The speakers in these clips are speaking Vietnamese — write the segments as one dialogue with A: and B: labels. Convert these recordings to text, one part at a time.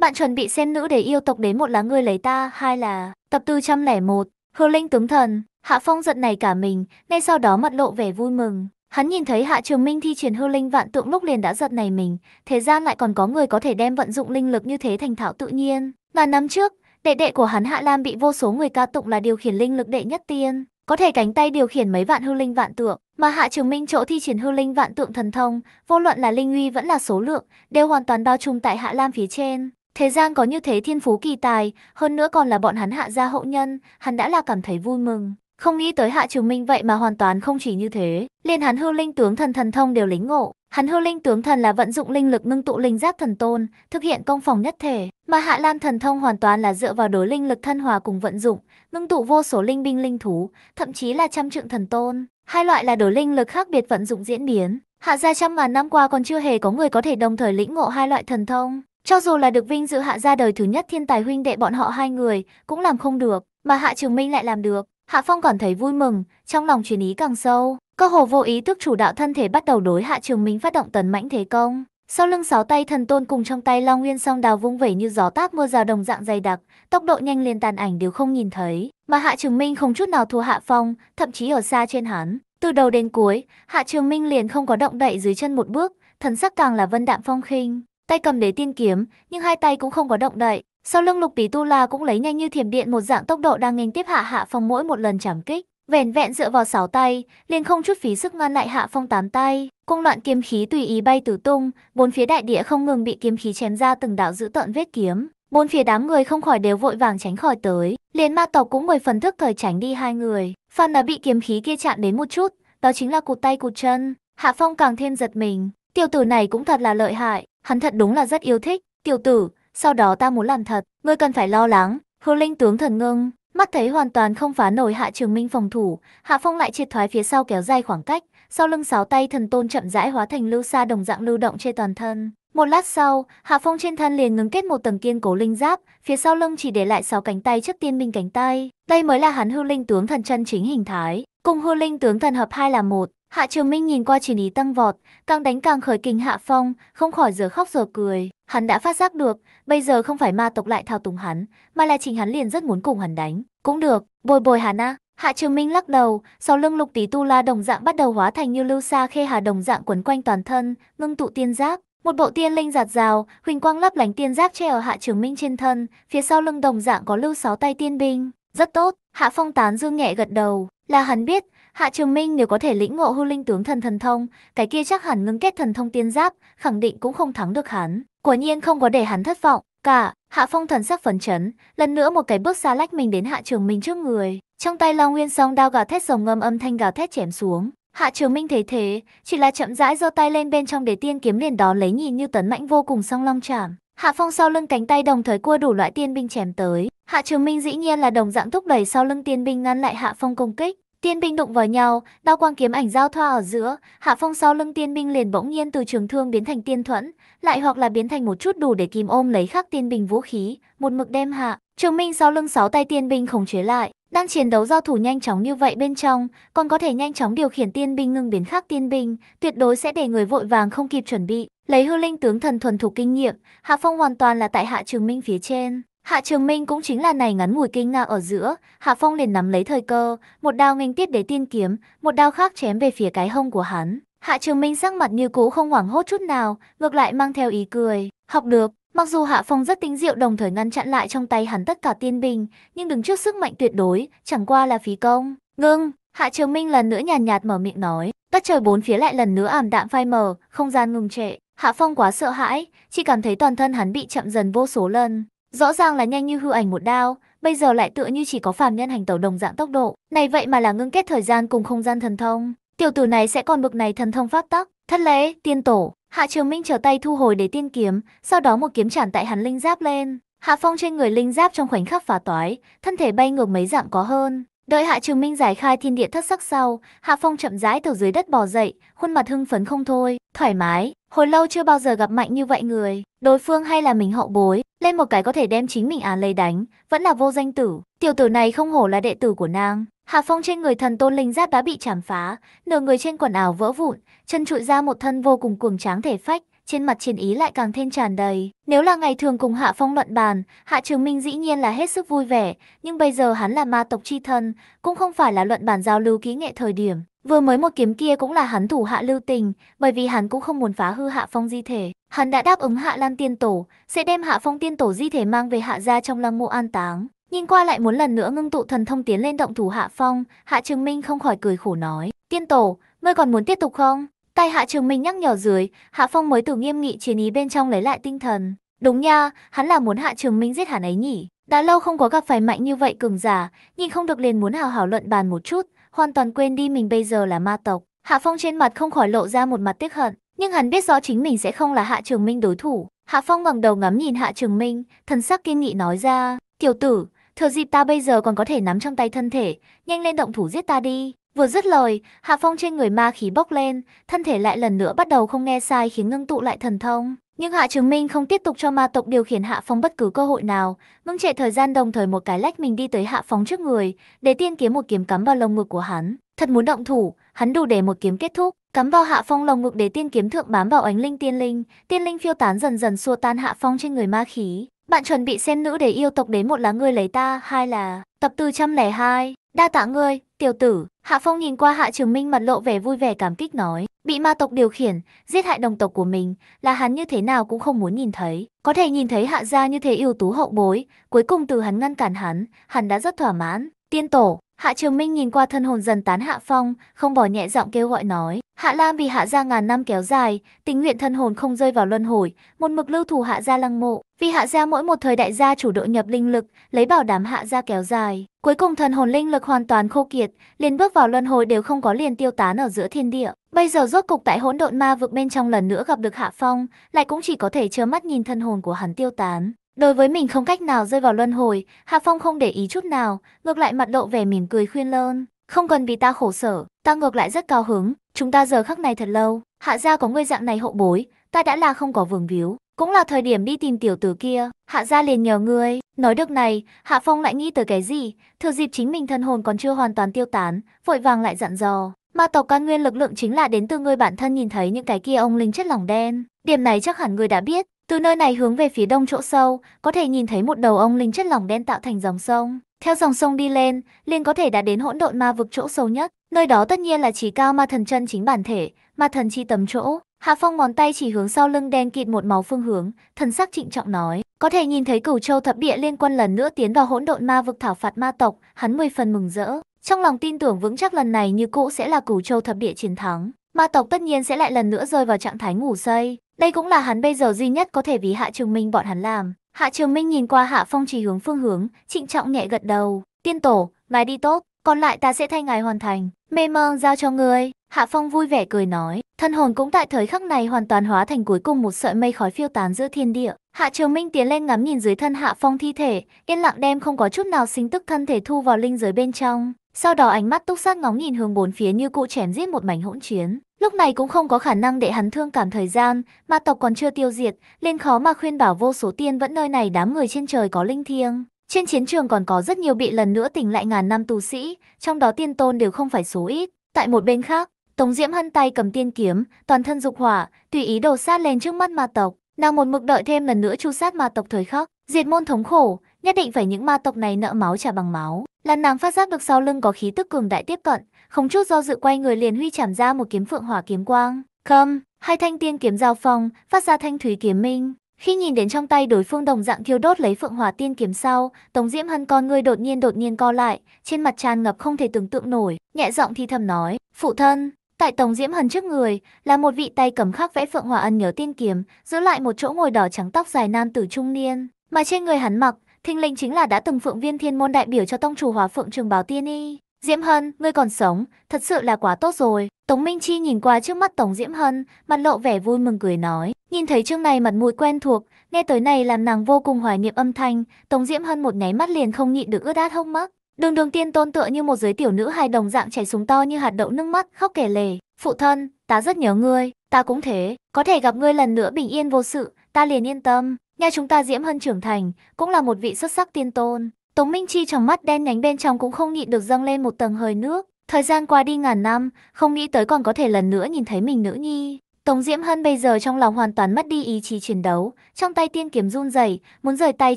A: Bạn chuẩn bị xem nữ để yêu tộc đến một là ngươi lấy ta, hai là tập tư trăm lẻ một Hứa Linh tướng thần, Hạ Phong giận này cả mình, ngay sau đó mặt lộ vẻ vui mừng. Hắn nhìn thấy Hạ Trường Minh thi triển hư linh vạn tượng lúc liền đã giật này mình, thế gian lại còn có người có thể đem vận dụng linh lực như thế thành thạo tự nhiên. là năm trước, đệ đệ của hắn Hạ Lam bị vô số người ca tụng là điều khiển linh lực đệ nhất tiên, có thể cánh tay điều khiển mấy vạn hư linh vạn tượng, mà Hạ Trường Minh chỗ thi triển hư linh vạn tượng thần thông, vô luận là linh uy vẫn là số lượng, đều hoàn toàn bao trùm tại Hạ Lam phía trên. Thế gian có như thế thiên phú kỳ tài, hơn nữa còn là bọn hắn hạ gia hậu nhân, hắn đã là cảm thấy vui mừng. Không nghĩ tới Hạ Trường Minh vậy mà hoàn toàn không chỉ như thế, liền hắn hư linh tướng thần thần thông đều lính ngộ. Hắn hư linh tướng thần là vận dụng linh lực ngưng tụ linh giác thần tôn, thực hiện công phòng nhất thể, mà Hạ Lam thần thông hoàn toàn là dựa vào đối linh lực thân hòa cùng vận dụng, ngưng tụ vô số linh binh linh thú, thậm chí là trăm trượng thần tôn. Hai loại là đối linh lực khác biệt vận dụng diễn biến. Hạ gia trăm ngàn năm qua còn chưa hề có người có thể đồng thời lĩnh ngộ hai loại thần thông. Cho dù là được vinh dự hạ ra đời thứ nhất thiên tài huynh đệ bọn họ hai người, cũng làm không được, mà Hạ Trường Minh lại làm được. Hạ Phong cảm thấy vui mừng, trong lòng chuyển ý càng sâu, cơ hồ vô ý thức chủ đạo thân thể bắt đầu đối Hạ Trường Minh phát động tấn mãnh thế công. Sau lưng sáu tay thần tôn cùng trong tay Long Nguyên song đào vung vẩy như gió tác mưa rào đồng dạng dày đặc, tốc độ nhanh liền tàn ảnh đều không nhìn thấy, mà Hạ Trường Minh không chút nào thua Hạ Phong, thậm chí ở xa trên hắn. Từ đầu đến cuối, Hạ Trường Minh liền không có động đậy dưới chân một bước, thần sắc càng là vân đạm phong khinh tay cầm đế tiên kiếm, nhưng hai tay cũng không có động đậy. Sau lưng Lục Tí Tu La cũng lấy nhanh như thiểm điện một dạng tốc độ đang nghênh tiếp Hạ Hạ Phong mỗi một lần chảm kích. vẹn vẹn dựa vào sáu tay, liền không chút phí sức ngăn lại Hạ Phong tám tay, cung loạn kiếm khí tùy ý bay tứ tung, bốn phía đại địa không ngừng bị kiếm khí chém ra từng đạo dữ tợn vết kiếm. Bốn phía đám người không khỏi đều vội vàng tránh khỏi tới, liền ma tộc cũng mười phần thức thời tránh đi hai người. Phan đã bị kiếm khí kia chạm đến một chút, đó chính là cụt tay cụt chân. Hạ Phong càng thêm giật mình, Tiểu tử này cũng thật là lợi hại, hắn thật đúng là rất yêu thích. Tiểu tử, sau đó ta muốn làm thật, ngươi cần phải lo lắng. Hứa linh tướng thần ngưng, mắt thấy hoàn toàn không phá nổi hạ trường minh phòng thủ, hạ phong lại triệt thoái phía sau kéo dài khoảng cách, sau lưng sáu tay thần tôn chậm rãi hóa thành lưu sa đồng dạng lưu động trên toàn thân. Một lát sau, Hạ Phong trên thân liền ngưng kết một tầng kiên cố linh giáp, phía sau lưng chỉ để lại sáu cánh tay trước tiên minh cánh tay. Đây mới là hắn hư linh tướng thần chân chính hình thái, cùng hư linh tướng thần hợp hai là một, Hạ Trường Minh nhìn qua chiến ý tăng vọt, càng đánh càng khởi kinh Hạ Phong, không khỏi giờ khóc giờ cười. Hắn đã phát giác được, bây giờ không phải ma tộc lại thao túng hắn, mà là chính hắn liền rất muốn cùng hắn đánh. Cũng được, bồi bồi hắn á. Hạ Trường Minh lắc đầu, sau lưng lục tí tu la đồng dạng bắt đầu hóa thành như lưu sa khê hà đồng dạng quấn quanh toàn thân, ngưng tụ tiên giác, Một bộ tiên linh giạt rào, huỳnh quang lấp lánh tiên giác che ở Hạ Trường Minh trên thân, phía sau lưng đồng dạng có lưu sáu tay tiên binh. Rất tốt, Hạ Phong tán dương nhẹ gật đầu, là hắn biết, Hạ Trường Minh nếu có thể lĩnh ngộ hư linh tướng thần thần thông, cái kia chắc hẳn ngưng kết thần thông tiên giáp, khẳng định cũng không thắng được hắn. Quả nhiên không có để hắn thất vọng, cả, Hạ Phong thần sắc phấn chấn, lần nữa một cái bước xa lách mình đến Hạ Trường Minh trước người. Trong tay Long Nguyên song đao gào thét rồng ngâm âm thanh gào thét chém xuống. Hạ Trường Minh thấy thế, chỉ là chậm rãi giơ tay lên bên trong để tiên kiếm liền đó lấy nhìn như tấn mãnh vô cùng song long chạm. Hạ Phong sau lưng cánh tay đồng thời cua đủ loại tiên binh chém tới. Hạ Trường Minh dĩ nhiên là đồng dạng thúc đẩy sau lưng tiên binh ngăn lại Hạ Phong công kích. Tiên binh đụng vào nhau, đao quang kiếm ảnh giao thoa ở giữa, Hạ Phong sau lưng tiên binh liền bỗng nhiên từ trường thương biến thành tiên thuẫn, lại hoặc là biến thành một chút đủ để kìm ôm lấy khắc tiên binh vũ khí, một mực đem hạ. Trường Minh sau lưng sáu tay tiên binh khống chế lại, đang chiến đấu giao thủ nhanh chóng như vậy bên trong, còn có thể nhanh chóng điều khiển tiên binh ngưng biến khắc tiên binh, tuyệt đối sẽ để người vội vàng không kịp chuẩn bị. Lấy hư linh tướng thần thuần thủ kinh nghiệm, Hạ Phong hoàn toàn là tại Hạ Trường Minh phía trên. Hạ Trường Minh cũng chính là này ngắn ngủi kinh ngạc ở giữa, Hạ Phong liền nắm lấy thời cơ, một đao nghênh tiếp đế tiên kiếm, một đao khác chém về phía cái hông của hắn. Hạ Trường Minh sắc mặt như cũ không hoảng hốt chút nào, ngược lại mang theo ý cười, học được. Mặc dù Hạ Phong rất tính diệu đồng thời ngăn chặn lại trong tay hắn tất cả tiên bình, nhưng đứng trước sức mạnh tuyệt đối, chẳng qua là phí công. Ngưng, Hạ Trường Minh lần nữa nhàn nhạt, nhạt mở miệng nói, tất trời bốn phía lại lần nữa ảm đạm phai mờ, không gian ngừng trệ. Hạ Phong quá sợ hãi, chỉ cảm thấy toàn thân hắn bị chậm dần vô số lần, Rõ ràng là nhanh như hư ảnh một đao, bây giờ lại tựa như chỉ có phàm nhân hành tẩu đồng dạng tốc độ. Này vậy mà là ngưng kết thời gian cùng không gian thần thông. Tiểu tử này sẽ còn bực này thần thông pháp tắc, thất lễ, tiên tổ. Hạ Trường Minh trở tay thu hồi để tiên kiếm, sau đó một kiếm chản tại hắn linh giáp lên. Hạ phong trên người linh giáp trong khoảnh khắc phá toái, thân thể bay ngược mấy dạng có hơn. Đợi Hạ Trường Minh giải khai thiên địa thất sắc sau, Hạ Phong chậm rãi từ dưới đất bò dậy, khuôn mặt hưng phấn không thôi, thoải mái, hồi lâu chưa bao giờ gặp mạnh như vậy người, đối phương hay là mình hậu bối, lên một cái có thể đem chính mình án lấy đánh, vẫn là vô danh tử, tiểu tử này không hổ là đệ tử của nàng. Hạ Phong trên người thần tôn linh giáp đã bị chảm phá, nửa người trên quần áo vỡ vụn, chân trụi ra một thân vô cùng cuồng tráng thể phách, trên mặt chiến ý lại càng thêm tràn đầy. Nếu là ngày thường cùng Hạ Phong luận bàn, Hạ Trường Minh dĩ nhiên là hết sức vui vẻ, nhưng bây giờ hắn là ma tộc chi thân, cũng không phải là luận bàn giao lưu kỹ nghệ thời điểm. Vừa mới một kiếm kia cũng là hắn thủ hạ lưu tình, bởi vì hắn cũng không muốn phá hư Hạ Phong di thể. Hắn đã đáp ứng Hạ Lan tiên tổ, sẽ đem Hạ Phong tiên tổ di thể mang về Hạ gia trong lăng mộ an táng. Nhìn qua lại muốn lần nữa ngưng tụ thần thông tiến lên động thủ Hạ Phong, Hạ Trường Minh không khỏi cười khổ nói. Tiên tổ, ngươi còn muốn tiếp tục không? Tay Hạ Trường Minh nhắc nhở dưới, Hạ Phong mới từ nghiêm nghị chiến ý bên trong lấy lại tinh thần. Đúng nha, hắn là muốn Hạ Trường Minh giết hắn ấy nhỉ. Đã lâu không có gặp phải mạnh như vậy cường giả, nhìn không được liền muốn hào hào luận bàn một chút, hoàn toàn quên đi mình bây giờ là ma tộc. Hạ Phong trên mặt không khỏi lộ ra một mặt tiếc hận, nhưng hắn biết rõ chính mình sẽ không là Hạ Trường Minh đối thủ. Hạ Phong ngẩng đầu ngắm nhìn Hạ Trường Minh, thần sắc kiên nghị nói ra, tiểu tử, thừa dịp ta bây giờ còn có thể nắm trong tay thân thể, nhanh lên động thủ giết ta đi. Vừa dứt lời, Hạ Phong trên người ma khí bốc lên, thân thể lại lần nữa bắt đầu không nghe sai khiến ngưng tụ lại thần thông. Nhưng Hạ Trường Minh không tiếp tục cho ma tộc điều khiển Hạ Phong bất cứ cơ hội nào, ngưng trệ thời gian đồng thời một cái lách mình đi tới Hạ Phong trước người, để tiên kiếm một kiếm cắm vào lồng ngực của hắn. Thật muốn động thủ, hắn đủ để một kiếm kết thúc, cắm vào Hạ Phong lồng ngực để tiên kiếm thượng bám vào ánh linh tiên linh, tiên linh phiêu tán dần dần xua tan Hạ Phong trên người ma khí. Bạn chuẩn bị xem nữ để yêu tộc đến một là ngươi lấy ta, hai là tập từ trăm lẻ hai. Đa tạ ngươi, tiểu tử, Hạ Phong nhìn qua Hạ Trường Minh mặt lộ vẻ vui vẻ cảm kích nói, bị ma tộc điều khiển, giết hại đồng tộc của mình, là hắn như thế nào cũng không muốn nhìn thấy. Có thể nhìn thấy Hạ gia như thế ưu tú hậu bối, cuối cùng từ hắn ngăn cản hắn, hắn đã rất thỏa mãn. Tiên tổ, Hạ Trường Minh nhìn qua thân hồn dần tán Hạ Phong, không bỏ nhẹ giọng kêu gọi nói, Hạ Lam vì Hạ gia ngàn năm kéo dài, tình nguyện thân hồn không rơi vào luân hồi, một mực lưu thủ Hạ gia lăng mộ, vì Hạ gia mỗi một thời đại gia chủ độ nhập linh lực, lấy bảo đảm Hạ gia kéo dài. Cuối cùng thần hồn linh lực hoàn toàn khô kiệt, liền bước vào luân hồi đều không có liền tiêu tán ở giữa thiên địa. Bây giờ rốt cục tại hỗn độn ma vực bên trong lần nữa gặp được Hạ Phong, lại cũng chỉ có thể trơ mắt nhìn thân hồn của hắn tiêu tán. Đối với mình không cách nào rơi vào luân hồi, Hạ Phong không để ý chút nào, ngược lại mặt lộ vẻ mỉm cười khuyên lơn. Không cần vì ta khổ sở, ta ngược lại rất cao hứng, Chúng ta giờ khắc này thật lâu, hạ gia có ngươi dạng này hậu bối, ta đã là không có vương víu. Cũng là thời điểm đi tìm tiểu tử kia, hạ gia liền nhờ ngươi. Nói được này, hạ phong lại nghĩ tới cái gì, thừa dịp chính mình thân hồn còn chưa hoàn toàn tiêu tán, vội vàng lại dặn dò. ma tộc can nguyên lực lượng chính là đến từ ngươi bản thân nhìn thấy những cái kia ông linh chất lỏng đen. Điểm này chắc hẳn ngươi đã biết, từ nơi này hướng về phía đông chỗ sâu, có thể nhìn thấy một đầu ông linh chất lỏng đen tạo thành dòng sông. Theo dòng sông đi lên, liền có thể đã đến hỗn độn ma vực chỗ sâu nhất. Nơi đó tất nhiên là chỉ cao ma thần chân chính bản thể, ma thần chi tầm chỗ. Hạ Phong ngón tay chỉ hướng sau lưng đen kịt một màu phương hướng, thần sắc trịnh trọng nói, có thể nhìn thấy Cửu Châu thập địa liên quân lần nữa tiến vào hỗn độn ma vực thảo phạt ma tộc, hắn mười phần mừng rỡ, trong lòng tin tưởng vững chắc lần này như cũ sẽ là Cửu Châu thập địa chiến thắng, ma tộc tất nhiên sẽ lại lần nữa rơi vào trạng thái ngủ say, đây cũng là hắn bây giờ duy nhất có thể vì Hạ Trường Minh bọn hắn làm. Hạ Trường Minh nhìn qua Hạ Phong chỉ hướng phương hướng, trịnh trọng nhẹ gật đầu, "Tiên tổ, ngài đi tốt, còn lại ta sẽ thay ngài hoàn thành." Mê mơ giao cho ngươi. Hạ Phong vui vẻ cười nói, thân hồn cũng tại thời khắc này hoàn toàn hóa thành cuối cùng một sợi mây khói phiêu tán giữa thiên địa. Hạ Trường Minh tiến lên ngắm nhìn dưới thân Hạ Phong thi thể, yên lặng đem không có chút nào sinh tức thân thể thu vào linh giới bên trong. Sau đó ánh mắt túc sát ngóng nhìn hướng bốn phía như cụ chém giết một mảnh hỗn chiến. Lúc này cũng không có khả năng để hắn thương cảm thời gian, ma tộc còn chưa tiêu diệt, nên khó mà khuyên bảo vô số tiên vẫn nơi này đám người trên trời có linh thiêng. Trên chiến trường còn có rất nhiều bị lần nữa tỉnh lại ngàn năm tu sĩ, trong đó tiên tôn đều không phải số ít. Tại một bên khác, Tống Diễm Hân tay cầm tiên kiếm, toàn thân dục hỏa, tùy ý đổ sát lên trước mắt ma tộc. Nàng một mực đợi thêm lần nữa chu sát ma tộc thời khắc, diệt môn thống khổ, nhất định phải những ma tộc này nợ máu trả bằng máu. Lan nàng phát giác được sau lưng có khí tức cường đại tiếp cận, không chút do dự quay người liền huy chảm ra một kiếm phượng hỏa kiếm quang. Khâm, hai thanh tiên kiếm giao phong, phát ra thanh thủy kiếm minh. Khi nhìn đến trong tay đối phương đồng dạng thiêu đốt lấy Phượng Hỏa Tiên kiếm sau, Tống Diễm Hân con ngươi đột nhiên đột nhiên co lại, trên mặt tràn ngập không thể tưởng tượng nổi, nhẹ giọng thì thầm nói: "Phụ thân." Tại Tống Diễm Hân trước người là một vị tay cầm khắc vẽ Phượng Hỏa ân nhớ tiên kiếm, giữ lại một chỗ ngồi đỏ trắng tóc dài nam tử trung niên, mà trên người hắn mặc thinh linh chính là đã từng Phượng Viên Thiên môn đại biểu cho tông chủ Hòa Phượng Trường Báo Tiên y. Diễm Hân, ngươi còn sống, thật sự là quá tốt rồi, Tống Minh Chi nhìn qua trước mắt Tống Diễm Hân, mặt lộ vẻ vui mừng cười nói. Nhìn thấy chương này mặt mũi quen thuộc, nghe tới này làm nàng vô cùng hoài niệm âm thanh, Tống Diễm Hân một nháy mắt liền không nhịn được ướt át hốc mắt. Đường đường tiên tôn tựa như một giới tiểu nữ hài đồng dạng chảy xuống to như hạt đậu nước mắt, khóc kể lể. Phụ thân, ta rất nhớ ngươi, ta cũng thế, có thể gặp ngươi lần nữa bình yên vô sự, ta liền yên tâm. Nhà chúng ta Diễm Hân trưởng thành, cũng là một vị xuất sắc tiên tôn. Tống Minh Chi trong mắt đen nhánh bên trong cũng không nhịn được dâng lên một tầng hơi nước. Thời gian qua đi ngàn năm, không nghĩ tới còn có thể lần nữa nhìn thấy mình nữ nhi. Tống Diễm Hân bây giờ trong lòng hoàn toàn mất đi ý chí chiến đấu, trong tay tiên kiếm run rẩy, muốn rời tay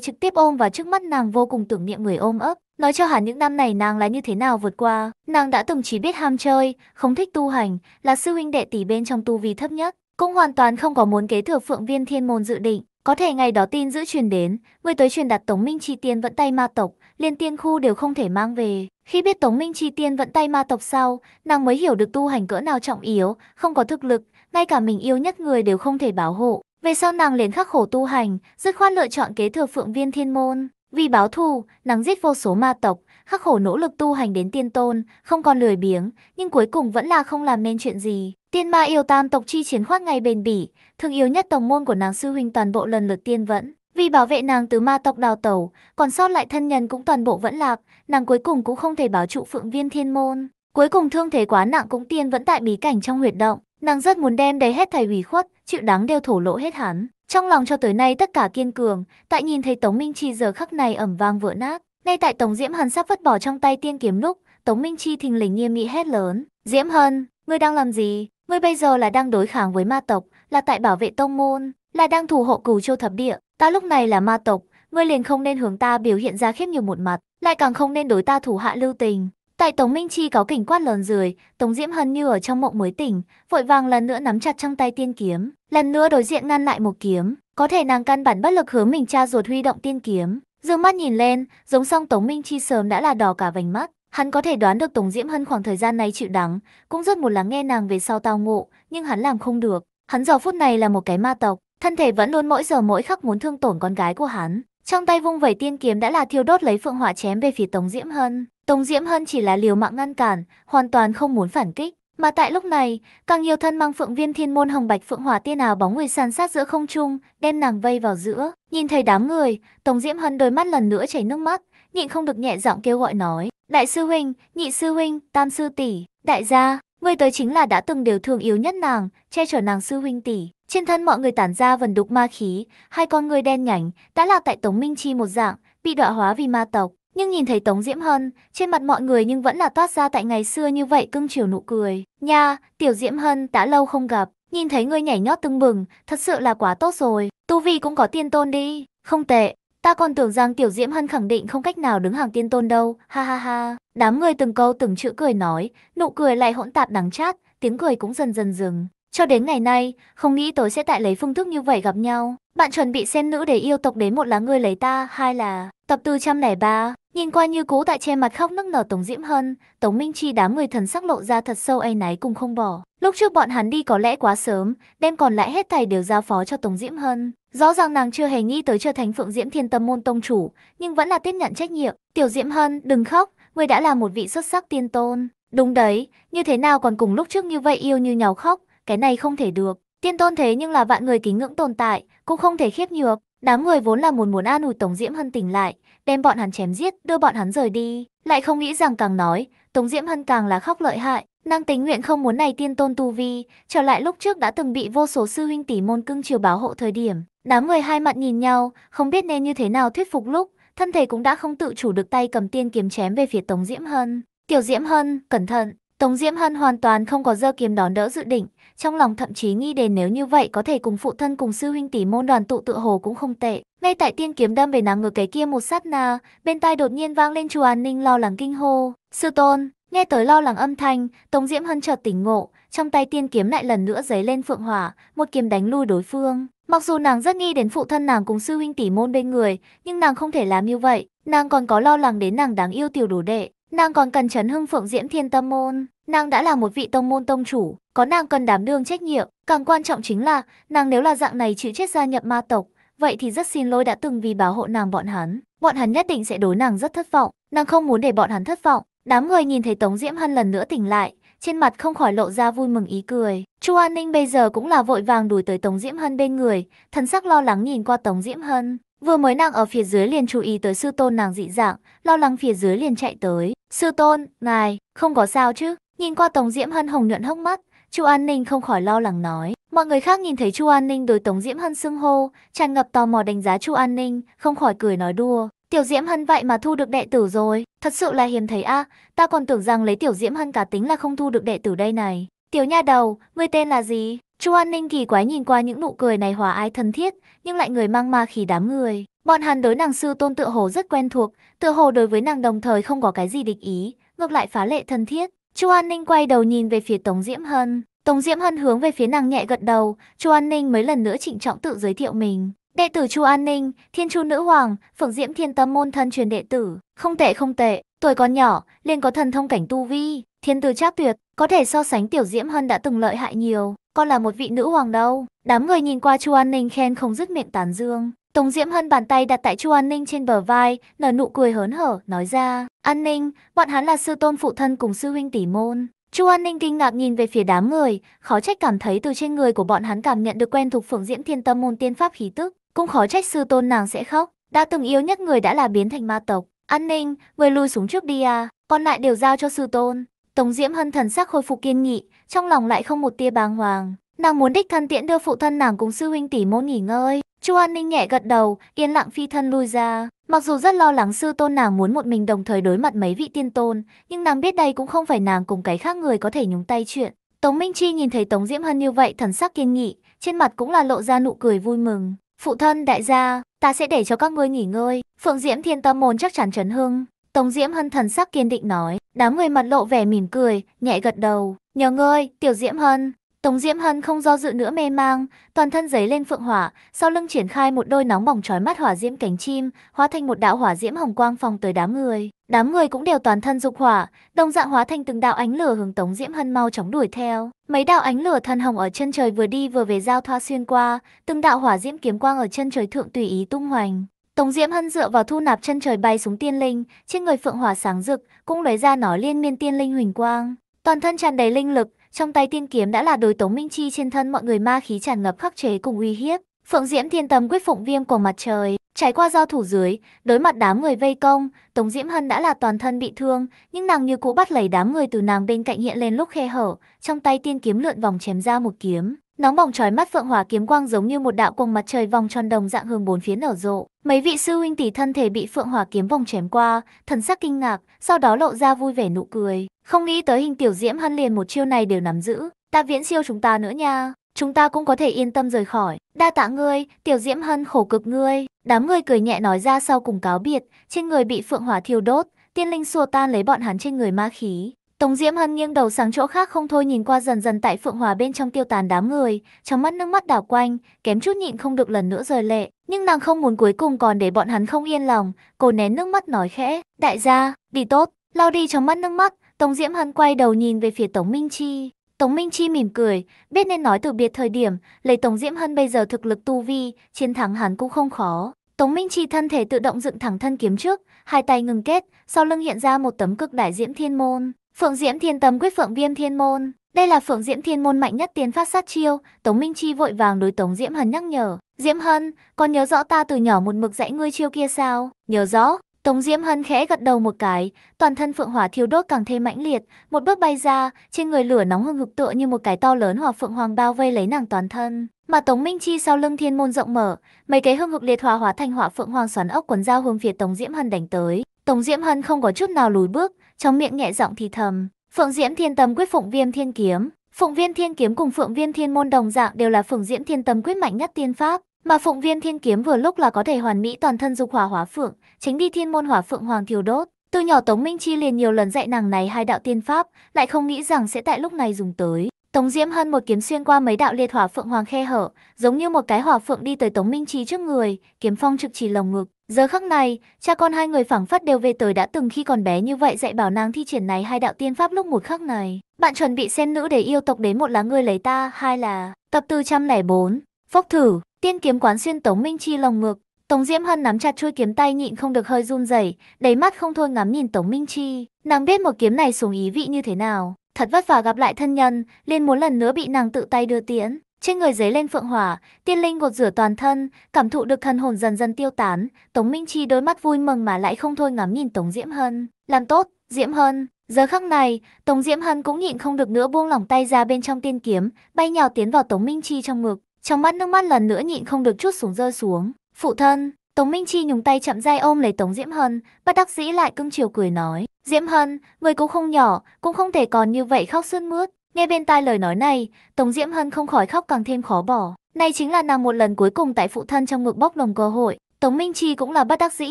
A: trực tiếp ôm vào trước mắt nàng vô cùng tưởng niệm người ôm ấp. Nói cho hẳn những năm này nàng là như thế nào vượt qua, nàng đã từng chỉ biết ham chơi, không thích tu hành, là sư huynh đệ tỷ bên trong tu vi thấp nhất, cũng hoàn toàn không có muốn kế thừa phượng viên thiên môn dự định. Có thể ngày đó tin giữ truyền đến, người tới truyền đặt Tống Minh Chi Tiên vẫn tay ma tộc, liên tiên khu đều không thể mang về. Khi biết Tống Minh Chi tiên vận tay ma tộc sau, nàng mới hiểu được tu hành cỡ nào trọng yếu, không có thực lực, ngay cả mình yêu nhất người đều không thể bảo hộ. Về sau nàng liền khắc khổ tu hành, dứt khoát lựa chọn kế thừa phượng viên thiên môn. Vì báo thù, nàng giết vô số ma tộc, khắc khổ nỗ lực tu hành đến tiên tôn, không còn lười biếng, nhưng cuối cùng vẫn là không làm nên chuyện gì. Tiên ma yêu tam tộc chi chiến khoát ngày bền bỉ, thường yêu nhất tổng môn của nàng sư huynh toàn bộ lần lượt tiên vẫn. Vì bảo vệ nàng từ ma tộc đào tẩu, còn sót lại thân nhân cũng toàn bộ vẫn lạc, nàng cuối cùng cũng không thể bảo trụ phượng viên thiên môn. Cuối cùng thương thế quá nặng cũng tiên vẫn tại bí cảnh trong huyệt động, nàng rất muốn đem đầy hết thầy hủy khuất, chịu đáng đeo thổ lộ hết hắn. Trong lòng cho tới nay tất cả kiên cường, tại nhìn thấy Tống Minh Chi giờ khắc này ẩm vang vỡ nát. Ngay tại Tống Diễm Hân sắp vứt bỏ trong tay tiên kiếm lúc, Tống Minh Chi thình lình nghiêm nghị hét lớn. Diễm Hân, ngươi đang làm gì? Ngươi bây giờ là đang đối kháng với ma tộc, là tại bảo vệ tông môn, là đang thủ hộ cửu châu thập địa, ta lúc này là ma tộc, ngươi liền không nên hướng ta biểu hiện ra khiếp nhiều một mặt, lại càng không nên đối ta thủ hạ lưu tình. Tại Tống Minh Chi có cảnh quát lớn dưới, Tống Diễm Hân như ở trong mộng mới tỉnh, vội vàng lần nữa nắm chặt trong tay tiên kiếm, lần nữa đối diện ngăn lại một kiếm, có thể nàng căn bản bất lực hướng mình cha ruột huy động tiên kiếm. Dương mắt nhìn lên, giống song Tống Minh Chi sớm đã là đỏ cả vành mắt, hắn có thể đoán được Tống Diễm Hân khoảng thời gian này chịu đắng, cũng rất muốn lắng nghe nàng về sau tao ngộ, nhưng hắn làm không được. Hắn giờ phút này là một cái ma tộc, Thân thể vẫn luôn mỗi giờ mỗi khắc muốn thương tổn con gái của hắn. Trong tay vung vẩy tiên kiếm đã là thiêu đốt lấy phượng hỏa chém về phía Tống Diễm Hân. Tống Diễm Hân chỉ là liều mạng ngăn cản, hoàn toàn không muốn phản kích. Mà tại lúc này, càng nhiều thân mang phượng viên thiên môn hồng bạch phượng hỏa tiên ảo bóng người san sát giữa không trung, đem nàng vây vào giữa. Nhìn thấy đám người, Tống Diễm Hân đôi mắt lần nữa chảy nước mắt, nhịn không được nhẹ giọng kêu gọi nói: "Đại sư huynh, nhị sư huynh, tam sư tỷ, đại gia, người tới chính là đã từng đều thương yếu nhất nàng, che chở nàng sư huynh tỷ." Trên thân mọi người tản ra vần đục ma khí, hai con người đen nhảnh, đã là tại Tống Minh Chi một dạng, bị đọa hóa vì ma tộc. Nhưng nhìn thấy Tống Diễm Hân, trên mặt mọi người nhưng vẫn là toát ra tại ngày xưa như vậy cưng chiều nụ cười. Nha, tiểu Diễm Hân đã lâu không gặp, nhìn thấy ngươi nhảy nhót tưng bừng, thật sự là quá tốt rồi. Tu Vi cũng có tiên tôn đi, không tệ. Ta còn tưởng rằng tiểu Diễm Hân khẳng định không cách nào đứng hàng tiên tôn đâu, ha ha ha. Đám người từng câu từng chữ cười nói, nụ cười lại hỗn tạp đắng chát, tiếng cười cũng dần dần dừng. Cho đến ngày nay, không nghĩ tới sẽ tại lấy phương thức như vậy gặp nhau. Bạn chuẩn bị xem nữ để yêu tộc đến một là người lấy ta, hai là tập tư trăm lẻ ba. Nhìn qua như cố tại che mặt khóc nức nở Tống Diễm Hân, Tống Minh Chi đám người thần sắc lộ ra thật sâu ấy náy cùng không bỏ. Lúc trước bọn hắn đi có lẽ quá sớm, đem còn lại hết thảy đều giao phó cho Tống Diễm Hân. Rõ ràng nàng chưa hề nghĩ tới trở thành Phượng Diễm Thiên Tâm môn tông chủ, nhưng vẫn là tiếp nhận trách nhiệm. Tiểu Diễm Hân, đừng khóc, ngươi đã là một vị xuất sắc tiên tôn. Đúng đấy, như thế nào còn cùng lúc trước như vậy yêu như nhau khóc, cái này không thể được. Tiên tôn thế nhưng là vạn người kính ngưỡng tồn tại, cũng không thể khiếp nhược. Đám người vốn là muốn muốn an ủi Tống Diễm Hân tỉnh lại, đem bọn hắn chém giết, đưa bọn hắn rời đi. Lại không nghĩ rằng càng nói, Tống Diễm Hân càng là khóc lợi hại. Nàng tính nguyện không muốn này tiên tôn tu vi, trở lại lúc trước đã từng bị vô số sư huynh tỷ môn cưng chiều báo hộ thời điểm. Đám người hai mặt nhìn nhau, không biết nên như thế nào thuyết phục lúc, thân thể cũng đã không tự chủ được tay cầm tiên kiếm chém về phía Tống Diễm Hân. Tiểu Diễm Hân, cẩn thận, Tống Diễm Hân hoàn toàn không có dơ kiếm đón đỡ dự định, trong lòng thậm chí nghi đến nếu như vậy có thể cùng phụ thân cùng sư huynh tỷ môn đoàn tụ tựa hồ cũng không tệ. Ngay tại tiên kiếm đâm về nàng ngược cái kia một sát na, bên tai đột nhiên vang lên chùa An Ninh lo lắng kinh hô, "Sư tôn!" Nghe tới lo lắng âm thanh, Tống Diễm Hân chợt tỉnh ngộ, trong tay tiên kiếm lại lần nữa giấy lên phượng hỏa, một kiếm đánh lui đối phương. Mặc dù nàng rất nghi đến phụ thân nàng cùng sư huynh tỷ môn bên người, nhưng nàng không thể làm như vậy, nàng còn có lo lắng đến nàng đáng yêu tiểu đồ đệ, nàng còn cần chấn hưng phượng diễm thiên tâm môn. Nàng đã là một vị tông môn tông chủ, có nàng cần đảm đương trách nhiệm. Càng quan trọng chính là, nàng nếu là dạng này chịu chết gia nhập ma tộc, vậy thì rất xin lỗi đã từng vì bảo hộ nàng bọn hắn. Bọn hắn nhất định sẽ đối nàng rất thất vọng, nàng không muốn để bọn hắn thất vọng. Đám người nhìn thấy Tống Diễm Hân lần nữa tỉnh lại, trên mặt không khỏi lộ ra vui mừng ý cười. Chu An Ninh bây giờ cũng là vội vàng đuổi tới Tống Diễm Hân bên người, thần sắc lo lắng nhìn qua Tống Diễm Hân. Vừa mới nàng ở phía dưới liền chú ý tới sư tôn nàng dị dạng, lo lắng phía dưới liền chạy tới. Sư tôn, ngài, không có sao chứ? Nhìn qua Tống Diễm Hân hồng nhuận hốc mắt, Chu An Ninh không khỏi lo lắng nói. Mọi người khác nhìn thấy Chu An Ninh đối Tống Diễm Hân xưng hô, tràn ngập tò mò đánh giá Chu An Ninh, không khỏi cười nói đùa. Tiểu Diễm Hân vậy mà thu được đệ tử rồi, thật sự là hiếm thấy a, ta còn tưởng rằng lấy Tiểu Diễm Hân cá tính là không thu được đệ tử đây này. Tiểu nha đầu, ngươi tên là gì? Chu An Ninh kỳ quái nhìn qua những nụ cười này hòa ái thân thiết, nhưng lại người mang ma khí đám người. Bọn hắn đối nàng sư tôn tựa hồ rất quen thuộc, tựa hồ đối với nàng đồng thời không có cái gì địch ý, ngược lại phá lệ thân thiết. Chu An Ninh quay đầu nhìn về phía Tống Diễm Hân. Tống Diễm Hân hướng về phía nàng nhẹ gật đầu, Chu An Ninh mấy lần nữa trịnh trọng tự giới thiệu mình. Đệ tử Chu An Ninh, Thiên Chu Nữ Hoàng, Phượng Diễm Thiên Tâm môn thân truyền đệ tử, không tệ không tệ, tuổi còn nhỏ, liền có thần thông cảnh tu vi, thiên tư chắc tuyệt, có thể so sánh Tiểu Diễm Hân đã từng lợi hại nhiều con là một vị nữ hoàng đâu. Đám người nhìn qua Chu An Ninh khen không dứt miệng tán dương. Tống Diễm Hân bàn tay đặt tại Chu An Ninh trên bờ vai, nở nụ cười hớn hở, nói ra. An Ninh, bọn hắn là sư tôn phụ thân cùng sư huynh tỷ môn. Chu An Ninh kinh ngạc nhìn về phía đám người, khó trách cảm thấy từ trên người của bọn hắn cảm nhận được quen thuộc phượng diễm thiên tâm môn tiên pháp khí tức. Cũng khó trách sư tôn nàng sẽ khóc, đã từng yêu nhất người đã là biến thành ma tộc. An Ninh, người lui xuống trước đi à, còn lại đều giao cho sư tôn. Tống Diễm Hân thần sắc khôi phục kiên nghị, trong lòng lại không một tia bàng hoàng. Nàng muốn đích thân tiễn đưa phụ thân nàng cùng sư huynh tỷ môn nghỉ ngơi. Chu An Ninh nhẹ gật đầu, yên lặng phi thân lui ra. Mặc dù rất lo lắng sư tôn nàng muốn một mình đồng thời đối mặt mấy vị tiên tôn, nhưng nàng biết đây cũng không phải nàng cùng cái khác người có thể nhúng tay chuyện. Tống Minh Chi nhìn thấy Tống Diễm Hân như vậy thần sắc kiên nghị, trên mặt cũng là lộ ra nụ cười vui mừng. Phụ thân đại gia, ta sẽ để cho các ngươi nghỉ ngơi. Phượng Diễm Thiên Tâm Môn chắc chắn trấn hưng. Tống Diễm Hân thần sắc kiên định nói, đám người mặt lộ vẻ mỉm cười, nhẹ gật đầu. Nhờ ngươi, Tiểu Diễm Hân. Tống Diễm Hân không do dự nữa mê mang, toàn thân giấy lên phượng hỏa, sau lưng triển khai một đôi nóng bỏng trói mắt hỏa diễm cánh chim, hóa thành một đạo hỏa diễm hồng quang phòng tới đám người. Đám người cũng đều toàn thân dục hỏa, đồng dạng hóa thành từng đạo ánh lửa hướng Tống Diễm Hân mau chóng đuổi theo. Mấy đạo ánh lửa thân hồng ở chân trời vừa đi vừa về giao thoa xuyên qua, từng đạo hỏa diễm kiếm quang ở chân trời thượng tùy ý tung hoành. Tống Diễm Hân dựa vào thu nạp chân trời bay xuống tiên linh, trên người phượng hỏa sáng rực, cũng lấy ra nó liên miên tiên linh huỳnh quang. Toàn thân tràn đầy linh lực, trong tay tiên kiếm đã là đối Tống Minh Chi trên thân mọi người ma khí tràn ngập khắc chế cùng uy hiếp. Phượng Diễm Thiên Tâm quyết phụng viêm của mặt trời, trải qua giao thủ dưới, đối mặt đám người vây công, Tống Diễm Hân đã là toàn thân bị thương, nhưng nàng như cũ bắt lấy đám người từ nàng bên cạnh hiện lên lúc khe hở, trong tay tiên kiếm lượn vòng chém ra một kiếm. Nóng bỏng trói mắt phượng hỏa kiếm quang giống như một đạo cuồng mặt trời vòng tròn đồng dạng hướng bốn phía nở rộ. Mấy vị sư huynh tỷ thân thể bị phượng hỏa kiếm vòng chém qua, thần sắc kinh ngạc, sau đó lộ ra vui vẻ nụ cười. Không nghĩ tới hình tiểu diễm hân liền một chiêu này đều nắm giữ, ta viễn siêu chúng ta nữa nha. Chúng ta cũng có thể yên tâm rời khỏi. Đa tạ ngươi, tiểu diễm hân khổ cực ngươi. Đám người cười nhẹ nói ra sau cùng cáo biệt, trên người bị phượng hỏa thiêu đốt, tiên linh xua tan lấy bọn hắn trên người ma khí. Tống Diễm Hân nghiêng đầu sang chỗ khác không thôi nhìn qua dần dần tại Phượng Hòa bên trong tiêu tàn đám người, trong mắt nước mắt đảo quanh, kém chút nhịn không được lần nữa rời lệ. Nhưng nàng không muốn cuối cùng còn để bọn hắn không yên lòng, cô nén nước mắt nói khẽ, đại gia, đi tốt, lau đi trong mắt nước mắt, Tống Diễm Hân quay đầu nhìn về phía Tống Minh Chi. Tống Minh Chi mỉm cười, biết nên nói từ biệt thời điểm, lấy Tống Diễm Hân bây giờ thực lực tu vi, chiến thắng hắn cũng không khó. Tống Minh Chi thân thể tự động dựng thẳng thân kiếm trước, hai tay ngừng kết, sau lưng hiện ra một tấm cực đại diễm thiên môn. Phượng Diễm Thiên Tâm quyết Phượng Viêm Thiên Môn. Đây là Phượng Diễm Thiên Môn mạnh nhất tiến phát sát chiêu, Tống Minh Chi vội vàng đối Tống Diễm Hân nhắc nhở. Diễm Hân, còn nhớ rõ ta từ nhỏ một mực dạy ngươi chiêu kia sao? Nhớ rõ. Tống Diễm Hân khẽ gật đầu một cái, toàn thân phượng hỏa thiêu đốt càng thêm mãnh liệt, một bước bay ra, trên người lửa nóng hừng hực tựa như một cái to lớn hỏa phượng hoàng bao vây lấy nàng toàn thân. Mà Tống Minh Chi sau lưng thiên môn rộng mở, mấy cái hương hực liệt hỏa hóa thành hỏa phượng hoàng xoắn ốc quấn giao hướng phía Tống Diễm Hân đánh tới. Tống Diễm Hân không có chút nào lùi bước, trong miệng nhẹ giọng thì thầm. Phượng Diễm Thiên Tâm quyết Phụng Viêm Thiên Kiếm. Phụng Viêm Thiên Kiếm cùng Phượng Viêm Thiên Môn đồng dạng đều là Phượng Diễm Thiên Tâm quyết mạnh nhất tiên pháp, mà Phụng Viêm Thiên Kiếm vừa lúc là có thể hoàn mỹ toàn thân dục hỏa hóa phượng, chính đi Thiên Môn Hỏa Phượng Hoàng Kiều đốt. Từ nhỏ Tống Minh Chi liền nhiều lần dạy nàng này hai đạo tiên pháp, lại không nghĩ rằng sẽ tại lúc này dùng tới. Tống Diễm hơn một kiếm xuyên qua mấy đạo liệt hỏa phượng hoàng khe hở, giống như một cái hỏa phượng đi tới Tống Minh Chi trước người, kiếm phong trực chỉ lồng ngực, Giờ khắc này, cha con hai người phảng phất đều về tới đã từng khi còn bé như vậy dạy bảo nàng thi triển này hai đạo tiên pháp lúc một khắc này. Bạn chuẩn bị sen nữ để yêu tộc đến một là người lấy ta, hai là tập từ trăm lẻ bốn. Phốc thử, tiên kiếm quán xuyên tống minh chi lồng ngực. Tống Diễm Hân nắm chặt chuôi kiếm tay nhịn không được hơi run rẩy, đầy mắt không thôi ngắm nhìn Tống Minh Chi. Nàng biết một kiếm này xuống ý vị như thế nào. Thật vất vả gặp lại thân nhân, liền muốn lần nữa bị nàng tự tay đưa tiễn. Trên người giấy lên phượng hỏa, tiên linh gột rửa toàn thân, cảm thụ được thần hồn dần dần tiêu tán, Tống Minh Chi đôi mắt vui mừng mà lại không thôi ngắm nhìn Tống Diễm Hân. Làm tốt, Diễm Hân. Giờ khắc này, Tống Diễm Hân cũng nhịn không được nữa buông lỏng tay ra bên trong tiên kiếm, bay nhào tiến vào Tống Minh Chi trong ngực, trong mắt nước mắt lần nữa nhịn không được chút xuống rơi xuống. Phụ thân, Tống Minh Chi nhúng tay chậm dai ôm lấy Tống Diễm Hân, bất đắc dĩ lại cưng chiều cười nói. Diễm Hân, người cũng không nhỏ, cũng không thể còn như vậy khóc sướt mướt. Nghe bên tai lời nói này, Tống Diễm Hân không khỏi khóc càng thêm khó bỏ. này chính là nàng một lần cuối cùng tại phụ thân trong ngực bóc lồng cơ hội. Tống Minh Chi cũng là bất đắc dĩ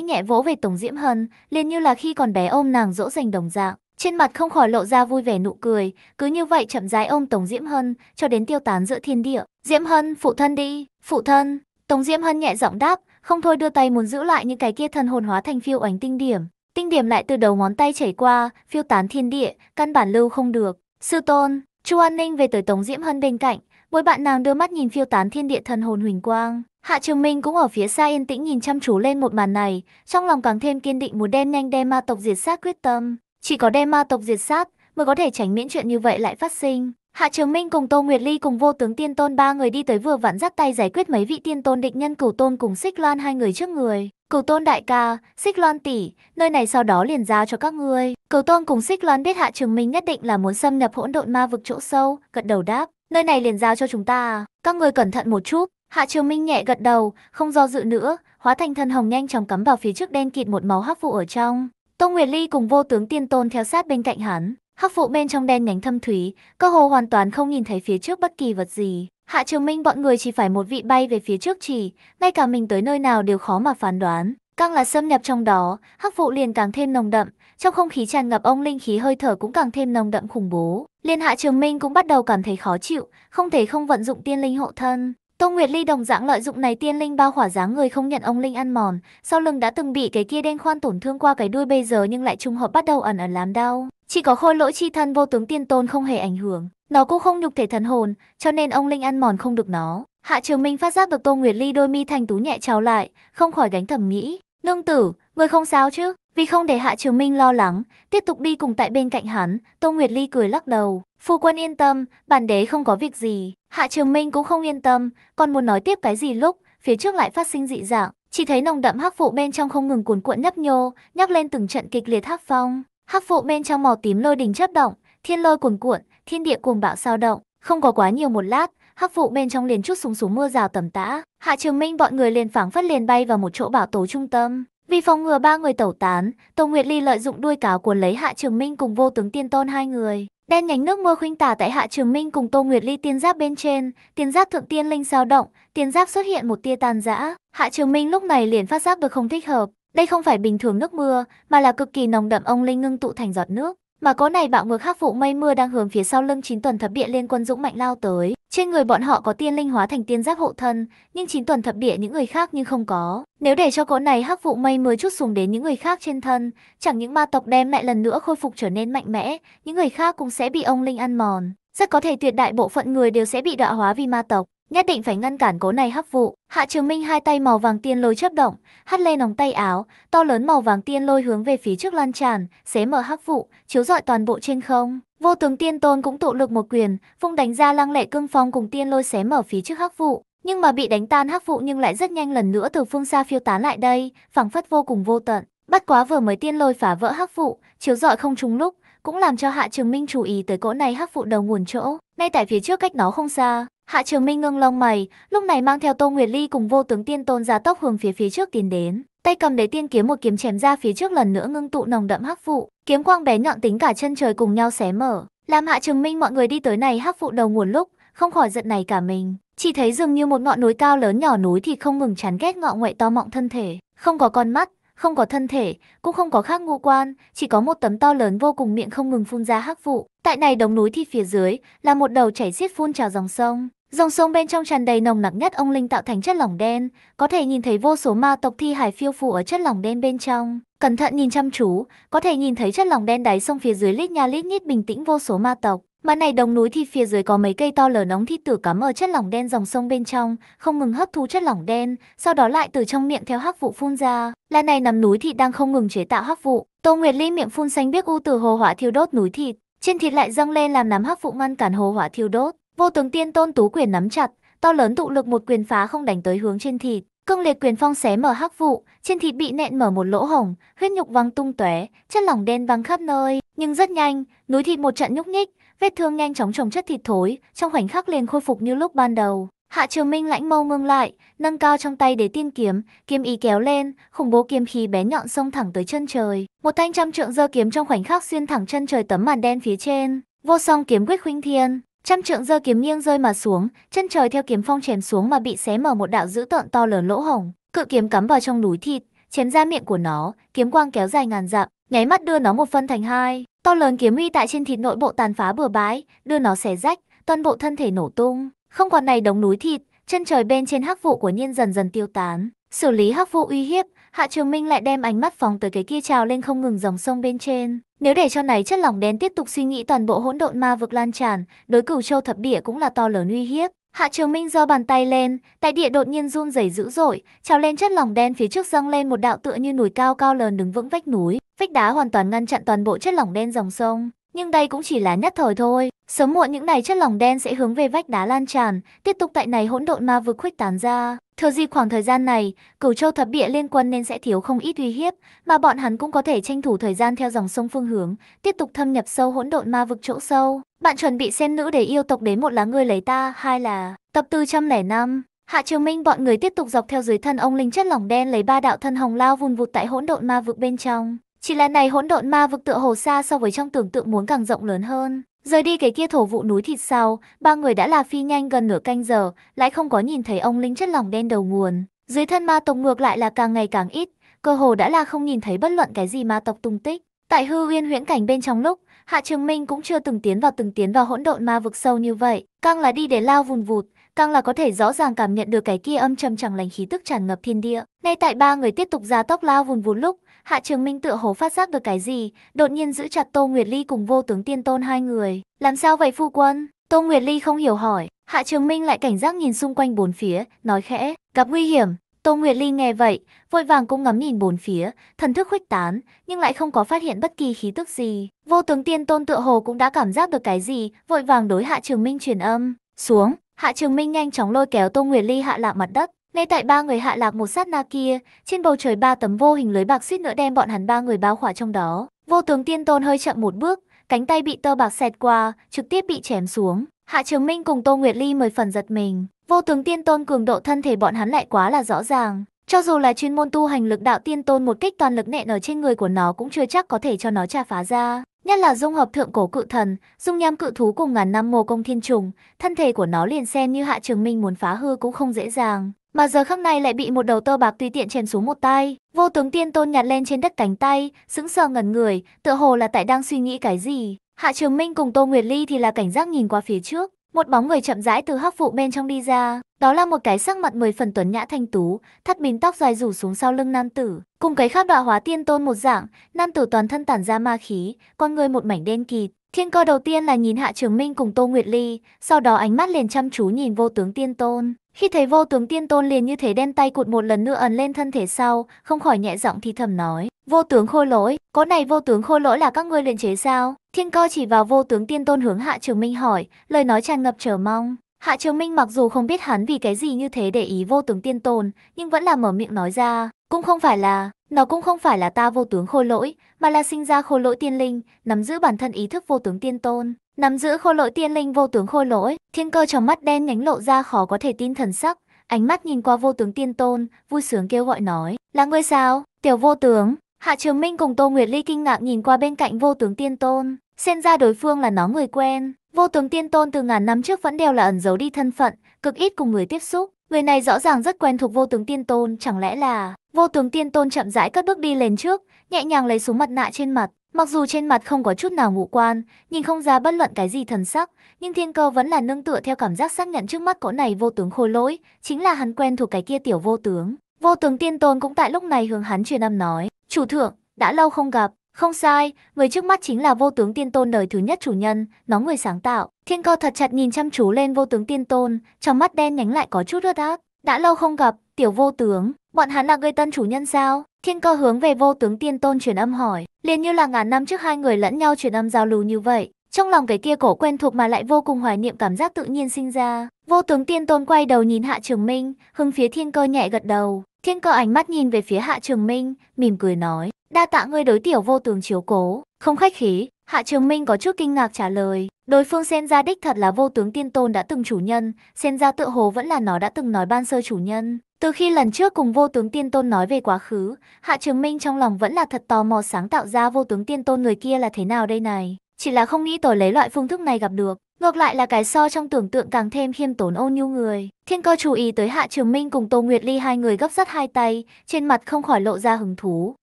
A: nhẹ vỗ về Tống Diễm Hân, liền như là khi còn bé ôm nàng dỗ dành đồng dạng. Trên mặt không khỏi lộ ra vui vẻ nụ cười, cứ như vậy chậm rãi ôm Tống Diễm Hân cho đến tiêu tán giữa thiên địa. Diễm Hân, phụ thân đi, phụ thân. Tống Diễm Hân nhẹ giọng đáp, không thôi đưa tay muốn giữ lại những cái kia thân hồn hóa thành phiêu ánh tinh điểm. Tinh điểm lại từ đầu ngón tay chảy qua, phiêu tán thiên địa, căn bản lưu không được. Sư tôn, Chu An Ninh về tới Tống Diễm Hân bên cạnh, mỗi bạn nàng đưa mắt nhìn phiêu tán thiên địa thần hồn huỳnh quang. Hạ Trường Minh cũng ở phía xa yên tĩnh nhìn chăm chú lên một màn này, trong lòng càng thêm kiên định muốn đem nhanh đem ma tộc diệt sát quyết tâm. Chỉ có đem ma tộc diệt sát mới có thể tránh miễn chuyện như vậy lại phát sinh. Hạ Trường Minh cùng Tô Nguyệt Ly cùng vô tướng tiên tôn ba người đi tới vừa vặn dắt tay giải quyết mấy vị tiên tôn định nhân cửu tôn cùng xích loan hai người trước người. Cửu tôn đại ca, xích loan tỷ, nơi này sau đó liền giao cho các ngươi. Cửu tôn cùng xích loan biết Hạ Trường Minh nhất định là muốn xâm nhập hỗn độn ma vực chỗ sâu, gật đầu đáp. Nơi này liền giao cho chúng ta, à? các người cẩn thận một chút. Hạ Trường Minh nhẹ gật đầu, không do dự nữa, hóa thành thân hồng nhanh chóng cắm vào phía trước đen kịt một máu hắc vụ ở trong. Tô Nguyệt Ly cùng vô tướng tiên tôn theo sát bên cạnh hắn. Hắc phụ bên trong đen nhánh thâm thúy, cơ hồ hoàn toàn không nhìn thấy phía trước bất kỳ vật gì. Hạ Trường Minh bọn người chỉ phải một vị bay về phía trước chỉ, ngay cả mình tới nơi nào đều khó mà phán đoán. Càng là xâm nhập trong đó, hắc phụ liền càng thêm nồng đậm, trong không khí tràn ngập ông linh khí hơi thở cũng càng thêm nồng đậm khủng bố. Liên Hạ Trường Minh cũng bắt đầu cảm thấy khó chịu, không thể không vận dụng tiên linh hộ thân. Tô Nguyệt Ly đồng dạng lợi dụng này tiên linh bao khỏa dáng người không nhận ông linh ăn mòn, sau lưng đã từng bị cái kia đen khoan tổn thương qua cái đuôi bây giờ nhưng lại trùng hợp bắt đầu ẩn ẩn làm đau. Chỉ có khôi lỗi chi thân vô tướng tiên tôn không hề ảnh hưởng, nó cũng không nhục thể thần hồn, cho nên ông linh ăn mòn không được nó. Hạ Trường Minh phát giác được Tô Nguyệt Ly đôi mi thành tú nhẹ trào lại, không khỏi gánh thầm nghĩ, "Nương tử, người không sao chứ?" Vì không để Hạ Trường Minh lo lắng, tiếp tục đi cùng tại bên cạnh hắn, Tô Nguyệt Ly cười lắc đầu. Phu quân yên tâm, bản đế không có việc gì. Hạ Trường Minh cũng không yên tâm, còn muốn nói tiếp cái gì lúc, phía trước lại phát sinh dị dạng. Chỉ thấy nồng đậm hắc vụ bên trong không ngừng cuồn cuộn nhấp nhô, nhắc lên từng trận kịch liệt hắc phong. Hắc vụ bên trong màu tím lôi đình chớp động, thiên lôi cuồn cuộn, thiên địa cuồng bạo sao động. Không có quá nhiều một lát, hắc vụ bên trong liền chút xuống xuống mưa rào tầm tã. Hạ Trường Minh bọn người liền phảng phất liền bay vào một chỗ bảo tố trung tâm. Vì phòng ngừa ba người tẩu tán, Tô Nguyệt Ly lợi dụng đuôi cá cuốn lấy Hạ Trường Minh cùng vô tướng tiên tôn hai người. Đen nhánh nước mưa khuynh tả tại Hạ Trường Minh cùng Tô Nguyệt Ly tiên giáp bên trên, tiên giáp thượng tiên linh sao động, tiên giáp xuất hiện một tia tàn rã. Hạ Trường Minh lúc này liền phát giác được không thích hợp. Đây không phải bình thường nước mưa, mà là cực kỳ nồng đậm ông linh ngưng tụ thành giọt nước. Mà có này bạo ngược khắc vụ mây mưa đang hướng phía sau lưng chín tuần thập địa liên quân dũng mạnh lao tới. Trên người bọn họ có tiên linh hóa thành tiên giáp hộ thân, nhưng chín tuần thập địa những người khác nhưng không có. Nếu để cho cỗ này hắc vụ mây mưa chút xuống đến những người khác trên thân, chẳng những ma tộc đem lại lần nữa khôi phục trở nên mạnh mẽ, những người khác cũng sẽ bị ông linh ăn mòn. Rất có thể tuyệt đại bộ phận người đều sẽ bị đọa hóa vì ma tộc nhất định phải ngăn cản cố này hấp vụ. Hạ Trường Minh hai tay màu vàng tiên lôi chớp động, hất lên nòng tay áo, to lớn màu vàng tiên lôi hướng về phía trước lan tràn, xé mở hấp vụ, chiếu rọi toàn bộ trên không. Vô tướng tiên tôn cũng tụ lực một quyền, phung đánh ra lăng lệ cương phong cùng tiên lôi xé mở phía trước hắc vụ. Nhưng mà bị đánh tan hắc vụ nhưng lại rất nhanh lần nữa từ phương xa phiêu tán lại đây, phảng phất vô cùng vô tận. Bắt quá vừa mới tiên lôi phá vỡ hắc vụ, chiếu rọi không trùng lúc, cũng làm cho Hạ Trường Minh chú ý tới cỗ này hắc vụ đầu nguồn chỗ, ngay tại phía trước cách nó không xa. Hạ Trường Minh ngưng lông mày, lúc này mang theo Tô Nguyệt Ly cùng vô tướng tiên tôn ra tốc hướng phía phía trước tiến đến. Tay cầm đế tiên kiếm một kiếm chém ra phía trước lần nữa ngưng tụ nồng đậm hắc vụ, kiếm quang bé nhọn tính cả chân trời cùng nhau xé mở, làm Hạ Trường Minh mọi người đi tới này hắc vụ đầu nguồn lúc, không khỏi giận này cả mình. Chỉ thấy dường như một ngọn núi cao lớn nhỏ núi thì không ngừng chán ghét ngọ ngoại to mọng thân thể, không có con mắt, không có thân thể, cũng không có khác ngũ quan, chỉ có một tấm to lớn vô cùng miệng không ngừng phun ra hắc vụ. Tại này đống núi thì phía dưới là một đầu chảy xiết phun trào dòng sông. Dòng sông bên trong tràn đầy nồng nặc nhất ông linh tạo thành chất lỏng đen, có thể nhìn thấy vô số ma tộc thi hải phiêu phù ở chất lỏng đen bên trong. Cẩn thận nhìn chăm chú, có thể nhìn thấy chất lỏng đen đáy sông phía dưới lít nha lít nhít bình tĩnh vô số ma tộc. Mà này đồng núi thì phía dưới có mấy cây to lở nóng thịt tử cắm ở chất lỏng đen dòng sông bên trong, không ngừng hấp thu chất lỏng đen, sau đó lại từ trong miệng theo hắc vụ phun ra. Là này nằm núi thịt đang không ngừng chế tạo hắc vụ. Tô Nguyệt Ly miệng phun xanh biếc u từ hồ hỏa thiêu đốt núi thịt, trên thịt lại dâng lên làm nắm hắc vụ ngăn cản hồ hỏa thiêu đốt. Vô tướng tiên tôn tú quyền nắm chặt, to lớn tụ lực một quyền phá không đánh tới hướng trên thịt. Cương liệt quyền phong xé mở hắc vụ, trên thịt bị nện mở một lỗ hổng, huyết nhục văng tung tóe, chất lỏng đen văng khắp nơi. Nhưng rất nhanh, núi thịt một trận nhúc nhích, Vết thương nhanh chóng trồng chất thịt thối, trong khoảnh khắc liền khôi phục như lúc ban đầu. Hạ Trường Minh lãnh mâu ngưng lại, nâng cao trong tay để tiên kiếm, kiếm ý kéo lên, khủng bố kiếm khí bé nhọn xông thẳng tới chân trời. Một thanh trăm trượng giơ kiếm trong khoảnh khắc xuyên thẳng chân trời tấm màn đen phía trên, vô song kiếm quyết khuynh thiên, trăm trượng giơ kiếm nghiêng rơi mà xuống, chân trời theo kiếm phong chém xuống mà bị xé mở một đạo dữ tợn to lớn lỗ hổng. Cự kiếm cắm vào trong núi thịt, chém ra miệng của nó, kiếm quang kéo dài ngàn dặm, nháy mắt đưa nó một phân thành hai. To lớn kiếm uy tại trên thịt nội bộ tàn phá bừa bãi, đưa nó xẻ rách, toàn bộ thân thể nổ tung. Không còn này đống núi thịt, chân trời bên trên hắc vụ của Nhiên dần dần tiêu tán. Xử lý hắc vụ uy hiếp, Hạ Trường Minh lại đem ánh mắt phóng tới cái kia trào lên không ngừng dòng sông bên trên. Nếu để cho này chất lỏng đen tiếp tục suy nghĩ toàn bộ hỗn độn ma vực lan tràn, đối cửu châu thập địa cũng là to lớn uy hiếp. Hạ Trường Minh giơ bàn tay lên, tại địa đột nhiên run rẩy dữ dội, trào lên chất lỏng đen phía trước dâng lên một đạo tựa như núi cao cao lớn đứng vững vách núi, vách đá hoàn toàn ngăn chặn toàn bộ chất lỏng đen dòng sông. Nhưng đây cũng chỉ là nhất thời thôi, sớm muộn những này chất lỏng đen sẽ hướng về vách đá lan tràn, tiếp tục tại này hỗn độn ma vực khuếch tán ra. Thừa dịp khoảng thời gian này, Cửu Châu thập địa liên quân nên sẽ thiếu không ít uy hiếp, mà bọn hắn cũng có thể tranh thủ thời gian theo dòng sông phương hướng, tiếp tục thâm nhập sâu hỗn độn ma vực chỗ sâu. Bạn chuẩn bị xem nữ để yêu tộc đến một là ngươi lấy ta, hai là tập tư trăm lẻ năm. Hạ Trường Minh bọn người tiếp tục dọc theo dưới thân ông linh chất lỏng đen lấy ba đạo thân hồng lao vùn vụt tại hỗn độn ma vực bên trong. Chỉ là này hỗn độn ma vực tựa hồ xa so với trong tưởng tượng muốn càng rộng lớn hơn. Rời đi cái kia thổ vụ núi thịt sau, ba người đã là phi nhanh gần nửa canh giờ, lại không có nhìn thấy ông linh chất lỏng đen đầu nguồn. Dưới thân ma tộc ngược lại là càng ngày càng ít, cơ hồ đã là không nhìn thấy bất luận cái gì ma tộc tung tích. Tại hư uyên huyễn cảnh bên trong lúc, Hạ Trường Minh cũng chưa từng tiến vào từng tiến vào hỗn độn ma vực sâu như vậy. Càng là đi để lao vùn vụt, càng là có thể rõ ràng cảm nhận được cái kia âm trầm chẳng lành khí tức tràn ngập thiên địa. Ngay tại ba người tiếp tục ra tốc lao vùn vụt lúc, Hạ Trường Minh tựa hồ phát giác được cái gì, đột nhiên giữ chặt Tô Nguyệt Ly cùng vô tướng tiên tôn hai người. Làm sao vậy phu quân? Tô Nguyệt Ly không hiểu hỏi, Hạ Trường Minh lại cảnh giác nhìn xung quanh bốn phía, nói khẽ, gặp nguy hiểm, Tô Nguyệt Ly nghe vậy, vội vàng cũng ngắm nhìn bốn phía, thần thức khuếch tán, nhưng lại không có phát hiện bất kỳ khí tức gì. Vô tướng tiên tôn tựa hồ cũng đã cảm giác được cái gì, vội vàng đối Hạ Trường Minh truyền âm, xuống. Hạ Trường Minh nhanh chóng lôi kéo Tô Nguyệt Ly hạ lạc mặt đất. Ngay tại ba người hạ lạc một sát na kia, trên bầu trời ba tấm vô hình lưới bạc suýt nữa đem bọn hắn ba người bao khỏa trong đó. Vô tướng tiên tôn hơi chậm một bước, cánh tay bị tơ bạc xẹt qua, trực tiếp bị chém xuống. Hạ Trường Minh cùng Tô Nguyệt Ly mười phần giật mình, Vô tướng tiên tôn cường độ thân thể bọn hắn lại quá là rõ ràng. Cho dù là chuyên môn tu hành lực đạo tiên tôn một kích toàn lực nện ở trên người của nó cũng chưa chắc có thể cho nó trà phá ra. Nhất là dung hợp thượng cổ cự thần, dung nham cự thú cùng ngàn năm mồ công thiên trùng, thân thể của nó liền xem như hạ trường minh muốn phá hư cũng không dễ dàng. Mà giờ khắc này lại bị một đầu tơ bạc tùy tiện chèn xuống một tay, vô tướng tiên tôn nhặt lên trên đất cánh tay, sững sờ ngẩn người, tựa hồ là tại đang suy nghĩ cái gì. Hạ trường minh cùng Tô Nguyệt Ly thì là cảnh giác nhìn qua phía trước, một bóng người chậm rãi từ hắc vụ bên trong đi ra, đó là một cái sắc mặt mười phần tuấn nhã thanh tú, thắt bím tóc dài rủ xuống sau lưng nam tử, cùng cái khắp đọa hóa tiên tôn một dạng, nam tử toàn thân tản ra ma khí, con người một mảnh đen kịt. Thiên cơ đầu tiên là nhìn Hạ Trường Minh cùng Tô Nguyệt Ly, sau đó ánh mắt liền chăm chú nhìn vô tướng tiên tôn. Khi thấy vô tướng tiên tôn liền như thế đen tay cụt một lần nữa ấn lên thân thể sau, không khỏi nhẹ giọng thì thầm nói. Vô tướng khôi lỗi, có này vô tướng khôi lỗi là các ngươi luyện chế sao? Thiên co chỉ vào vô tướng tiên tôn hướng Hạ Trường Minh hỏi, lời nói tràn ngập chờ mong. Hạ Trường Minh mặc dù không biết hắn vì cái gì như thế để ý vô tướng tiên tôn, nhưng vẫn là mở miệng nói ra. Cũng không phải là, nó cũng không phải là ta vô tướng khôi lỗi, mà là sinh ra khôi lỗi tiên linh, nắm giữ bản thân ý thức vô tướng tiên tôn. Nắm giữ khôi lỗi tiên linh vô tướng khôi lỗi, thiên cơ trong mắt đen nhánh lộ ra khó có thể tin thần sắc, ánh mắt nhìn qua vô tướng tiên tôn, vui sướng kêu gọi nói, là ngươi sao, tiểu vô tướng. Hạ Trường Minh cùng Tô Nguyệt Ly kinh ngạc nhìn qua bên cạnh vô tướng tiên tôn, xen ra đối phương là nó người quen. Vô tướng tiên tôn từ ngàn năm trước vẫn đều là ẩn giấu đi thân phận, cực ít cùng người tiếp xúc, Người này rõ ràng rất quen thuộc vô tướng tiên tôn, chẳng lẽ là... Vô tướng tiên tôn chậm rãi cất bước đi lên trước, nhẹ nhàng lấy xuống mặt nạ trên mặt. Mặc dù trên mặt không có chút nào ngũ quan, nhìn không ra bất luận cái gì thần sắc, nhưng thiên cơ vẫn là nương tựa theo cảm giác xác nhận trước mắt cỗ này vô tướng khôi lỗi, chính là hắn quen thuộc cái kia tiểu vô tướng. Vô tướng tiên tôn cũng tại lúc này hướng hắn truyền âm nói, chủ thượng, đã lâu không gặp, không sai, người trước mắt chính là vô tướng tiên tôn đời thứ nhất chủ nhân, nó người sáng tạo, Thiên cơ thật chặt nhìn chăm chú lên vô tướng tiên tôn, trong mắt đen nhánh lại có chút ướt ác. Đã lâu không gặp, tiểu vô tướng, bọn hắn là người tân chủ nhân sao? Thiên cơ hướng về vô tướng tiên tôn truyền âm hỏi, liền như là ngàn năm trước hai người lẫn nhau truyền âm giao lưu như vậy. Trong lòng cái kia cổ quen thuộc mà lại vô cùng hoài niệm cảm giác tự nhiên sinh ra. Vô tướng tiên tôn quay đầu nhìn Hạ Trường Minh, hưng phía thiên cơ nhẹ gật đầu. Thiên cơ ánh mắt nhìn về phía Hạ Trường Minh, mỉm cười nói, đa tạ ngươi đối tiểu vô tướng chiếu cố, không khách khí. Hạ Trường Minh có chút kinh ngạc trả lời, Đối phương Sen gia đích thật là vô tướng tiên tôn đã từng chủ nhân, Sen gia tự hồ vẫn là nó đã từng nói ban sơ chủ nhân. Từ khi lần trước cùng vô tướng tiên tôn nói về quá khứ, Hạ Trường Minh trong lòng vẫn là thật tò mò sáng tạo ra vô tướng tiên tôn người kia là thế nào đây này. Chỉ là không nghĩ tới lấy loại phương thức này gặp được, ngược lại là cái so trong tưởng tượng càng thêm khiêm tốn ôn nhu người. Thiên cơ chú ý tới Hạ Trường Minh cùng Tô Nguyệt Ly hai người gấp rất hai tay, trên mặt không khỏi lộ ra hứng thú.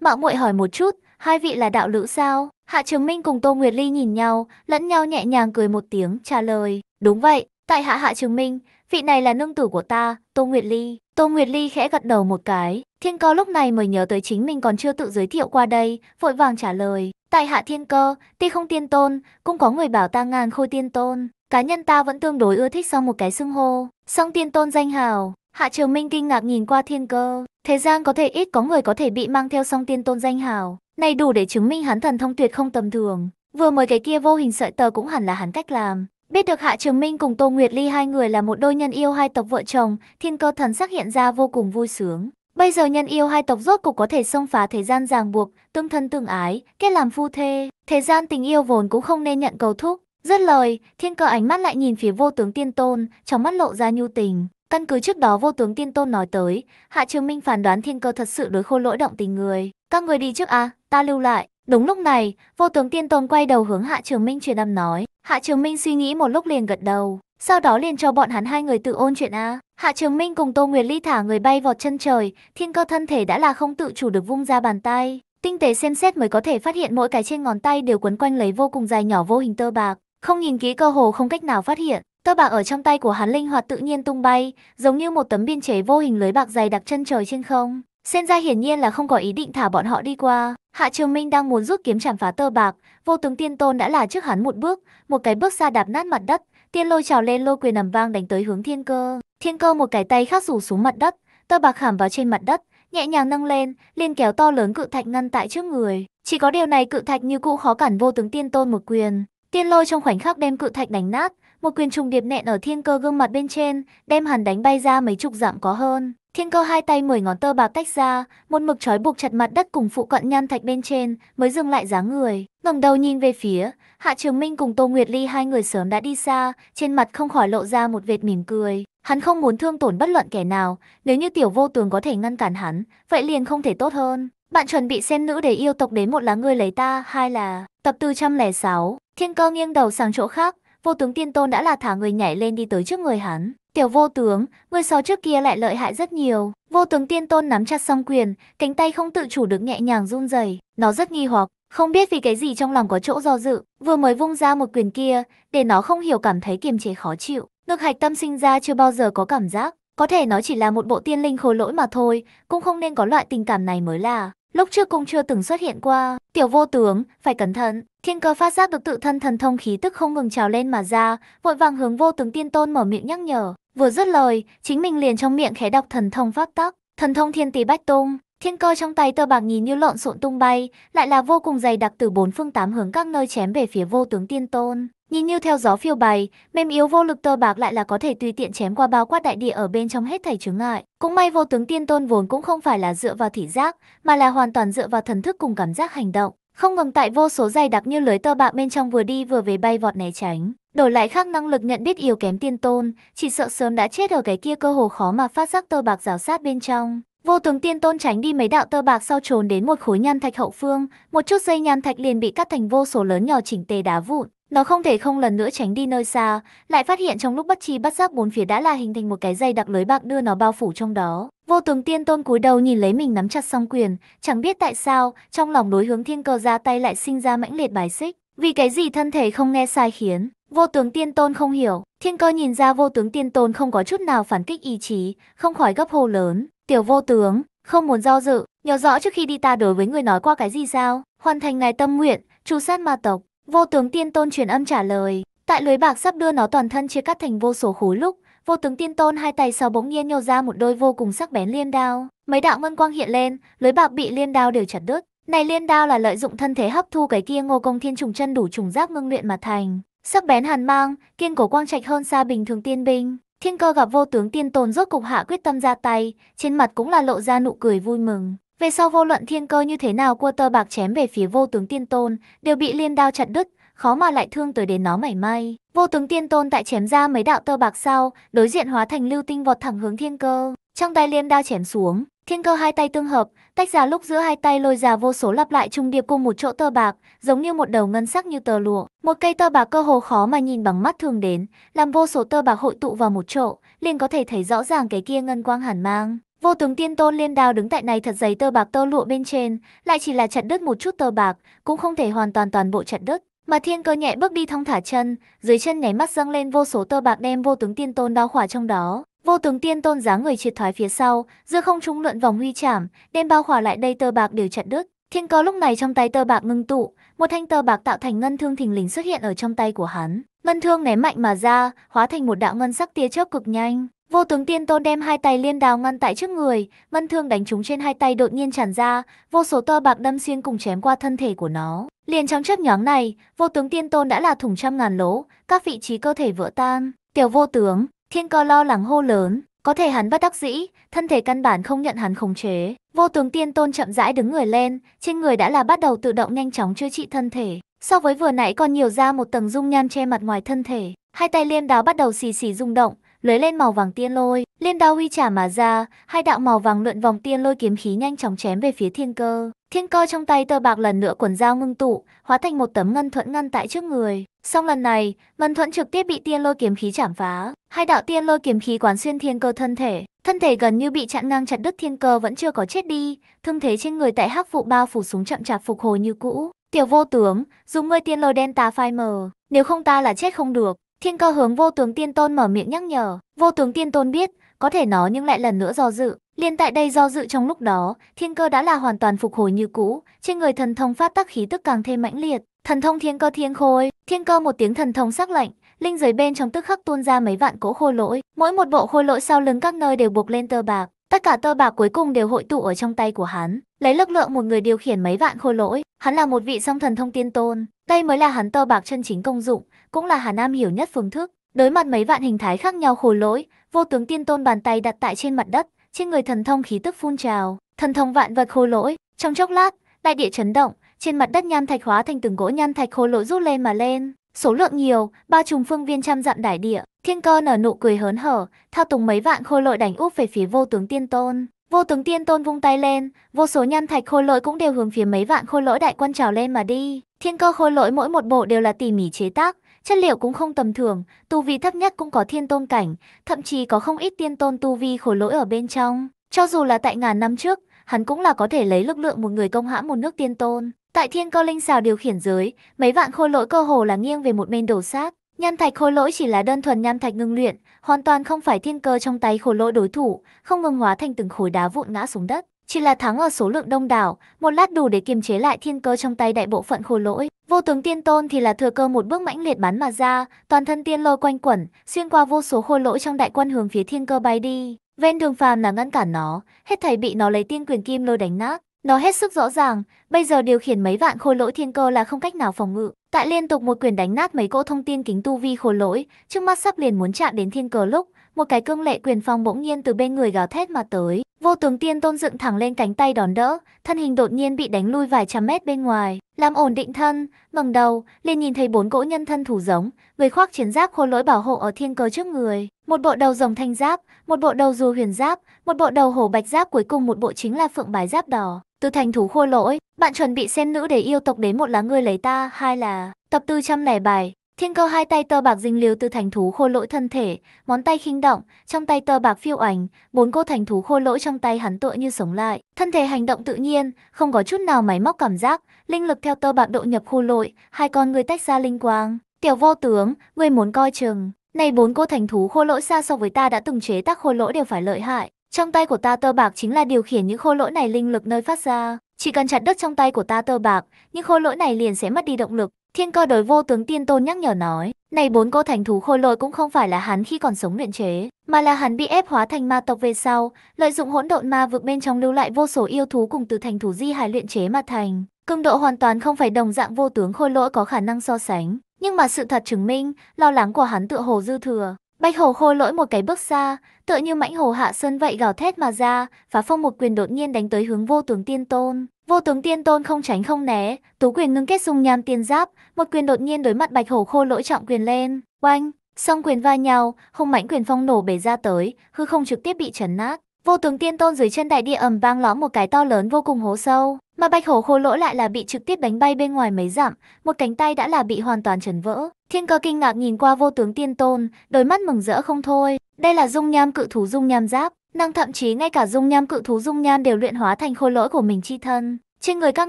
A: Mạo muội hỏi một chút, hai vị là đạo lữ sao? Hạ Trường Minh cùng Tô Nguyệt Ly nhìn nhau, lẫn nhau nhẹ nhàng cười một tiếng, trả lời. Đúng vậy, tại hạ Hạ Trường Minh, vị này là nương tử của ta, Tô Nguyệt Ly. Tô Nguyệt Ly khẽ gật đầu một cái, thiên cơ lúc này mới nhớ tới chính mình còn chưa tự giới thiệu qua đây, vội vàng trả lời. Tại hạ thiên cơ, tuy không tiên tôn, cũng có người bảo ta ngàn khôi tiên tôn. Cá nhân ta vẫn tương đối ưa thích sau một cái xưng hô, song tiên tôn danh hào. Hạ Trường Minh kinh ngạc nhìn qua thiên cơ, thế gian có thể ít có người có thể bị mang theo song tiên tôn danh hào. Này đủ để chứng minh hắn thần thông tuyệt không tầm thường. Vừa mới cái kia vô hình sợi tờ cũng hẳn là hắn cách làm. Biết được Hạ Trường Minh cùng Tô Nguyệt Ly hai người là một đôi nhân yêu hai tộc vợ chồng, thiên cơ thần sắc hiện ra vô cùng vui sướng. Bây giờ nhân yêu hai tộc rốt cục có thể xông phá thời gian ràng buộc, tương thân tương ái, kết làm phu thê. Thời gian tình yêu vốn cũng không nên nhận cầu thúc. rất lời, thiên cơ ánh mắt lại nhìn phía vô tướng tiên tôn, trong mắt lộ ra nhu tình. Căn cứ trước đó vô tướng tiên tôn nói tới, Hạ Trường Minh phán đoán thiên cơ thật sự đối khô lỗi động tình người. Các người đi trước à, ta lưu lại. Đúng lúc này, vô tướng tiên tôn quay đầu hướng Hạ Trường Minh truyền âm nói. Hạ Trường Minh suy nghĩ một lúc liền gật đầu. Sau đó liền cho bọn hắn hai người tự ôn chuyện A. Hạ Trường Minh cùng Tô Nguyệt Ly thả người bay vọt chân trời, thiên cơ thân thể đã là không tự chủ được vung ra bàn tay. Tinh tế xem xét mới có thể phát hiện mỗi cái trên ngón tay đều quấn quanh lấy vô cùng dài nhỏ vô hình tơ bạc. Không nhìn kỹ cơ hồ không cách nào phát hiện. Tơ bạc ở trong tay của hắn linh hoạt tự nhiên tung bay, giống như một tấm biên chế vô hình lưới bạc dày đặc chân trời trên không ra hiển nhiên là không có ý định thả bọn họ đi qua. Hạ Trường Minh đang muốn rút kiếm chảm phá tơ bạc, vô tướng tiên tôn đã là trước hắn một bước, một cái bước xa đạp nát mặt đất, tiên lôi trào lên lôi quyền nằm vang đánh tới hướng thiên cơ. Thiên cơ một cái tay khác rủ xuống mặt đất, tơ bạc khảm vào trên mặt đất, nhẹ nhàng nâng lên, liền kéo to lớn cự thạch ngăn tại trước người. Chỉ có điều này cự thạch như cũ khó cản vô tướng tiên tôn một quyền. Tiên lôi trong khoảnh khắc đem cự thạch đánh nát, một quyền trùng điệp nện ở thiên cơ gương mặt bên trên, đem hắn đánh bay ra mấy chục dặm có hơn. Thiên cơ hai tay mười ngón tơ bạc tách ra, một mực trói buộc chặt mặt đất cùng phụ cận nhan thạch bên trên, mới dừng lại dáng người. ngẩng đầu nhìn về phía, Hạ Trường Minh cùng Tô Nguyệt Ly hai người sớm đã đi xa, trên mặt không khỏi lộ ra một vệt mỉm cười. Hắn không muốn thương tổn bất luận kẻ nào, nếu như tiểu vô tường có thể ngăn cản hắn, vậy liền không thể tốt hơn. Bạn chuẩn bị xem nữ để yêu tộc đến một là ngươi lấy ta, hai là tập tư trăm lẻ sáu Thiên cơ nghiêng đầu sang chỗ khác, vô tướng tiên tôn đã là thả người nhảy lên đi tới trước người hắn. Tiểu vô tướng, người so trước kia lại lợi hại rất nhiều. Vô tướng tiên tôn nắm chặt song quyền, cánh tay không tự chủ được nhẹ nhàng run rẩy. Nó rất nghi hoặc, không biết vì cái gì trong lòng có chỗ do dự, vừa mới vung ra một quyền kia, để nó không hiểu cảm thấy kiềm chế khó chịu. Ngực hạch tâm sinh ra chưa bao giờ có cảm giác, có thể nó chỉ là một bộ tiên linh khối lỗi mà thôi, cũng không nên có loại tình cảm này mới là. Lúc trước cũng chưa từng xuất hiện qua, tiểu vô tướng, phải cẩn thận, Thiên cơ phát giác được tự thân thần thông khí tức không ngừng trào lên mà ra, vội vàng hướng vô tướng tiên tôn mở miệng nhắc nhở. Vừa dứt lời, chính mình liền trong miệng khẽ đọc thần thông pháp tắc, thần thông thiên tỷ bách tung. Thiên cơ trong tay tơ bạc nhìn như lộn xộn tung bay, lại là vô cùng dày đặc từ bốn phương tám hướng các nơi chém về phía vô tướng tiên tôn. Nhìn như theo gió phiêu bày, mềm yếu vô lực tơ bạc lại là có thể tùy tiện chém qua bao quát đại địa ở bên trong hết thảy chướng ngại. Cũng may vô tướng tiên tôn vốn cũng không phải là dựa vào thị giác, mà là hoàn toàn dựa vào thần thức cùng cảm giác hành động. Không ngừng tại vô số dày đặc như lưới tơ bạc bên trong vừa đi vừa về bay vọt né tránh. Đổi lại khác năng lực nhận biết yếu kém tiên tôn, chỉ sợ sớm đã chết ở cái kia cơ hồ khó mà phát giác tơ bạc rào sát bên trong. Vô tướng tiên tôn tránh đi mấy đạo tơ bạc sau trốn đến một khối nhan thạch hậu phương, một chút dây nhan thạch liền bị cắt thành vô số lớn nhỏ chỉnh tề đá vụn. Nó không thể không lần nữa tránh đi nơi xa, lại phát hiện trong lúc bất chi bất giác bốn phía đã là hình thành một cái dây đặc lưới bạc đưa nó bao phủ trong đó. Vô tướng tiên tôn cúi đầu nhìn lấy mình nắm chặt song quyền, chẳng biết tại sao, trong lòng đối hướng thiên cơ ra tay lại sinh ra mãnh liệt bài xích. Vì cái gì thân thể không nghe sai khiến, vô tướng tiên tôn không hiểu, thiên cơ nhìn ra vô tướng tiên tôn không có chút nào phản kích ý chí, không khỏi gấp hô lớn, tiểu vô tướng, không muốn do dự, nhớ rõ trước khi đi ta đối với người nói qua cái gì sao, hoàn thành ngài tâm nguyện, tru sát ma tộc. Vô tướng tiên tôn truyền âm trả lời, tại lưới bạc sắp đưa nó toàn thân chia cắt thành vô số khối lúc, Vô tướng tiên tôn hai tay sau bỗng nhiên nhô ra một đôi vô cùng sắc bén liên đao. Mấy đạo ngân quang hiện lên, lưới bạc bị liên đao đều chặt đứt. Này liên đao là lợi dụng thân thể hấp thu cái kia ngô công thiên trùng chân đủ trùng giác ngưng luyện mà thành. Sắc bén hàn mang, kiên cổ quang trạch hơn xa bình thường tiên binh. Thiên cơ gặp vô tướng tiên tôn rốt cục hạ quyết tâm ra tay, trên mặt cũng là lộ ra nụ cười vui mừng. Về sau vô luận thiên cơ như thế nào cua tơ bạc chém về phía vô tướng tiên tôn, đều bị liên đao chặt đứt, khó mà lại thương tới đến nó mảy may. Vô tướng tiên tôn tại chém ra mấy đạo tơ bạc sau, đối diện hóa thành lưu tinh vọt thẳng hướng thiên cơ. Trong tay liên đao chém xuống, thiên cơ hai tay tương hợp, tách ra lúc giữa hai tay lôi ra vô số lặp lại trung điệp cùng một chỗ tơ bạc, giống như một đầu ngân sắc như tờ lụa. Một cây tơ bạc cơ hồ khó mà nhìn bằng mắt thường đến, làm vô số tơ bạc hội tụ vào một chỗ, liền có thể thấy rõ ràng cái kia ngân quang hàn mang. Vô tướng tiên tôn liên đao đứng tại này thật giấy tơ bạc tơ lụa bên trên, lại chỉ là chặt đứt một chút tơ bạc, cũng không thể hoàn toàn toàn bộ chặt đứt. Mà thiên cơ nhẹ bước đi thong thả chân, dưới chân nháy mắt dâng lên vô số tơ bạc đem vô tướng tiên tôn bao khỏa trong đó. Vô tướng tiên tôn giá người triệt thoái phía sau, giữa không trung luận vòng huy chạm, đem bao khỏa lại đây tơ bạc đều chặt đứt. Thiên cơ lúc này trong tay tơ bạc ngưng tụ, một thanh tơ bạc tạo thành ngân thương thình lình xuất hiện ở trong tay của hắn. Ngân thương ném mạnh mà ra, hóa thành một đạo ngân sắc tia chớp cực nhanh. Vô tướng tiên tôn đem hai tay liên đào ngăn tại trước người, ngân thương đánh trúng trên hai tay đột nhiên tràn ra, vô số tơ bạc đâm xuyên cùng chém qua thân thể của nó. Liền trong chớp nhóm này, vô tướng tiên tôn đã là thủng trăm ngàn lỗ, các vị trí cơ thể vỡ tan. Tiểu vô tướng, thiên cơ lo lắng hô lớn, có thể hắn bất đắc dĩ, thân thể căn bản không nhận hắn khống chế. Vô tướng tiên tôn chậm rãi đứng người lên, trên người đã là bắt đầu tự động nhanh chóng chữa trị thân thể. So với vừa nãy còn nhiều ra một tầng dung nhan che mặt ngoài thân thể, hai tay liêm đào bắt đầu xì xì rung động, lấy lên màu vàng tiên lôi, liêm đao huy trả mà ra, hai đạo màu vàng lượn vòng tiên lôi kiếm khí nhanh chóng chém về phía thiên cơ. Thiên cơ trong tay tơ bạc lần nữa quần dao ngưng tụ, hóa thành một tấm ngân thuẫn ngăn tại trước người. Song lần này, ngân thuẫn trực tiếp bị tiên lôi kiếm khí chảm phá, hai đạo tiên lôi kiếm khí quán xuyên thiên cơ thân thể, thân thể gần như bị chặn ngang chặt đứt thiên cơ vẫn chưa có chết đi, thương thế trên người tại hắc vụ bao phủ súng chậm chạp phục hồi như cũ. Tiểu vô tướng, dùng ngươi tiên lôi đen ta phai mờ, nếu không ta là chết không được. Thiên cơ hướng vô tướng tiên tôn mở miệng nhắc nhở, vô tướng tiên tôn biết, có thể nó nhưng lại lần nữa do dự, Liên tại đây do dự trong lúc đó, thiên cơ đã là hoàn toàn phục hồi như cũ, trên người thần thông phát tác khí tức càng thêm mãnh liệt. Thần thông thiên cơ thiên khôi, thiên cơ một tiếng thần thông sắc lạnh, linh giới bên trong tức khắc tuôn ra mấy vạn cỗ khôi lỗi, mỗi một bộ khôi lỗi sau lưng các nơi đều buộc lên tơ bạc, tất cả tơ bạc cuối cùng đều hội tụ ở trong tay của hắn, lấy lực lượng một người điều khiển mấy vạn khôi lỗi, hắn là một vị song thần thông tiên tôn, đây mới là hắn tơ bạc chân chính công dụng, cũng là Hà Nam hiểu nhất phương thức. Đối mặt mấy vạn hình thái khác nhau khôi lỗi, vô tướng tiên tôn bàn tay đặt tại trên mặt đất, trên người thần thông khí tức phun trào, thần thông vạn vật khô lỗi, trong chốc lát, đại địa chấn động, trên mặt đất nham thạch hóa thành từng gỗ nham thạch khô lỗi rút lên mà lên, số lượng nhiều, bao trùm phương viên trăm dặm đại địa, thiên cơ nở nụ cười hớn hở, thao tùng mấy vạn khô lỗi đánh úp về phía vô tướng tiên tôn. Vô tướng tiên tôn vung tay lên, vô số nham thạch khôi lỗi cũng đều hướng phía mấy vạn khôi lỗi đại quân trào lên mà đi. Thiên cơ khôi lỗi mỗi một bộ đều là tỉ mỉ chế tác, Chất liệu cũng không tầm thường, tu vi thấp nhất cũng có thiên tôn cảnh, thậm chí có không ít tiên tôn tu vi khổ lỗi ở bên trong. Cho dù là tại ngàn năm trước, hắn cũng là có thể lấy lực lượng một người công hãm một nước tiên tôn. Tại thiên cơ linh xào điều khiển giới, mấy vạn khôi lỗi cơ hồ là nghiêng về một bên đổ sát. Nham thạch khôi lỗi chỉ là đơn thuần nham thạch ngưng luyện, hoàn toàn không phải thiên cơ trong tay khôi lỗi đối thủ, không ngừng hóa thành từng khối đá vụn ngã xuống đất. Chỉ là thắng ở số lượng đông đảo, một lát đủ để kiềm chế lại thiên cơ trong tay đại bộ phận khôi lỗi. Vô tướng tiên tôn thì là thừa cơ một bước mãnh liệt bắn mà ra, toàn thân tiên lôi quanh quẩn, xuyên qua vô số khôi lỗi trong đại quân hướng phía thiên cơ bay đi. Ven đường phàm là ngăn cản nó, hết thảy bị nó lấy tiên quyền kim lôi đánh nát. Nó hết sức rõ ràng, bây giờ điều khiển mấy vạn khôi lỗi thiên cơ là không cách nào phòng ngự. Tại liên tục một quyền đánh nát mấy cỗ thông tin kính tu vi khôi lỗi, trước mắt sắp liền muốn chạm đến thiên cơ lúc, một cái cương lệ quyền phong bỗng nhiên từ bên người gào thét mà tới. Vô tướng tiên tôn dựng thẳng lên cánh tay đón đỡ, thân hình đột nhiên bị đánh lui vài trăm mét bên ngoài. Làm ổn định thân, ngẩng đầu, liền nhìn thấy bốn cỗ nhân thân thủ giống, người khoác chiến giáp khô lỗi bảo hộ ở thiên cơ trước người. Một bộ đầu rồng thanh giáp, một bộ đầu rùa huyền giáp, một bộ đầu hổ bạch giáp cuối cùng một bộ chính là phượng bài giáp đỏ. Từ thành thủ khô lỗi, bạn chuẩn bị xen nữ để yêu tộc đến một là người lấy ta, hai là tập tư trăm lẻ bài, Thiên cơ hai tay tơ bạc dính liều từ thành thú khô lỗi thân thể, món tay khinh động, trong tay tơ bạc phiêu ảnh, bốn cô thành thú khô lỗi trong tay hắn tựa như sống lại. Thân thể hành động tự nhiên, không có chút nào máy móc cảm giác, linh lực theo tơ bạc độ nhập khô lỗi, hai con người tách ra linh quang. Tiểu vô tướng, người muốn coi chừng. Này bốn cô thành thú khô lỗi xa so với ta đã từng chế tác khô lỗi đều phải lợi hại. Trong tay của ta tơ bạc chính là điều khiển những khô lỗi này linh lực nơi phát ra. Chỉ cần chặt đứt trong tay của ta tơ bạc, những khô lỗi này liền sẽ mất đi động lực, Thiên cơ đối vô tướng tiên tôn nhắc nhở nói, này bốn cô thành thú khôi lỗi cũng không phải là hắn khi còn sống luyện chế, mà là hắn bị ép hóa thành ma tộc về sau, lợi dụng hỗn độn ma vực bên trong lưu lại vô số yêu thú cùng từ thành thú di hài luyện chế mà thành. Cường độ hoàn toàn không phải đồng dạng vô tướng khôi lỗi có khả năng so sánh, nhưng mà sự thật chứng minh, lo lắng của hắn tựa hồ dư thừa. Bạch Hồ khôi lỗi một cái bước xa, tựa như mãnh hồ hạ sơn vậy gào thét mà ra, phá phong một quyền đột nhiên đánh tới hướng vô tướng tiên tôn. Vô tướng tiên tôn không tránh không né, tú quyền ngưng kết dung nham tiên giáp, một quyền đột nhiên đối mặt bạch hổ khô lỗi trọng quyền lên, oanh, song quyền va nhau, hung mãnh quyền phong nổ bể ra tới, hư không trực tiếp bị chấn nát. Vô tướng tiên tôn dưới chân đại địa ầm vang lõm một cái to lớn vô cùng hố sâu, mà bạch hổ khô lỗ lại là bị trực tiếp đánh bay bên ngoài mấy dặm, một cánh tay đã là bị hoàn toàn chấn vỡ. Thiên cơ kinh ngạc nhìn qua vô tướng tiên tôn, đôi mắt mừng rỡ không thôi. Đây là dung nham cự thú dung nham giáp, Năng thậm chí ngay cả dung nham cự thú dung nham đều luyện hóa thành khôi lỗi của mình chi thân. Trên người các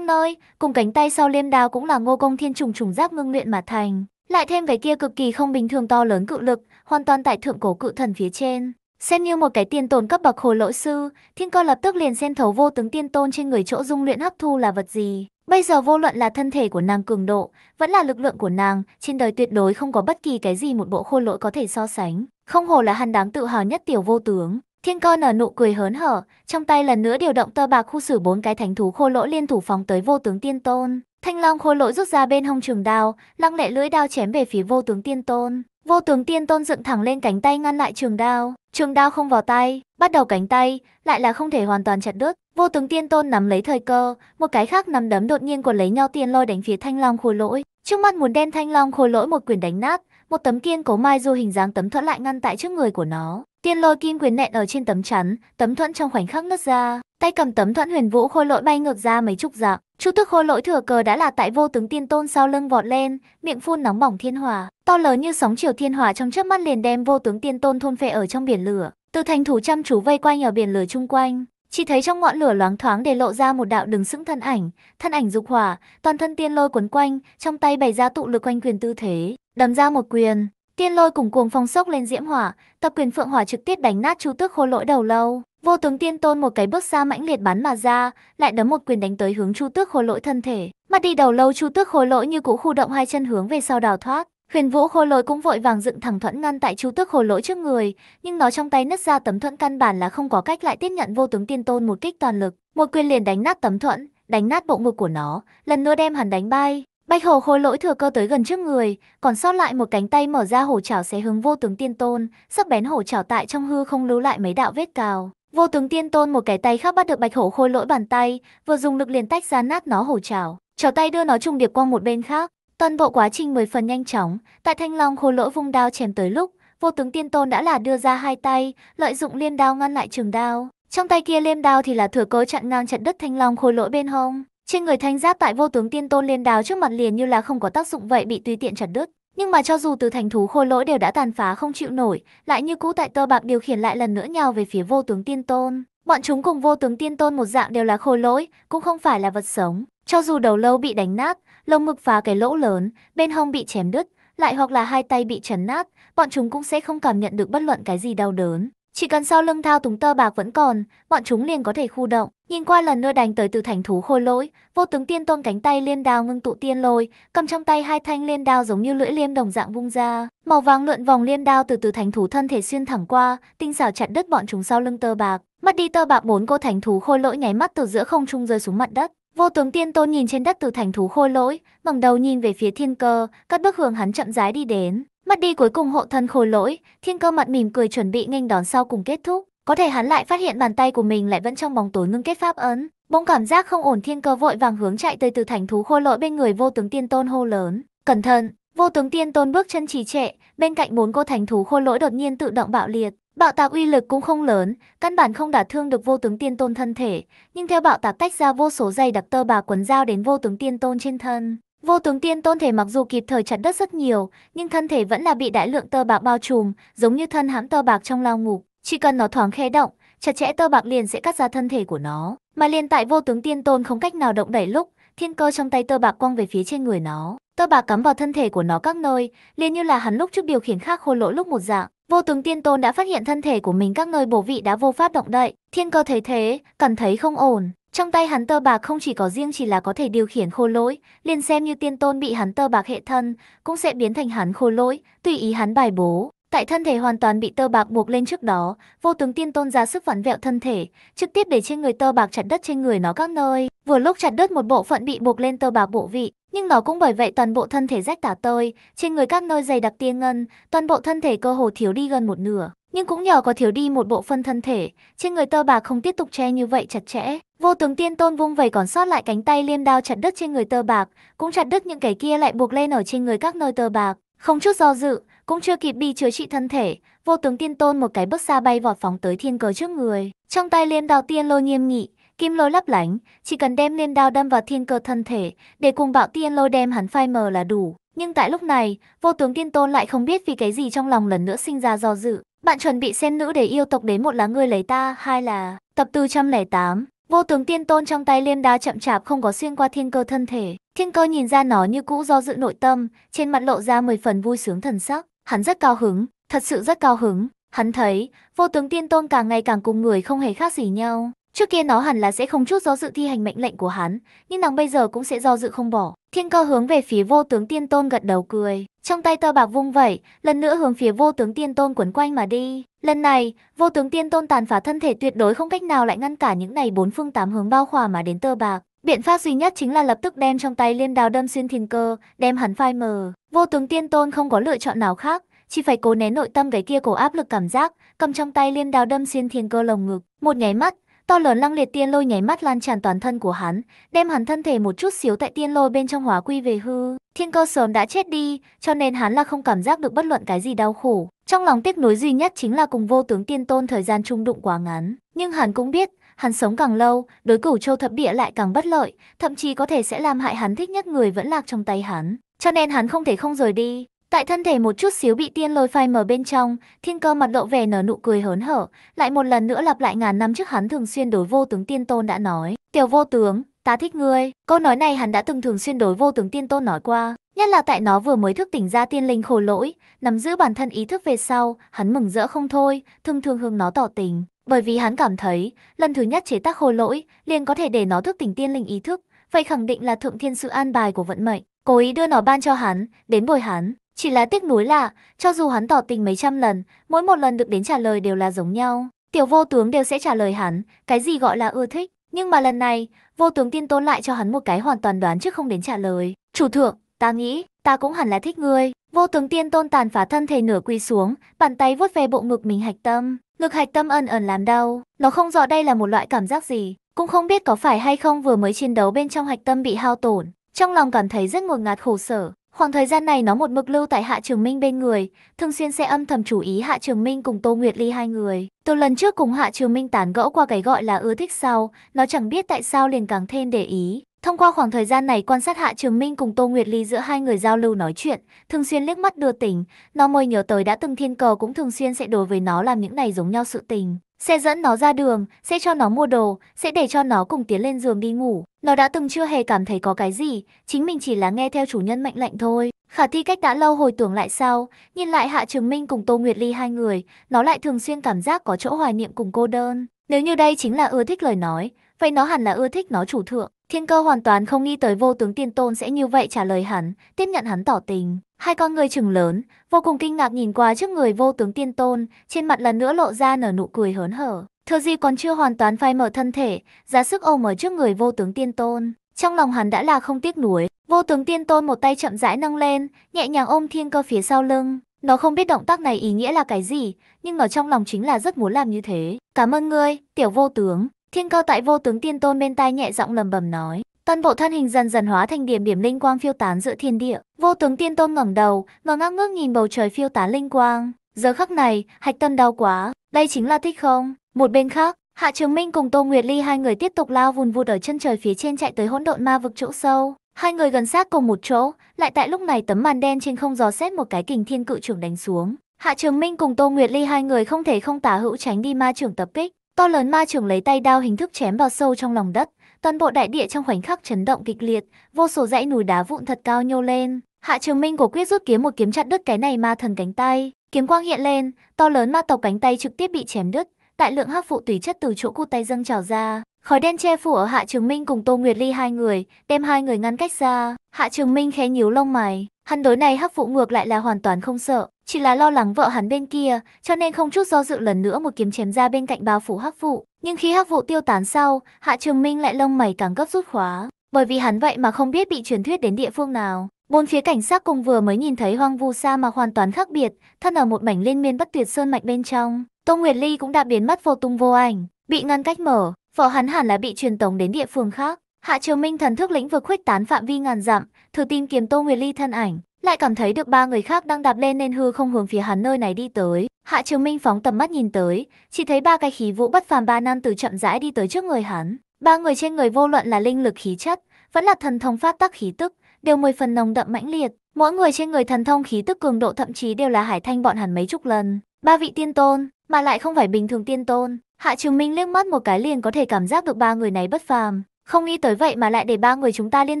A: nơi, cùng cánh tay sau liêm đao cũng là ngô công thiên trùng trùng giáp ngưng luyện mà thành. Lại thêm cái kia cực kỳ không bình thường to lớn cự lực, hoàn toàn tại thượng cổ cự thần phía trên. Xem như một cái tiền tồn cấp bậc khôi lỗi sư, thiên co lập tức liền xen thấu vô tướng tiên tôn trên người chỗ dung luyện hấp thu là vật gì. Bây giờ vô luận là thân thể của nàng cường độ, vẫn là lực lượng của nàng, trên đời tuyệt đối không có bất kỳ cái gì một bộ khôi lỗi có thể so sánh. Không hồ là hàn đáng tự hào nhất tiểu vô tướng. Thiên cơ nở nụ cười hớn hở, trong tay lần nữa điều động tơ bạc khu xử bốn cái thánh thú khô lỗ liên thủ phóng tới vô tướng tiên tôn. Thanh long khô lỗ rút ra bên hông trường đao, lăng lệ lưỡi đao chém về phía vô tướng tiên tôn. Vô tướng tiên tôn dựng thẳng lên cánh tay ngăn lại trường đao, trường đao không vào tay, bắt đầu cánh tay, lại là không thể hoàn toàn chặt đứt. Vô tướng tiên tôn nắm lấy thời cơ, một cái khác nắm đấm đột nhiên của lấy nhau tiền lôi đánh phía thanh long khô lỗi. Trước mắt muốn đen thanh long khô lỗi một quyền đánh nát, một tấm kiên cố mai du hình dáng tấm thuẫn lại ngăn tại trước người của nó. Tiên lôi kim quyền nện ở trên tấm chắn, tấm thuẫn trong khoảnh khắc nứt ra, tay cầm tấm thuẫn huyền vũ khôi lỗi bay ngược ra mấy chục dặm. Chu thức khôi lỗi thừa cờ đã là tại vô tướng tiên tôn sau lưng vọt lên, miệng phun nóng bỏng thiên hỏa, to lớn như sóng chiều thiên hỏa trong chớp mắt liền đem vô tướng tiên tôn thôn phệ ở trong biển lửa. Từ thành thủ chăm chú vây quanh ở biển lửa chung quanh, chỉ thấy trong ngọn lửa loáng thoáng để lộ ra một đạo đứng sững thân ảnh, thân ảnh dục hỏa, toàn thân tiên lôi quấn quanh, trong tay bày ra tụ lực quanh quyền tư thế, đấm ra một quyền, Tiên lôi cùng cuồng phong sốc lên diễm hỏa, tập quyền phượng hỏa trực tiếp đánh nát chu tước khô lỗi đầu lâu. Vô tướng tiên tôn một cái bước xa mãnh liệt bắn mà ra, lại đấm một quyền đánh tới hướng chu tước khô lỗi thân thể. Mặt đi đầu lâu chu tước khô lỗi như cũ khu động hai chân hướng về sau đào thoát. Huyền Vũ Khôi Lỗi cũng vội vàng dựng thẳng thuẫn ngăn tại Chu Tước Khôi Lỗi trước người, nhưng nó trong tay nứt ra tấm thuẫn căn bản là không có cách lại tiếp nhận vô tướng tiên tôn một kích toàn lực, một quyền liền đánh nát tấm thuẫn, đánh nát bộ ngực của nó, lần nữa đem hắn đánh bay. Bạch hổ khối lỗi thừa cơ tới gần trước người, còn sót lại một cánh tay mở ra hổ chảo xé hướng vô tướng tiên tôn, sắc bén hổ chảo tại trong hư không lưu lại mấy đạo vết cào. Vô tướng tiên tôn một cái tay khác bắt được bạch hổ khôi lỗi bàn tay, vừa dùng lực liền tách ra nát nó hổ chảo, chảo tay đưa nó trùng điệp qua một bên khác. Toàn bộ quá trình mười phần nhanh chóng, tại thanh long khôi lỗi vung đao chém tới lúc, vô tướng tiên tôn đã là đưa ra hai tay, lợi dụng liên đao ngăn lại trường đao. Trong tay kia liêm đao thì là thừa cơ chặn ngang chặn đất thanh long khôi lỗi bên hông. Trên người thanh giáp tại vô tướng tiên tôn liên đào trước mặt liền như là không có tác dụng vậy bị tùy tiện chặt đứt. Nhưng mà cho dù từ thành thú khôi lỗi đều đã tàn phá không chịu nổi, lại như cũ tại tơ bạc điều khiển lại lần nữa nhào về phía vô tướng tiên tôn. Bọn chúng cùng vô tướng tiên tôn một dạng đều là khôi lỗi, cũng không phải là vật sống. Cho dù đầu lâu bị đánh nát, lông mực phá cái lỗ lớn, bên hông bị chém đứt, lại hoặc là hai tay bị chấn nát, bọn chúng cũng sẽ không cảm nhận được bất luận cái gì đau đớn. Chỉ cần sau lưng thao túng tơ bạc vẫn còn, bọn chúng liền có thể khu động. Nhìn qua lần nữa đánh tới từ thành thú khôi lỗi, vô tướng tiên tôn cánh tay liên đao ngưng tụ tiên lôi, cầm trong tay hai thanh liên đao giống như lưỡi liêm đồng dạng vung ra, màu vàng lượn vòng liên đao từ từ thành thú thân thể xuyên thẳng qua, tinh xảo chặt đứt bọn chúng sau lưng tơ bạc. Mất đi tơ bạc bốn cô thành thú khôi lỗi nháy mắt từ giữa không trung rơi xuống mặt đất. Vô tướng tiên tôn nhìn trên đất từ thành thú khôi lỗi, ngẩng đầu nhìn về phía thiên cơ, các bước hướng hắn chậm rãi đi đến. Mất đi cuối cùng hộ thân khôi lỗi, thiên cơ mặt mỉm cười chuẩn bị nghênh đón sau cùng kết thúc. Có thể hắn lại phát hiện bàn tay của mình lại vẫn trong bóng tối ngưng kết pháp ấn. Bỗng cảm giác không ổn thiên cơ vội vàng hướng chạy tới từ thành thú khôi lỗi bên người vô tướng tiên tôn hô lớn. Cẩn thận, vô tướng tiên tôn bước chân trì trệ, bên cạnh bốn cô thành thú khôi lỗi đột nhiên tự động bạo liệt. Bạo tạc uy lực cũng không lớn, căn bản không đả thương được vô tướng tiên tôn thân thể, nhưng theo bạo tạc tách ra vô số dây đặc tơ bà quấn dao đến vô tướng tiên tôn trên thân. Vô tướng tiên tôn thể mặc dù kịp thời chặt đất rất nhiều, nhưng thân thể vẫn là bị đại lượng tơ bạc bao trùm, giống như thân hãm tơ bạc trong lao ngục. Chỉ cần nó thoáng khe động, chặt chẽ tơ bạc liền sẽ cắt ra thân thể của nó. Mà liền tại vô tướng tiên tôn không cách nào động đẩy lúc, thiên cơ trong tay tơ bạc quăng về phía trên người nó. Tơ bạc cắm vào thân thể của nó các nơi, liền như là hắn lúc trước điều khiển khác khô lỗ lúc một dạng. Vô tướng tiên tôn đã phát hiện thân thể của mình các nơi bổ vị đã vô pháp động đậy. Thiên cơ thấy thế, cảm thấy không ổn. Trong tay hắn tơ bạc không chỉ có riêng chỉ là có thể điều khiển khô lỗi, liền xem như tiên tôn bị hắn tơ bạc hệ thân, cũng sẽ biến thành hắn khô lỗi, tùy ý hắn bài bố. Tại thân thể hoàn toàn bị tơ bạc buộc lên trước đó, vô tướng tiên tôn ra sức vặn vẹo thân thể, trực tiếp để trên người tơ bạc chặt đất trên người nó các nơi. Vừa lúc chặt đất một bộ phận bị buộc lên tơ bạc bộ vị, nhưng nó cũng bởi vậy toàn bộ thân thể rách tả tơi, trên người các nơi dày đặc tiên ngân, toàn bộ thân thể cơ hồ thiếu đi gần một nửa. Nhưng cũng nhờ có thiếu đi một bộ phân thân thể, trên người tơ bạc không tiếp tục che như vậy chặt chẽ. Vô tướng tiên tôn vung vẩy còn sót lại cánh tay liêm đao chặt đứt trên người tơ bạc, cũng chặt đứt những kẻ kia lại buộc lên ở trên người các nơi tơ bạc. Không chút do dự, cũng chưa kịp đi chữa trị thân thể, vô tướng tiên tôn một cái bước xa bay vọt phóng tới thiên cơ trước người. Trong tay liêm đào tiên lôi nghiêm nghị, kim lôi lấp lánh, chỉ cần đem liêm đao đâm vào thiên cơ thân thể, để cùng bạo tiên lôi đem hắn phai mờ là đủ. Nhưng tại lúc này, vô tướng tiên tôn lại không biết vì cái gì trong lòng lần nữa sinh ra do dự. Bạn chuẩn bị xem nữ để yêu tộc đến một là ngươi lấy ta, hai là tập tư trăm lẻ tám Vô tướng tiên tôn trong tay liêm đao chậm chạp không có xuyên qua thiên cơ thân thể. Thiên cơ nhìn ra nó như cũ do dự nội tâm, trên mặt lộ ra 10 phần vui sướng thần sắc. Hắn rất cao hứng, thật sự rất cao hứng. Hắn thấy, vô tướng tiên tôn càng ngày càng cùng người không hề khác gì nhau. Trước kia nó hẳn là sẽ không chút do dự thi hành mệnh lệnh của hắn, nhưng nàng bây giờ cũng sẽ do dự không bỏ. Thiên cao hướng về phía vô tướng tiên tôn gật đầu cười, trong tay tơ bạc vung vẩy, lần nữa hướng phía vô tướng tiên tôn quấn quanh mà đi. Lần này, vô tướng tiên tôn tàn phá thân thể tuyệt đối không cách nào lại ngăn cả những này bốn phương tám hướng bao khỏa mà đến tơ bạc. Biện pháp duy nhất chính là lập tức đem trong tay liên đào đâm xuyên thiên cơ, đem hắn phai mờ. Vô tướng tiên tôn không có lựa chọn nào khác, chỉ phải cố nén nội tâm cái kia cổ áp lực cảm giác, cầm trong tay liên đào đâm xuyên thiên cơ lồng ngực, một nháy mắt, to lớn lăng liệt tiên lôi nháy mắt lan tràn toàn thân của hắn, đem hắn thân thể một chút xíu tại tiên lôi bên trong hóa quy về hư. Thiên cơ sớm đã chết đi, cho nên hắn là không cảm giác được bất luận cái gì đau khổ. Trong lòng tiếc nối duy nhất chính là cùng vô tướng tiên tôn thời gian trung đụng quá ngắn, nhưng hắn cũng biết, hắn sống càng lâu, đối cửu châu thập địa lại càng bất lợi, thậm chí có thể sẽ làm hại hắn thích nhất người vẫn lạc trong tay hắn. Cho nên hắn không thể không rời đi. Tại thân thể một chút xíu bị tiên lôi phai mở bên trong, thiên cơ mặt lộ vẻ nở nụ cười hớn hở, lại một lần nữa lặp lại ngàn năm trước hắn thường xuyên đối vô tướng tiên tôn đã nói. Tiểu vô tướng, ta thích ngươi. Câu nói này hắn đã từng thường xuyên đối vô tướng tiên tôn nói qua. Nhất là tại nó vừa mới thức tỉnh ra tiên linh khổ lỗi, nắm giữ bản thân ý thức về sau, hắn mừng rỡ không thôi, thường thường hướng nó tỏ tình. Bởi vì hắn cảm thấy, lần thứ nhất chế tác hồ lỗi, liền có thể để nó thức tỉnh tiên linh ý thức, vậy khẳng định là thượng thiên sự an bài của vận mệnh, cố ý đưa nó ban cho hắn, đến bồi hắn. Chỉ là tiếc nuối là, cho dù hắn tỏ tình mấy trăm lần, mỗi một lần được đến trả lời đều là giống nhau. Tiểu vô tướng đều sẽ trả lời hắn, cái gì gọi là ưa thích. Nhưng mà lần này, vô tướng tiên tôn lại cho hắn một cái hoàn toàn đoán trước không đến trả lời. Chủ thượng, Ta nghĩ, ta cũng hẳn là thích ngươi. Vô tướng tiên tôn tàn phá thân thể nửa quy xuống, bàn tay vuốt về bộ ngực mình hạch tâm. Ngực hạch tâm ẩn ẩn làm đau, nó không rõ đây là một loại cảm giác gì, cũng không biết có phải hay không vừa mới chiến đấu bên trong hạch tâm bị hao tổn. Trong lòng cảm thấy rất ngột ngạt khổ sở, khoảng thời gian này nó một mực lưu tại Hạ Trường Minh bên người, thường xuyên sẽ âm thầm chú ý Hạ Trường Minh cùng Tô Nguyệt Ly hai người. Từ lần trước cùng Hạ Trường Minh tán gẫu qua cái gọi là ưa thích sau, nó chẳng biết tại sao liền càng thêm để ý. Thông qua khoảng thời gian này quan sát Hạ Trường Minh cùng Tô Nguyệt Ly giữa hai người giao lưu nói chuyện, thường xuyên liếc mắt đưa tình, nó mới nhớ tới đã từng thiên cờ cũng thường xuyên sẽ đối với nó làm những này giống nhau sự tình. Sẽ dẫn nó ra đường, sẽ cho nó mua đồ, sẽ để cho nó cùng tiến lên giường đi ngủ. Nó đã từng chưa hề cảm thấy có cái gì, chính mình chỉ là nghe theo chủ nhân mệnh lệnh thôi. Khả thi cách đã lâu hồi tưởng lại sau, nhìn lại Hạ Trường Minh cùng Tô Nguyệt Ly hai người, nó lại thường xuyên cảm giác có chỗ hoài niệm cùng cô đơn. Nếu như đây chính là ưa thích lời nói, vậy nó hẳn là ưa thích nó chủ thượng. Thiên cơ hoàn toàn không nghĩ tới vô tướng tiên tôn sẽ như vậy trả lời hắn, tiếp nhận hắn tỏ tình. Hai con người chừng lớn, vô cùng kinh ngạc nhìn qua trước người vô tướng tiên tôn, trên mặt lần nữa lộ ra nở nụ cười hớn hở. Thừa gì còn chưa hoàn toàn phai mở thân thể, ra sức ôm ở trước người vô tướng tiên tôn. Trong lòng hắn đã là không tiếc nuối, vô tướng tiên tôn một tay chậm rãi nâng lên, nhẹ nhàng ôm thiên cơ phía sau lưng. Nó không biết động tác này ý nghĩa là cái gì, nhưng nó trong lòng chính là rất muốn làm như thế. Cảm ơn ngươi, tiểu vô tướng, Thiên cao tại vô tướng tiên tôn bên tai nhẹ giọng lầm bầm nói. Toàn bộ thân hình dần dần hóa thành điểm điểm linh quang phiêu tán giữa thiên địa. Vô tướng tiên tôn ngẩng đầu, ngơ ngác ngước nhìn bầu trời phiêu tán linh quang. Giờ khắc này, hạch tâm đau quá, đây chính là thích không? Một bên khác, Hạ Trường Minh cùng Tô Nguyệt Ly hai người tiếp tục lao vùn vụt ở chân trời phía trên chạy tới hỗn độn ma vực chỗ sâu. Hai người gần sát cùng một chỗ, lại tại lúc này tấm màn đen trên không gió xét một cái kình thiên cự trưởng đánh xuống. Hạ Trường Minh cùng Tô Nguyệt Ly hai người không thể không tả hữu tránh đi ma trưởng tập kích. To lớn ma trưởng lấy tay đao hình thức chém vào sâu trong lòng đất, toàn bộ đại địa trong khoảnh khắc chấn động kịch liệt, vô số dãy núi đá vụn thật cao nhô lên. Hạ Trường Minh của quyết rút kiếm một kiếm chặt đứt cái này ma thần cánh tay, kiếm quang hiện lên, to lớn ma tộc cánh tay trực tiếp bị chém đứt, đại lượng hắc phụ tùy chất từ chỗ cụ tay dâng trào ra, khói đen che phủ ở Hạ Trường Minh cùng Tô Nguyệt Ly hai người, đem hai người ngăn cách ra. Hạ Trường Minh khẽ nhíu lông mày, hắn đối này hắc phụ ngược lại là hoàn toàn không sợ, chỉ là lo lắng vợ hắn bên kia, cho nên không chút do dự lần nữa một kiếm chém ra bên cạnh bao phủ hắc vụ. Nhưng khi hắc vụ tiêu tán sau, Hạ Trường Minh lại lông mày càng gấp rút khóa, bởi vì hắn vậy mà không biết bị truyền thuyết đến địa phương nào. Bốn phía cảnh sát cùng vừa mới nhìn thấy hoang vu xa mà hoàn toàn khác biệt, thân ở một mảnh liên miên bất tuyệt sơn mạch bên trong. Tô Nguyệt Ly cũng đã biến mất vô tung vô ảnh, bị ngăn cách mở, vợ hắn hẳn là bị truyền tống đến địa phương khác. Hạ Trường Minh thần thức lĩnh vực khuếch tán phạm vi ngàn dặm, thử tìm kiếm Tô Nguyệt Ly thân ảnh, lại cảm thấy được ba người khác đang đạp lên nên hư không hướng phía hắn nơi này đi tới. Hạ Trường Minh phóng tầm mắt nhìn tới, chỉ thấy ba cái khí vũ bất phàm ba nam tử chậm rãi đi tới trước người hắn. Ba người trên người vô luận là linh lực khí chất, vẫn là thần thông phát tác khí tức, đều mười phần nồng đậm mãnh liệt. Mỗi người trên người thần thông khí tức cường độ thậm chí đều là hải thanh bọn hắn mấy chục lần. Ba vị tiên tôn, mà lại không phải bình thường tiên tôn. Hạ Trường Minh liếc mắt một cái liền có thể cảm giác được ba người này bất phàm. Không nghĩ tới vậy mà lại để ba người chúng ta liên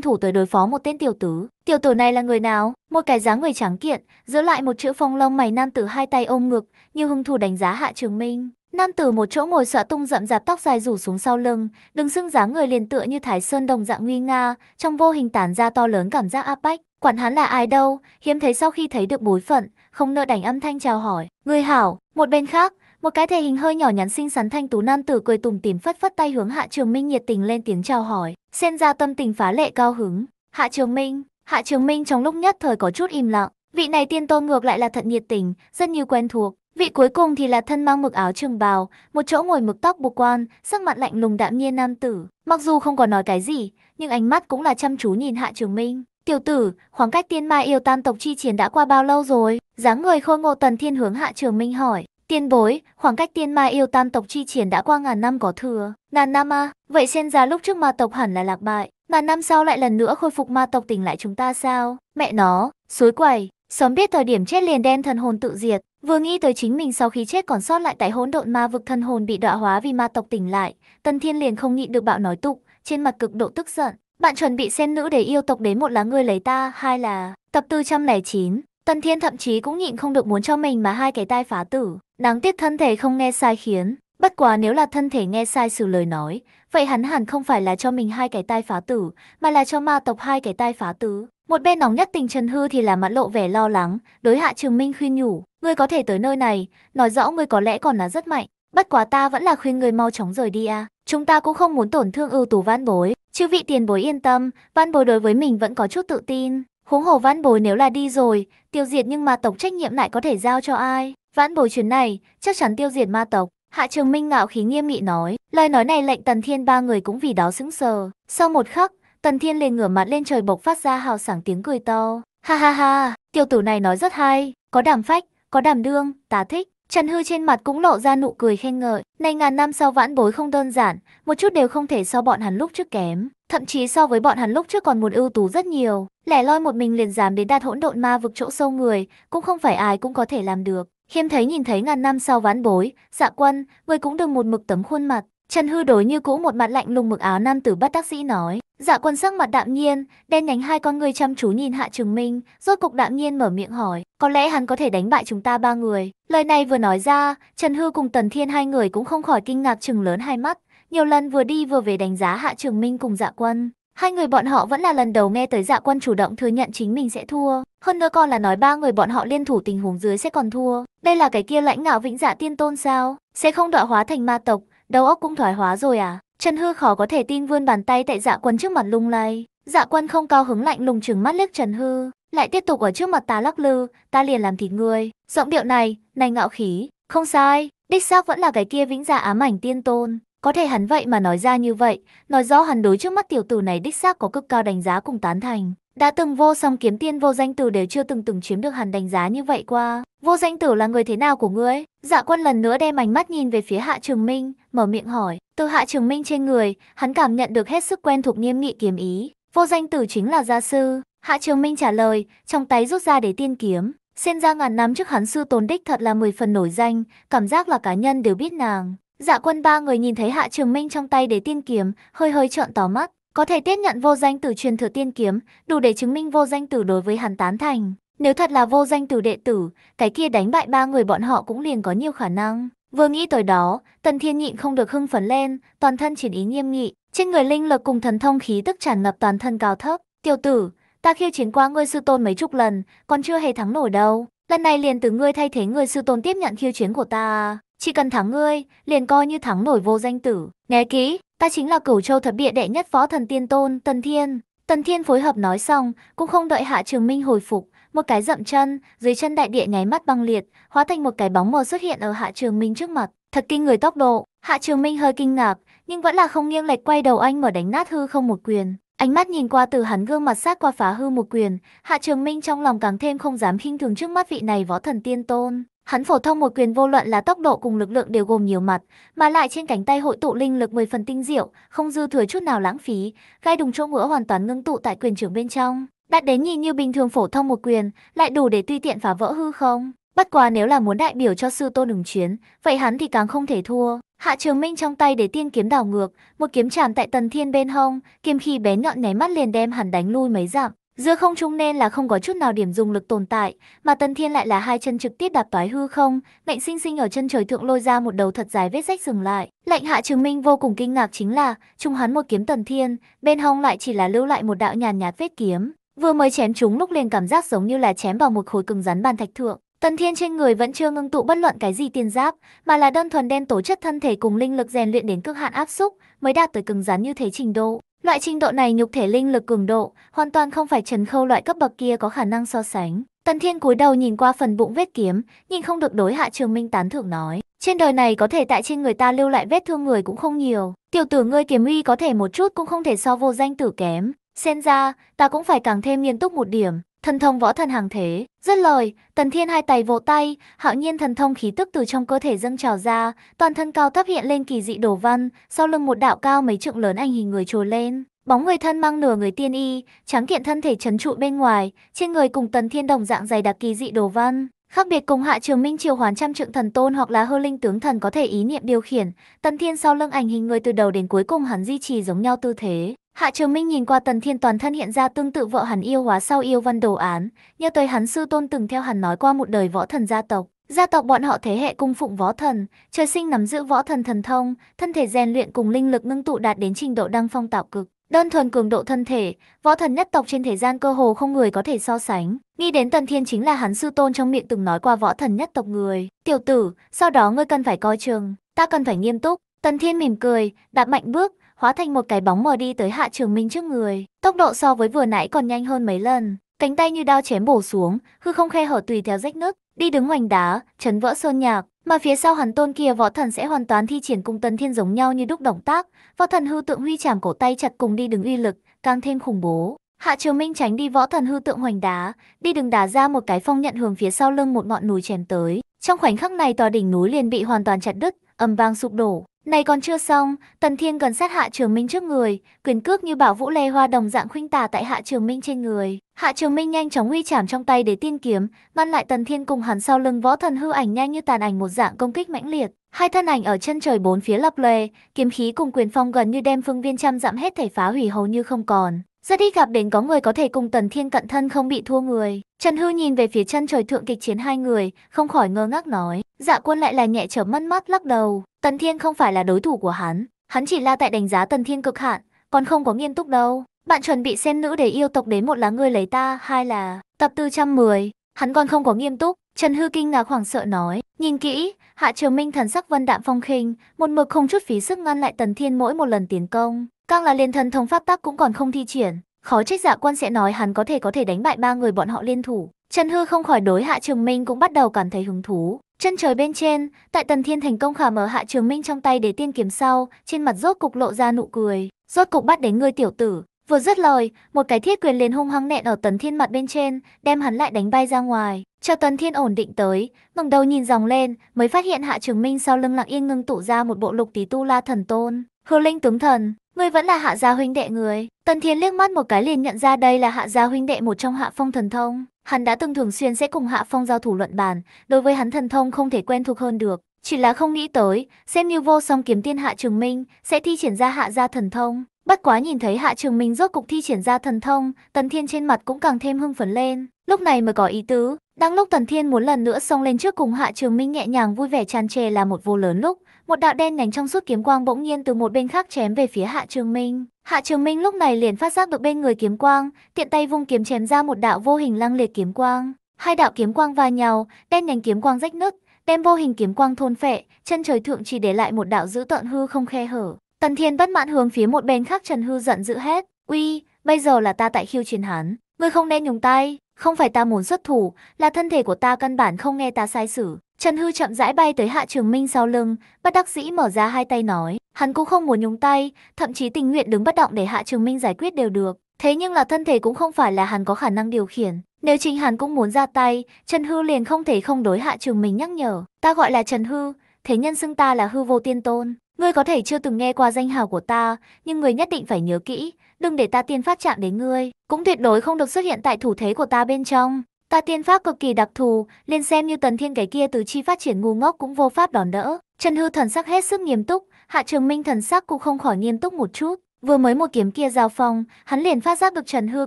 A: thủ tới đối phó một tên tiểu tử. Tiểu tử này là người nào? Một cái dáng người trắng kiện, giữ lại một chữ phong lông mày nam tử hai tay ôm ngực, như hung thủ đánh giá Hạ Trường Minh. Nam tử một chỗ ngồi xõa tung rậm rạp tóc dài rủ xuống sau lưng, đứng xưng dáng người liền tựa như thái sơn đồng dạng nguy nga, trong vô hình tản ra to lớn cảm giác áp bách. Quản hắn là ai đâu, hiếm thấy sau khi thấy được bối phận, không nợ đảnh âm thanh chào hỏi. Người hảo, một bên khác, một cái thể hình hơi nhỏ nhắn xinh xắn thanh tú nam tử cười tủm tỉm phất phất tay hướng Hạ Trường Minh nhiệt tình lên tiếng chào hỏi, xen ra tâm tình phá lệ cao hứng. Hạ Trường Minh, Hạ Trường Minh trong lúc nhất thời có chút im lặng, vị này tiên tôn ngược lại là thật nhiệt tình, rất như quen thuộc. Vị cuối cùng thì là thân mang mực áo trường bào, một chỗ ngồi mực tóc bục quan, sắc mặt lạnh lùng đạm nhiên nam tử. Mặc dù không có nói cái gì, nhưng ánh mắt cũng là chăm chú nhìn Hạ Trường Minh. Tiểu tử, khoảng cách tiên ma yêu tam tộc chi chiến đã qua bao lâu rồi? dáng người khôi ngô tần thiên hướng Hạ Trường Minh hỏi. Tiên bối, khoảng cách tiên ma yêu tam tộc chi triển đã qua ngàn năm có thừa. Ngàn năm à, vậy xem ra lúc trước ma tộc hẳn là lạc bại. Ngàn năm sau lại lần nữa khôi phục ma tộc tỉnh lại chúng ta sao? Mẹ nó, suối quẩy, sớm biết thời điểm chết liền đen thần hồn tự diệt. Vừa nghĩ tới chính mình sau khi chết còn sót lại tại hỗn độn ma vực thân hồn bị đọa hóa vì ma tộc tỉnh lại, Tân Thiên liền không nhịn được bạo nói tục, trên mặt cực độ tức giận. Bạn chuẩn bị xem nữ để yêu tộc đến một là người lấy ta, hai là tập tư trăm lẻ chín Tần Thiên thậm chí cũng nhịn không được muốn cho mình mà hai cái tai phá tử. Đáng tiếc thân thể không nghe sai khiến. Bất quá nếu là thân thể nghe sai sự lời nói, vậy hắn hẳn không phải là cho mình hai cái tai phá tử, mà là cho ma tộc hai cái tai phá tử. Một bên nóng nhất tình Trần Hư thì là mặt lộ vẻ lo lắng, đối hạ Trường Minh khuyên nhủ, ngươi có thể tới nơi này, nói rõ ngươi có lẽ còn là rất mạnh, bất quá ta vẫn là khuyên ngươi mau chóng rời đi À. Chúng ta cũng không muốn tổn thương ưu Tú văn bối, chư vị tiền bối yên tâm, văn bối đối với mình vẫn có chút tự tin. Huống hồ vãn bồi nếu là đi rồi, tiêu diệt nhưng ma tộc trách nhiệm lại có thể giao cho ai? Vãn bồi chuyến này, chắc chắn tiêu diệt ma tộc. Hạ Trường Minh ngạo khí nghiêm nghị nói, lời nói này lệnh Tần Thiên ba người cũng vì đó sững sờ. Sau một khắc, Tần Thiên liền ngửa mặt lên trời bộc phát ra hào sảng tiếng cười to. Ha ha ha, tiểu tử này nói rất hay, có đảm phách, có đảm đương, tá thích. Trần Hư trên mặt cũng lộ ra nụ cười khen ngợi, này ngàn năm sau vãn bối không đơn giản, một chút đều không thể so bọn hắn lúc trước kém thậm chí so với bọn hắn lúc trước còn muốn ưu tú rất nhiều. Lẻ loi một mình liền dám đến đạt hỗn độn ma vực chỗ sâu người, cũng không phải ai cũng có thể làm được. Khiêm thấy nhìn thấy ngàn năm sau ván bối, dạ quân, người cũng được một mực tấm khuôn mặt. Trần hư đối như cũ một mặt lạnh lùng mực áo nam tử bắt tác sĩ nói. Dạ quân sắc mặt đạm nhiên, đen nhánh hai con người chăm chú nhìn Hạ Trường Minh, rốt cục đạm nhiên mở miệng hỏi, có lẽ hắn có thể đánh bại chúng ta ba người. Lời này vừa nói ra, Trần Hư cùng Tần Thiên hai người cũng không khỏi kinh ngạc chừng lớn hai mắt, nhiều lần vừa đi vừa về đánh giá Hạ Trường Minh cùng Dạ Quân. Hai người bọn họ vẫn là lần đầu nghe tới Dạ Quân chủ động thừa nhận chính mình sẽ thua, hơn nữa còn là nói ba người bọn họ liên thủ tình huống dưới sẽ còn thua. Đây là cái kia lãnh ngạo vĩnh dạ tiên tôn sao? Sẽ không đọa hóa thành ma tộc, đầu óc cũng thoái hóa rồi à? Trần Hư khó có thể tin vươn bàn tay tại Dạ Quân trước mặt lung lay. Dạ Quân không cao hứng lạnh lùng trừng mắt liếc Trần Hư, lại tiếp tục ở trước mặt ta lắc lư, ta liền làm thịt ngươi. Giọng điệu này, này ngạo khí, không sai, đích xác vẫn là cái kia vĩnh dạ ám ảnh tiên tôn có thể hắn vậy mà nói ra như vậy, nói rõ hắn đối trước mắt tiểu tử này đích xác có cực cao đánh giá cùng tán thành. Đã từng vô song kiếm tiên vô danh tử đều chưa từng từng chiếm được hắn đánh giá như vậy qua. Vô danh tử là người thế nào của ngươi? Dạ quân lần nữa đem ánh mắt nhìn về phía Hạ Trường Minh, mở miệng hỏi. Từ Hạ Trường Minh trên người, hắn cảm nhận được hết sức quen thuộc nghiêm nghị kiếm ý. Vô danh tử chính là gia sư. Hạ Trường Minh trả lời, trong tay rút ra để tiên kiếm. Xem ra ngàn năm trước hắn sư tồn đích thật là 10 phần nổi danh, cảm giác là cá nhân đều biết nàng. Dạ quân ba người nhìn thấy Hạ Trường Minh trong tay để tiên kiếm, hơi hơi trợn tỏ mắt. Có thể tiếp nhận vô danh tử truyền thừa tiên kiếm, đủ để chứng minh vô danh tử đối với hắn tán thành. Nếu thật là vô danh tử đệ tử, cái kia đánh bại ba người bọn họ cũng liền có nhiều khả năng. Vừa nghĩ tới đó, Tần Thiên nhịn không được hưng phấn lên, toàn thân triển ý nghiêm nghị, trên người linh lực cùng thần thông khí tức tràn ngập toàn thân cao thấp. Tiểu tử, ta khiêu chiến qua ngươi sư tôn mấy chục lần, còn chưa hề thắng nổi đâu. Lần này liền từ ngươi thay thế người sư tôn tiếp nhận khiêu chiến của ta. À. Chỉ cần thắng ngươi, liền coi như thắng nổi vô danh tử. Nghe kỹ, ta chính là cửu châu thập địa đệ nhất võ thần tiên tôn, Tần Thiên. Tần Thiên phối hợp nói xong, cũng không đợi Hạ Trường Minh hồi phục, một cái dậm chân, dưới chân đại địa nháy mắt băng liệt, hóa thành một cái bóng mờ xuất hiện ở Hạ Trường Minh trước mặt. Thật kinh người tốc độ, Hạ Trường Minh hơi kinh ngạc, nhưng vẫn là không nghiêng lệch quay đầu anh mở đánh nát hư không một quyền. Ánh mắt nhìn qua từ hắn gương mặt sát qua phá hư một quyền, Hạ Trường Minh trong lòng càng thêm không dám khinh thường trước mắt vị này võ thần tiên tôn. Hắn phổ thông một quyền vô luận là tốc độ cùng lực lượng đều gồm nhiều mặt, mà lại trên cánh tay hội tụ linh lực 10 phần tinh diệu, không dư thừa chút nào lãng phí, gai đùng chỗ ngựa hoàn toàn ngưng tụ tại quyền trưởng bên trong, đạt đến nhìn như bình thường phổ thông một quyền, lại đủ để tùy tiện phá vỡ hư không. Bất quá nếu là muốn đại biểu cho sư tôn đường chuyến, vậy hắn thì càng không thể thua. Hạ Trường Minh trong tay để tiên kiếm đảo ngược, một kiếm chạm tại Tần Thiên bên hông, kiếm khí bé nhọn nháy mắt liền đem hắn đánh lui mấy dặm. Giữa không trung nên là không có chút nào điểm dùng lực tồn tại, mà Tần Thiên lại là hai chân trực tiếp đạp toái hư không, mệnh sinh sinh ở chân trời thượng lôi ra một đầu thật dài vết rách dừng lại. Lệnh Hạ chứng Minh vô cùng kinh ngạc chính là, trung hắn một kiếm Tần Thiên, bên hông lại chỉ là lưu lại một đạo nhàn nhạt vết kiếm. Vừa mới chém chúng lúc liền cảm giác giống như là chém vào một khối cứng rắn bàn thạch thượng. Tần Thiên trên người vẫn chưa ngưng tụ bất luận cái gì tiền giáp, mà là đơn thuần đen tổ chất thân thể cùng linh lực rèn luyện đến cực hạn áp xúc, mới đạt tới cứng rắn như thế trình độ. Loại trình độ này nhục thể linh lực cường độ, hoàn toàn không phải trần khâu loại cấp bậc kia có khả năng so sánh. Tần Thiên cúi đầu nhìn qua phần bụng vết kiếm, nhìn không được đối hạ trường minh tán thưởng nói. Trên đời này có thể tại trên người ta lưu lại vết thương người cũng không nhiều. Tiểu tử ngươi kiếm uy có thể một chút cũng không thể so vô danh tử kém. Xem ra, ta cũng phải càng thêm nghiêm túc một điểm thần thông võ thần hàng thế. Dứt lời, Tần Thiên hai tay vỗ tay, hạo nhiên thần thông khí tức từ trong cơ thể dâng trào ra, toàn thân cao thấp hiện lên kỳ dị đổ văn, sau lưng một đạo cao mấy trượng lớn anh hình người trồi lên. Bóng người thân mang nửa người tiên y, tráng kiện thân thể trấn trụ bên ngoài, trên người cùng Tần Thiên đồng dạng dày đặc kỳ dị đồ văn. Khác biệt cùng Hạ Trường Minh triều hoán trăm trượng thần tôn hoặc là hơ linh tướng thần có thể ý niệm điều khiển, Tần Thiên sau lưng ảnh hình người từ đầu đến cuối cùng hắn duy trì giống nhau tư thế, Hạ Trường Minh nhìn qua Tần Thiên toàn thân hiện ra tương tự vợ hắn yêu hóa sau yêu văn đồ án, nhớ tới hắn sư tôn từng theo hắn nói qua một đời võ thần gia tộc. Gia tộc bọn họ thế hệ cung phụng võ thần, trời sinh nắm giữ võ thần thần thông, thân thể rèn luyện cùng linh lực ngưng tụ đạt đến trình độ đăng phong tạo cực. Đơn thuần cường độ thân thể, võ thần nhất tộc trên thế gian cơ hồ không người có thể so sánh. Nghĩ đến Tần Thiên chính là hắn sư tôn trong miệng từng nói qua võ thần nhất tộc người. Tiểu tử, sau đó ngươi cần phải coi chừng, ta cần phải nghiêm túc. Tần Thiên mỉm cười, đạp mạnh bước, hóa thành một cái bóng mờ đi tới Hạ Trường Minh trước người. Tốc độ so với vừa nãy còn nhanh hơn mấy lần. Cánh tay như đao chém bổ xuống, hư không khe hở tùy theo rách nứt, đi đứng hoành đá, chấn vỡ sơn nhạc. Mà phía sau hắn tôn kia võ thần sẽ hoàn toàn thi triển cung tần thiên giống nhau như đúc động tác. Võ thần hư tượng huy chạm cổ tay chặt cùng đi đứng uy lực, càng thêm khủng bố. Hạ Trường Minh tránh đi võ thần hư tượng hoành đá, đi đứng đá ra một cái phong nhận hướng phía sau lưng một ngọn núi chèn tới. Trong khoảnh khắc này tòa đỉnh núi liền bị hoàn toàn chặt đứt, âm vang sụp đổ. Này còn chưa xong, Tần Thiên gần sát Hạ Trường Minh trước người, quyền cước như bảo vũ lê hoa đồng dạng khuynh tà tại Hạ Trường Minh trên người. Hạ Trường Minh nhanh chóng uy chảm trong tay để tiên kiếm, ngăn lại Tần Thiên cùng hắn sau lưng võ thần hư ảnh nhanh như tàn ảnh một dạng công kích mãnh liệt. Hai thân ảnh ở chân trời bốn phía lập lòe, kiếm khí cùng quyền phong gần như đem phương viên trăm dặm hết thảy phá hủy hầu như không còn. Rất đi gặp đến có người có thể cùng Tần Thiên cận thân không bị thua người. Trần Hư nhìn về phía chân trời thượng kịch chiến hai người, không khỏi ngơ ngác nói. Dạ quân lại là nhẹ trở mất mắt lắc đầu. Tần Thiên không phải là đối thủ của hắn. Hắn chỉ là tại đánh giá Tần Thiên cực hạn, còn không có nghiêm túc đâu. Bạn chuẩn bị xem nữ để yêu tộc đến một lá người lấy ta, hai là tập tư trăm mười Hắn còn không có nghiêm túc. Trần Hư kinh ngạc hoảng sợ nói. Nhìn kỹ, Hạ Trường Minh thần sắc vân đạm phong khinh, một mực không chút phí sức ngăn lại Tần Thiên mỗi một lần tiến công. Càng là liên thần thông pháp tắc cũng còn không thi triển, khó trách dạ quan sẽ nói hắn có thể có thể đánh bại ba người bọn họ liên thủ. Trần Hư không khỏi đối Hạ Trường Minh cũng bắt đầu cảm thấy hứng thú. Chân trời bên trên, tại Tần Thiên thành công khả mở Hạ Trường Minh trong tay để tiên kiếm sau, trên mặt rốt cục lộ ra nụ cười. Rốt cục bắt đến người tiểu tử. Vừa dứt lời, một cái thiết quyền liền hung hăng nện ở Tần Thiên mặt bên trên, đem hắn lại đánh bay ra ngoài. Cho Tần Thiên ổn định tới, ngẩng đầu nhìn dòng lên, mới phát hiện Hạ Trường Minh sau lưng lặng yên ngưng tụ ra một bộ lục tí tu la thần tôn. Hư linh tướng thần, Ngươi vẫn là hạ gia huynh đệ người. Tần Thiên liếc mắt một cái liền nhận ra đây là hạ gia huynh đệ một trong hạ phong thần thông. Hắn đã từng thường xuyên sẽ cùng hạ phong giao thủ luận bàn, đối với hắn thần thông không thể quen thuộc hơn được. Chỉ là không nghĩ tới, xem như vô song kiếm tiên hạ trường minh, sẽ thi triển ra hạ gia thần thông. Bất quá nhìn thấy hạ trường minh rốt cục thi triển ra thần thông, tần thiên trên mặt cũng càng thêm hưng phấn lên. Lúc này mới có ý tứ, đang lúc tần thiên muốn lần nữa xông lên trước cùng hạ trường minh nhẹ nhàng vui vẻ tràn trề là một vô lớn lúc, một đạo đen nhánh trong suốt kiếm quang bỗng nhiên từ một bên khác chém về phía Hạ Trường Minh. Hạ Trường Minh lúc này liền phát giác được bên người kiếm quang, tiện tay vung kiếm chém ra một đạo vô hình lăng liệt kiếm quang. Hai đạo kiếm quang va nhau, đen nhánh kiếm quang rách nứt, đem vô hình kiếm quang thôn phệ, chân trời thượng chỉ để lại một đạo dữ tận hư không khe hở. Tần Thiên bất mãn hướng phía một bên khác Trần Hư giận dữ hết, "Uy, bây giờ là ta tại khiêu chiến hắn, ngươi không nên nhúng tay, không phải ta muốn xuất thủ, là thân thể của ta căn bản không nghe ta sai sử, Trần Hư chậm rãi bay tới Hạ Trường Minh sau lưng, bắt đắc dĩ mở ra hai tay nói. Hắn cũng không muốn nhúng tay, thậm chí tình nguyện đứng bất động để Hạ Trường Minh giải quyết đều được. Thế nhưng là thân thể cũng không phải là hắn có khả năng điều khiển. Nếu chính hắn cũng muốn ra tay, Trần Hư liền không thể không đối Hạ Trường Minh nhắc nhở. Ta gọi là Trần Hư, thế nhân xưng ta là Hư Vô Tiên Tôn. Ngươi có thể chưa từng nghe qua danh hào của ta, nhưng ngươi nhất định phải nhớ kỹ, đừng để ta tiên phát chạm đến ngươi. Cũng tuyệt đối không được xuất hiện tại thủ thế của ta bên trong. Ta tiên pháp cực kỳ đặc thù, liền xem như tần thiên cái kia từ chi phát triển ngu ngốc cũng vô pháp đón đỡ. Trần hư thần sắc hết sức nghiêm túc, hạ trường minh thần sắc cũng không khỏi nghiêm túc một chút. Vừa mới một kiếm kia giao phong, hắn liền phát giác được Trần Hư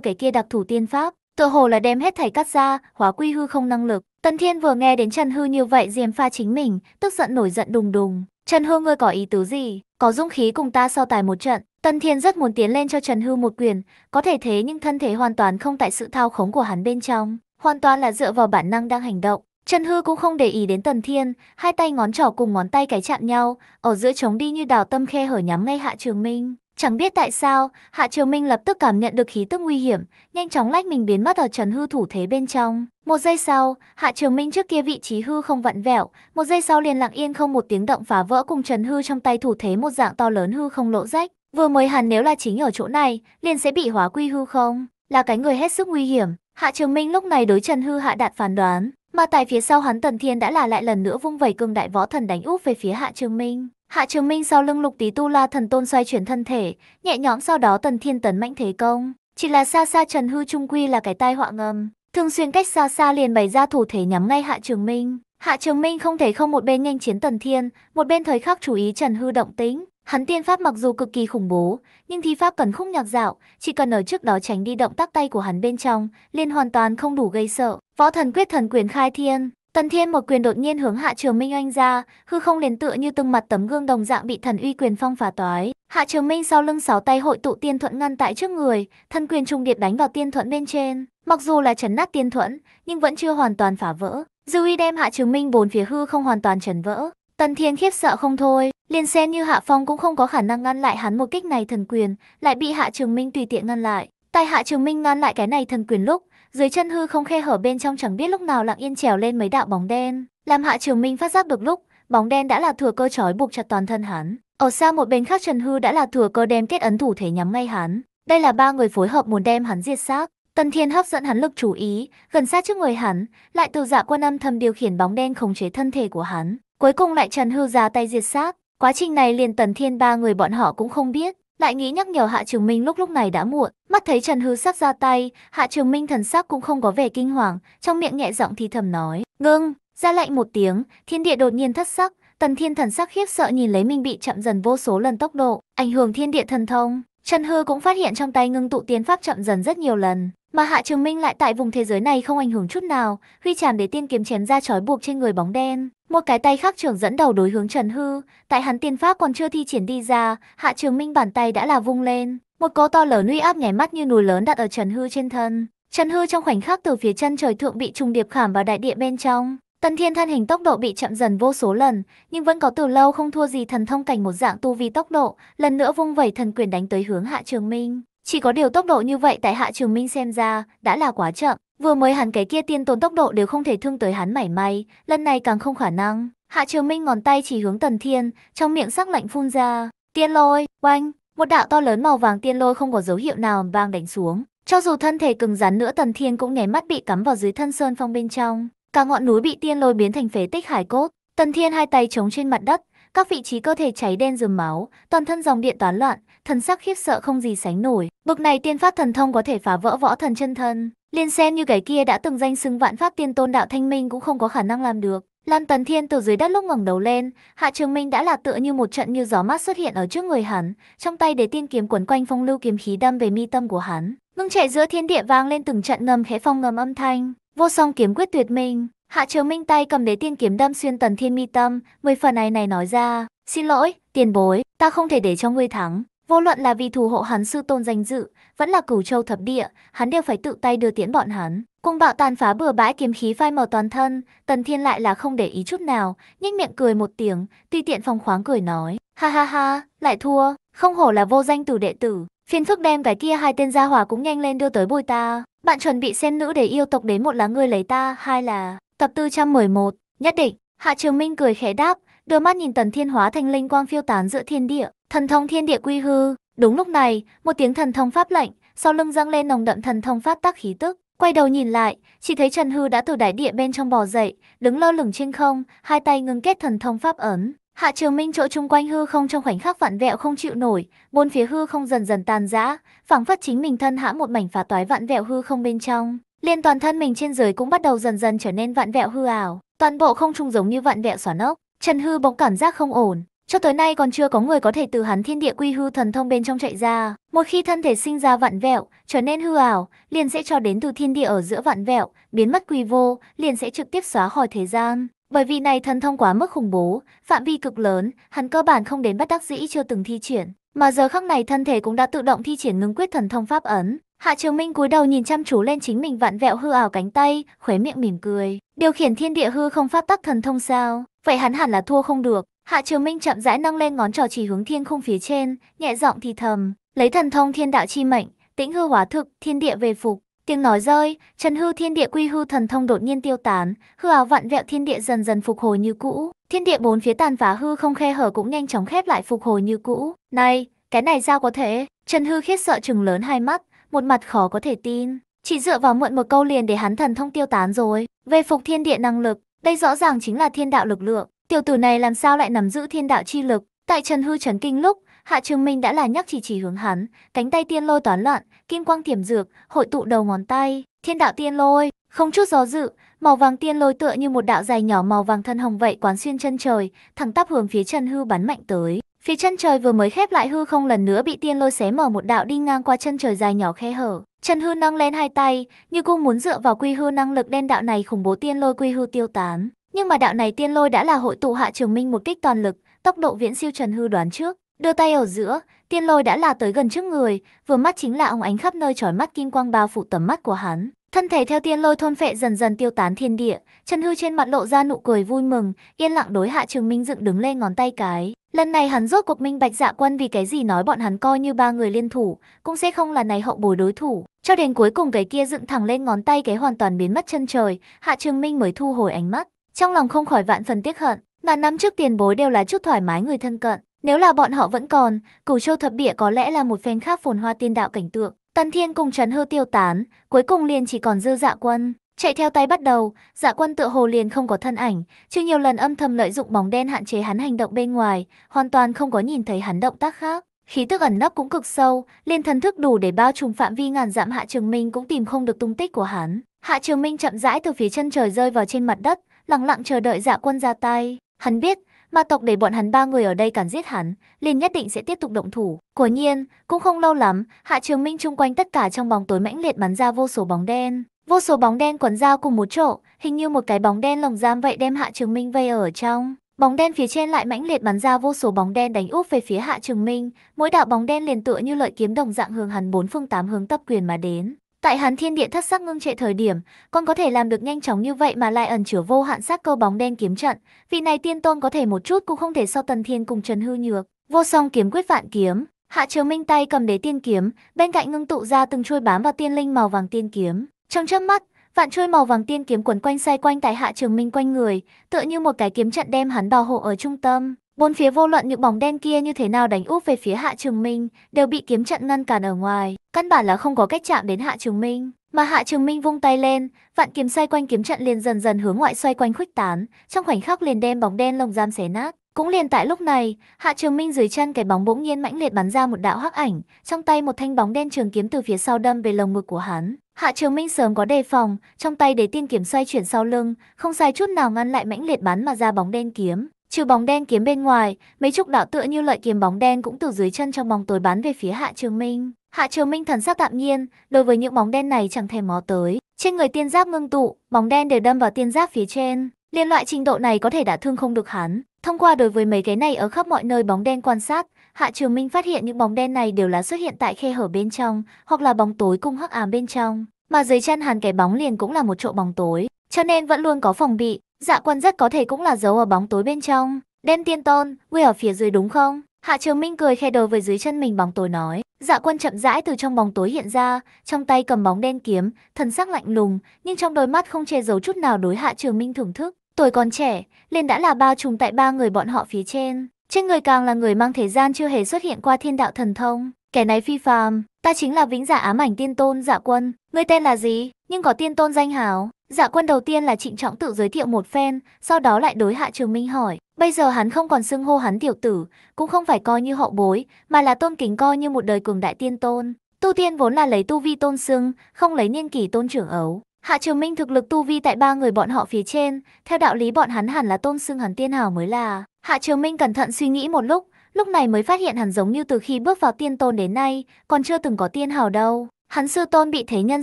A: cái kia đặc thù tiên pháp, tựa hồ là đem hết thảy cắt ra, hóa quy hư không năng lực. Tần Thiên vừa nghe đến Trần Hư như vậy diềm pha chính mình, tức giận nổi giận đùng đùng. Trần Hư ngươi có ý tứ gì? Có dung khí cùng ta so tài một trận. Tần Thiên rất muốn tiến lên cho Trần Hư một quyền, có thể thế nhưng thân thể hoàn toàn không tại sự thao khống của hắn bên trong hoàn toàn là dựa vào bản năng đang hành động. Trần Hư cũng không để ý đến Tần Thiên, hai tay ngón trỏ cùng ngón tay cái chạm nhau, ở giữa trống đi như đào tâm khe hở nhắm ngay Hạ Trường Minh. Chẳng biết tại sao, Hạ Trường Minh lập tức cảm nhận được khí tức nguy hiểm, nhanh chóng lách mình biến mất ở Trần Hư thủ thế bên trong. Một giây sau, Hạ Trường Minh trước kia vị trí hư không vặn vẹo, một giây sau liền lặng yên không một tiếng động phá vỡ cùng Trần Hư trong tay thủ thế một dạng to lớn hư không lỗ rách. Vừa mới hẳn nếu là chính ở chỗ này, liền sẽ bị hóa quy hư không, là cái người hết sức nguy hiểm, Hạ Trường Minh lúc này đối Trần Hư Hạ đạt phán đoán, mà tại phía sau hắn Tần Thiên đã là lại lần nữa vung vẩy cương đại võ thần đánh úp về phía Hạ Trường Minh. Hạ Trường Minh sau lưng Lục Tí Tu La thần tôn xoay chuyển thân thể, nhẹ nhõm sau đó Tần Thiên tấn mạnh thế công, chỉ là xa xa Trần Hư trung quy là cái tai họa ngầm, thường xuyên cách xa xa liền bày ra thủ thể nhắm ngay Hạ Trường Minh. Hạ Trường Minh không thể không một bên nhanh chiến Tần Thiên, một bên thời khắc chú ý Trần Hư động tính, Hắn tiên pháp mặc dù cực kỳ khủng bố, nhưng thi pháp cần khúc nhạc dạo, chỉ cần ở trước đó tránh đi động tác tay của hắn bên trong, liền hoàn toàn không đủ gây sợ. Võ thần quyết thần quyền khai thiên, tần thiên một quyền đột nhiên hướng Hạ Trường Minh anh ra, hư không liền tựa như từng mặt tấm gương đồng dạng bị thần uy quyền phong phá toái. Hạ Trường Minh sau lưng sáu tay hội tụ tiên thuận ngăn tại trước người, thân quyền trung điệp đánh vào tiên thuận bên trên. Mặc dù là chấn nát tiên thuận, nhưng vẫn chưa hoàn toàn phá vỡ. Dư uy đem Hạ Trường Minh bốn phía hư không hoàn toàn chấn vỡ. Tần Thiên khiếp sợ không thôi, Liền xem như Hạ Phong cũng không có khả năng ngăn lại hắn một kích này thần quyền, lại bị Hạ Trường Minh tùy tiện ngăn lại. Tại Hạ Trường Minh ngăn lại cái này thần quyền lúc, dưới chân hư không khe hở bên trong chẳng biết lúc nào lặng yên trèo lên mấy đạo bóng đen, làm Hạ Trường Minh phát giác được lúc, bóng đen đã là thừa cơ trói buộc chặt toàn thân hắn. Ở xa một bên khác Trần Hư đã là thừa cơ đem kết ấn thủ thể nhắm ngay hắn. Đây là ba người phối hợp muốn đem hắn diệt xác. Tần Thiên hấp dẫn hắn lực chú ý, gần sát trước người hắn, lại từ dạ quân âm thầm điều khiển bóng đen khống chế thân thể của hắn. Cuối cùng lại Trần Hư ra tay diệt xác, Quá trình này liền Tần Thiên ba người bọn họ cũng không biết, lại nghĩ nhắc nhở Hạ Trường Minh lúc lúc này đã muộn, mắt thấy Trần Hư sắp ra tay, Hạ Trường Minh thần sắc cũng không có vẻ kinh hoàng, trong miệng nhẹ giọng thì thầm nói, ngưng, ra lệnh một tiếng, thiên địa đột nhiên thất sắc, Tần Thiên thần sắc khiếp sợ nhìn lấy minh bị chậm dần vô số lần tốc độ, ảnh hưởng thiên địa thần thông, Trần Hư cũng phát hiện trong tay ngưng tụ tiến pháp chậm dần rất nhiều lần, mà Hạ Trường Minh lại tại vùng thế giới này không ảnh hưởng chút nào, huy chạm để tiên kiếm chém ra trói buộc trên người bóng đen. Một cái tay khác trưởng dẫn đầu đối hướng Trần Hư, tại hắn tiên pháp còn chưa thi triển đi ra, Hạ Trường Minh bàn tay đã là vung lên, một cỗ to lớn uy áp nhảy mắt như núi lớn đặt ở Trần Hư trên thân. Trần Hư trong khoảnh khắc từ phía chân trời thượng bị trùng điệp khảm vào đại địa bên trong. Tần Thiên thân hình tốc độ bị chậm dần vô số lần, nhưng vẫn có từ lâu không thua gì thần thông cảnh một dạng tu vi tốc độ, lần nữa vung vẩy thần quyền đánh tới hướng Hạ Trường Minh. Chỉ có điều tốc độ như vậy tại Hạ Trường Minh xem ra đã là quá chậm. Vừa mới hắn cái kia tiên tồn tốc độ đều không thể thương tới hắn mảy may, lần này càng không khả năng. Hạ Trường Minh ngón tay chỉ hướng Tần Thiên, trong miệng sắc lạnh phun ra, "Tiên lôi!" Oanh, một đạo to lớn màu vàng tiên lôi không có dấu hiệu nào vang đánh xuống. Cho dù thân thể cứng rắn nữa Tần Thiên cũng nháy mắt bị cắm vào dưới thân sơn phong bên trong, cả ngọn núi bị tiên lôi biến thành phế tích hải cốt. Tần Thiên hai tay chống trên mặt đất, các vị trí cơ thể cháy đen rườm máu, toàn thân dòng điện toán loạn, thần sắc khiếp sợ không gì sánh nổi. Bực này tiên pháp thần thông có thể phá vỡ võ thần chân thân, Liên sen như cái kia đã từng danh xưng vạn pháp tiên tôn đạo thanh minh cũng không có khả năng làm được. Lam Tần Thiên từ dưới đất lúc ngẩng đầu lên, Hạ Trường Minh đã là tựa như một trận như gió mát xuất hiện ở trước người hắn, trong tay để tiên kiếm quấn quanh phong lưu kiếm khí đâm về mi tâm của hắn. Ngưng chạy giữa thiên địa vang lên từng trận ngầm khẽ phong ngầm âm thanh, vô song kiếm quyết tuyệt minh. Hạ Trường Minh tay cầm đế tiên kiếm đâm xuyên Tần Thiên mi tâm, mười phần này này nói ra, "Xin lỗi, tiền bối, ta không thể để cho ngươi thắng." Vô luận là vì thủ hộ hắn sư tôn danh dự, vẫn là cửu châu thập địa, hắn đều phải tự tay đưa tiễn bọn hắn. Cung bạo tàn phá bừa bãi kiếm khí phai mờ toàn thân, tần thiên lại là không để ý chút nào, nhếch miệng cười một tiếng, tuy tiện phong khoáng cười nói. Ha ha ha, lại thua, không hổ là vô danh tử đệ tử, Phiên phức đem cái kia hai tên gia hỏa cũng nhanh lên đưa tới bồi ta. Bạn chuẩn bị xem nữ để yêu tộc đến một là ngươi lấy ta, hai là... Tập tư trăm mười một nhất định, Hạ Trường Minh cười khẽ đáp, đưa mắt nhìn tần thiên hóa thành linh quang phiêu tán giữa thiên địa, Thần thông thiên địa quy hư, đúng lúc này, một tiếng thần thông pháp lệnh, sau lưng dâng lên nồng đậm thần thông pháp tác khí tức. Quay đầu nhìn lại, chỉ thấy Trần Hư đã từ đại địa bên trong bò dậy, đứng lơ lửng trên không, hai tay ngưng kết thần thông pháp ấn. Hạ Trường Minh chỗ chung quanh hư không trong khoảnh khắc vạn vẹo không chịu nổi, bốn phía hư không dần dần tàn rã, phảng phất chính mình thân hãm một mảnh phá toái vạn vẹo hư không bên trong, liên toàn thân mình trên dưới cũng bắt đầu dần dần trở nên vạn vẹo hư ảo, toàn bộ không trung giống như vạn vẹo xóa nốc. Trần Hư bỗng cảm giác không ổn, cho tới nay còn chưa có người có thể từ hắn thiên địa quy hư thần thông bên trong chạy ra. Một khi thân thể sinh ra vạn vẹo, trở nên hư ảo, liền sẽ cho đến từ thiên địa ở giữa vạn vẹo, biến mất quy vô, liền sẽ trực tiếp xóa khỏi thế gian. Bởi vì này thần thông quá mức khủng bố, phạm vi cực lớn, hắn cơ bản không đến bất đắc dĩ chưa từng thi triển. Mà giờ khắc này thân thể cũng đã tự động thi triển ngưng quyết thần thông pháp ấn. Hạ Trường Minh cúi đầu nhìn chăm chú lên chính mình vạn vẹo hư ảo cánh tay, khóe miệng mỉm cười. Điều khiển thiên địa hư không pháp tắc thần thông sao? Vậy hắn hẳn là thua không được. Hạ Trường Minh chậm rãi nâng lên ngón trỏ chỉ hướng thiên không phía trên, nhẹ giọng thì thầm, lấy thần thông thiên đạo chi mệnh, tĩnh hư hóa thực, thiên địa về phục. Tiếng nói rơi, Trần hư thiên địa quy hư thần thông đột nhiên tiêu tán, hư áo vạn vẹo thiên địa dần dần phục hồi như cũ, thiên địa bốn phía tàn phá hư không khe hở cũng nhanh chóng khép lại phục hồi như cũ. Này, cái này sao có thể? Trần hư khiết sợ chừng lớn hai mắt, một mặt khó có thể tin. Chỉ dựa vào mượn một câu liền để hắn thần thông tiêu tán rồi, về phục thiên địa năng lực, đây rõ ràng chính là thiên đạo lực lượng. Tiểu tử này làm sao lại nắm giữ thiên đạo chi lực? Tại Trần Hư Trấn Kinh lúc, Hạ Trường Minh đã là nhắc chỉ chỉ hướng hắn, cánh tay tiên lôi toán loạn, kim quang thiểm dược, hội tụ đầu ngón tay, thiên đạo tiên lôi, không chút gió dự, màu vàng tiên lôi tựa như một đạo dài nhỏ màu vàng thân hồng vậy quán xuyên chân trời, thẳng tắp hướng phía Trần Hư bắn mạnh tới. Phía chân trời vừa mới khép lại hư không lần nữa bị tiên lôi xé mở một đạo đi ngang qua chân trời dài nhỏ khe hở. Trần Hư nâng lên hai tay, như cô muốn dựa vào quy hư năng lực đen đạo này khủng bố tiên lôi quy hư tiêu tán. Nhưng mà đạo này tiên lôi đã là hội tụ hạ trường minh một kích toàn lực, tốc độ viễn siêu Trần Hư đoán trước. Đưa tay ở giữa, tiên lôi đã là tới gần trước người, vừa mắt chính là ông ánh khắp nơi trói mắt kim quang bao phủ tầm mắt của hắn. Thân thể theo tiên lôi thôn phệ dần dần tiêu tán thiên địa, Trần Hư trên mặt lộ ra nụ cười vui mừng, yên lặng đối hạ trường minh dựng đứng lên ngón tay cái. Lần này hắn rốt cuộc minh bạch dạ quân vì cái gì nói bọn hắn coi như ba người liên thủ, cũng sẽ không là này hậu bồi đối thủ. Cho đến cuối cùng cái kia dựng thẳng lên ngón tay cái hoàn toàn biến mất chân trời, hạ trường minh mới thu hồi ánh mắt trong lòng không khỏi vạn phần tiếc hận, ngàn năm trước tiền bối đều là chút thoải mái người thân cận. Nếu là bọn họ vẫn còn, cửu châu thập địa có lẽ là một phen khác phồn hoa tiên đạo cảnh tượng. Tần Thiên cùng Trần Hư tiêu tán, cuối cùng liền chỉ còn dư dạ quân. Chạy theo tay bắt đầu, dạ quân tựa hồ liền không có thân ảnh, chưa nhiều lần âm thầm lợi dụng bóng đen hạn chế hắn hành động bên ngoài, hoàn toàn không có nhìn thấy hắn động tác khác. Khí tức ẩn nấp cũng cực sâu, liền thần thức đủ để bao trùm phạm vi ngàn dặm Hạ Trường Minh cũng tìm không được tung tích của hắn. Hạ Trường Minh chậm rãi từ phía chân trời rơi vào trên mặt đất, lặng lặng chờ đợi dạ quân ra tay. Hắn biết, ma tộc để bọn hắn ba người ở đây cản giết hắn, liền nhất định sẽ tiếp tục động thủ. Quả nhiên, cũng không lâu lắm, Hạ Trường Minh chung quanh tất cả trong bóng tối mãnh liệt bắn ra vô số bóng đen. Vô số bóng đen quấn dao cùng một chỗ, hình như một cái bóng đen lồng giam vậy đem Hạ Trường Minh vây ở trong. Bóng đen phía trên lại mãnh liệt bắn ra vô số bóng đen đánh úp về phía Hạ Trường Minh, mỗi đạo bóng đen liền tựa như lợi kiếm đồng dạng hướng hắn bốn phương tám hướng tập quyền mà đến. Tại hắn Thiên Điện thất sắc ngưng trệ thời điểm, con có thể làm được nhanh chóng như vậy mà lại ẩn chứa vô hạn sát cơ bóng đen kiếm trận, vị này tiên tôn có thể một chút cũng không thể so Tần Thiên cùng Trần Hư Nhược. Vô song kiếm quyết vạn kiếm, Hạ Trường Minh tay cầm đế tiên kiếm, bên cạnh ngưng tụ ra từng chuôi bám vào tiên linh màu vàng tiên kiếm. Trong chớp mắt, vạn chuôi màu vàng tiên kiếm quấn quanh xoay quanh tại Hạ Trường Minh quanh người, tựa như một cái kiếm trận đem hắn bảo hộ ở trung tâm. Bốn phía vô luận những bóng đen kia như thế nào đánh úp về phía Hạ Trường Minh, đều bị kiếm trận ngăn cản ở ngoài, căn bản là không có cách chạm đến Hạ Trường Minh. Mà Hạ Trường Minh vung tay lên, vạn kiếm xoay quanh kiếm trận liền dần dần hướng ngoại xoay quanh khuếch tán, trong khoảnh khắc liền đem bóng đen lồng giam xé nát. Cũng liền tại lúc này, Hạ Trường Minh dưới chân cái bóng bỗng nhiên mãnh liệt bắn ra một đạo hắc ảnh, trong tay một thanh bóng đen trường kiếm từ phía sau đâm về lồng ngực của hắn. Hạ Trường Minh sớm có đề phòng, trong tay để tiên kiếm xoay chuyển sau lưng, không sai chút nào ngăn lại mãnh liệt bắn mà ra bóng đen kiếm. Trừ bóng đen kiếm bên ngoài, mấy chục đạo tựa như lợi kiếm bóng đen cũng từ dưới chân trong bóng tối bắn về phía Hạ Trường Minh. Hạ Trường Minh thần sắc tạm nhiên, đối với những bóng đen này chẳng thèm mó tới. Trên người tiên giáp ngưng tụ, bóng đen đều đâm vào tiên giáp phía trên. Liên loại trình độ này có thể đả thương không được hắn. Thông qua đối với mấy cái này ở khắp mọi nơi bóng đen quan sát, Hạ Trường Minh phát hiện những bóng đen này đều là xuất hiện tại khe hở bên trong, hoặc là bóng tối cung hắc ám bên trong. Mà dưới chân hàn kẻ bóng liền cũng là một chỗ bóng tối, cho nên vẫn luôn có phòng bị, Dạ quân rất có thể cũng là giấu ở bóng tối bên trong. Đem tiên tôn, quy ở phía dưới đúng không? Hạ Trường Minh cười khe đầu với dưới chân mình bóng tối nói. Dạ quân chậm rãi từ trong bóng tối hiện ra, trong tay cầm bóng đen kiếm, thần sắc lạnh lùng, nhưng trong đôi mắt không che giấu chút nào đối Hạ Trường Minh thưởng thức. Tuổi còn trẻ, liền đã là bao trùm tại ba người bọn họ phía trên. Trên người càng là người mang thế gian chưa hề xuất hiện qua thiên đạo thần thông. Kẻ này phi phàm, ta chính là vĩnh giả ám ảnh tiên tôn dạ quân. Ngươi tên là gì? Nhưng có tiên tôn danh hào. Dạ quân đầu tiên là trịnh trọng tự giới thiệu một phen, sau đó lại đối hạ trường minh hỏi. Bây giờ hắn không còn xưng hô hắn tiểu tử, cũng không phải coi như hậu bối, mà là tôn kính coi như một đời cường đại tiên tôn. Tu tiên vốn là lấy tu vi tôn xưng, không lấy niên kỷ tôn trưởng ấu. Hạ Trường Minh thực lực tu vi tại ba người bọn họ phía trên, theo đạo lý bọn hắn hẳn là tôn xưng hắn tiên hào mới là. Hạ Trường Minh cẩn thận suy nghĩ một lúc, lúc này mới phát hiện hắn giống như từ khi bước vào tiên tôn đến nay, còn chưa từng có tiên hào đâu. Hắn sư tôn bị thế nhân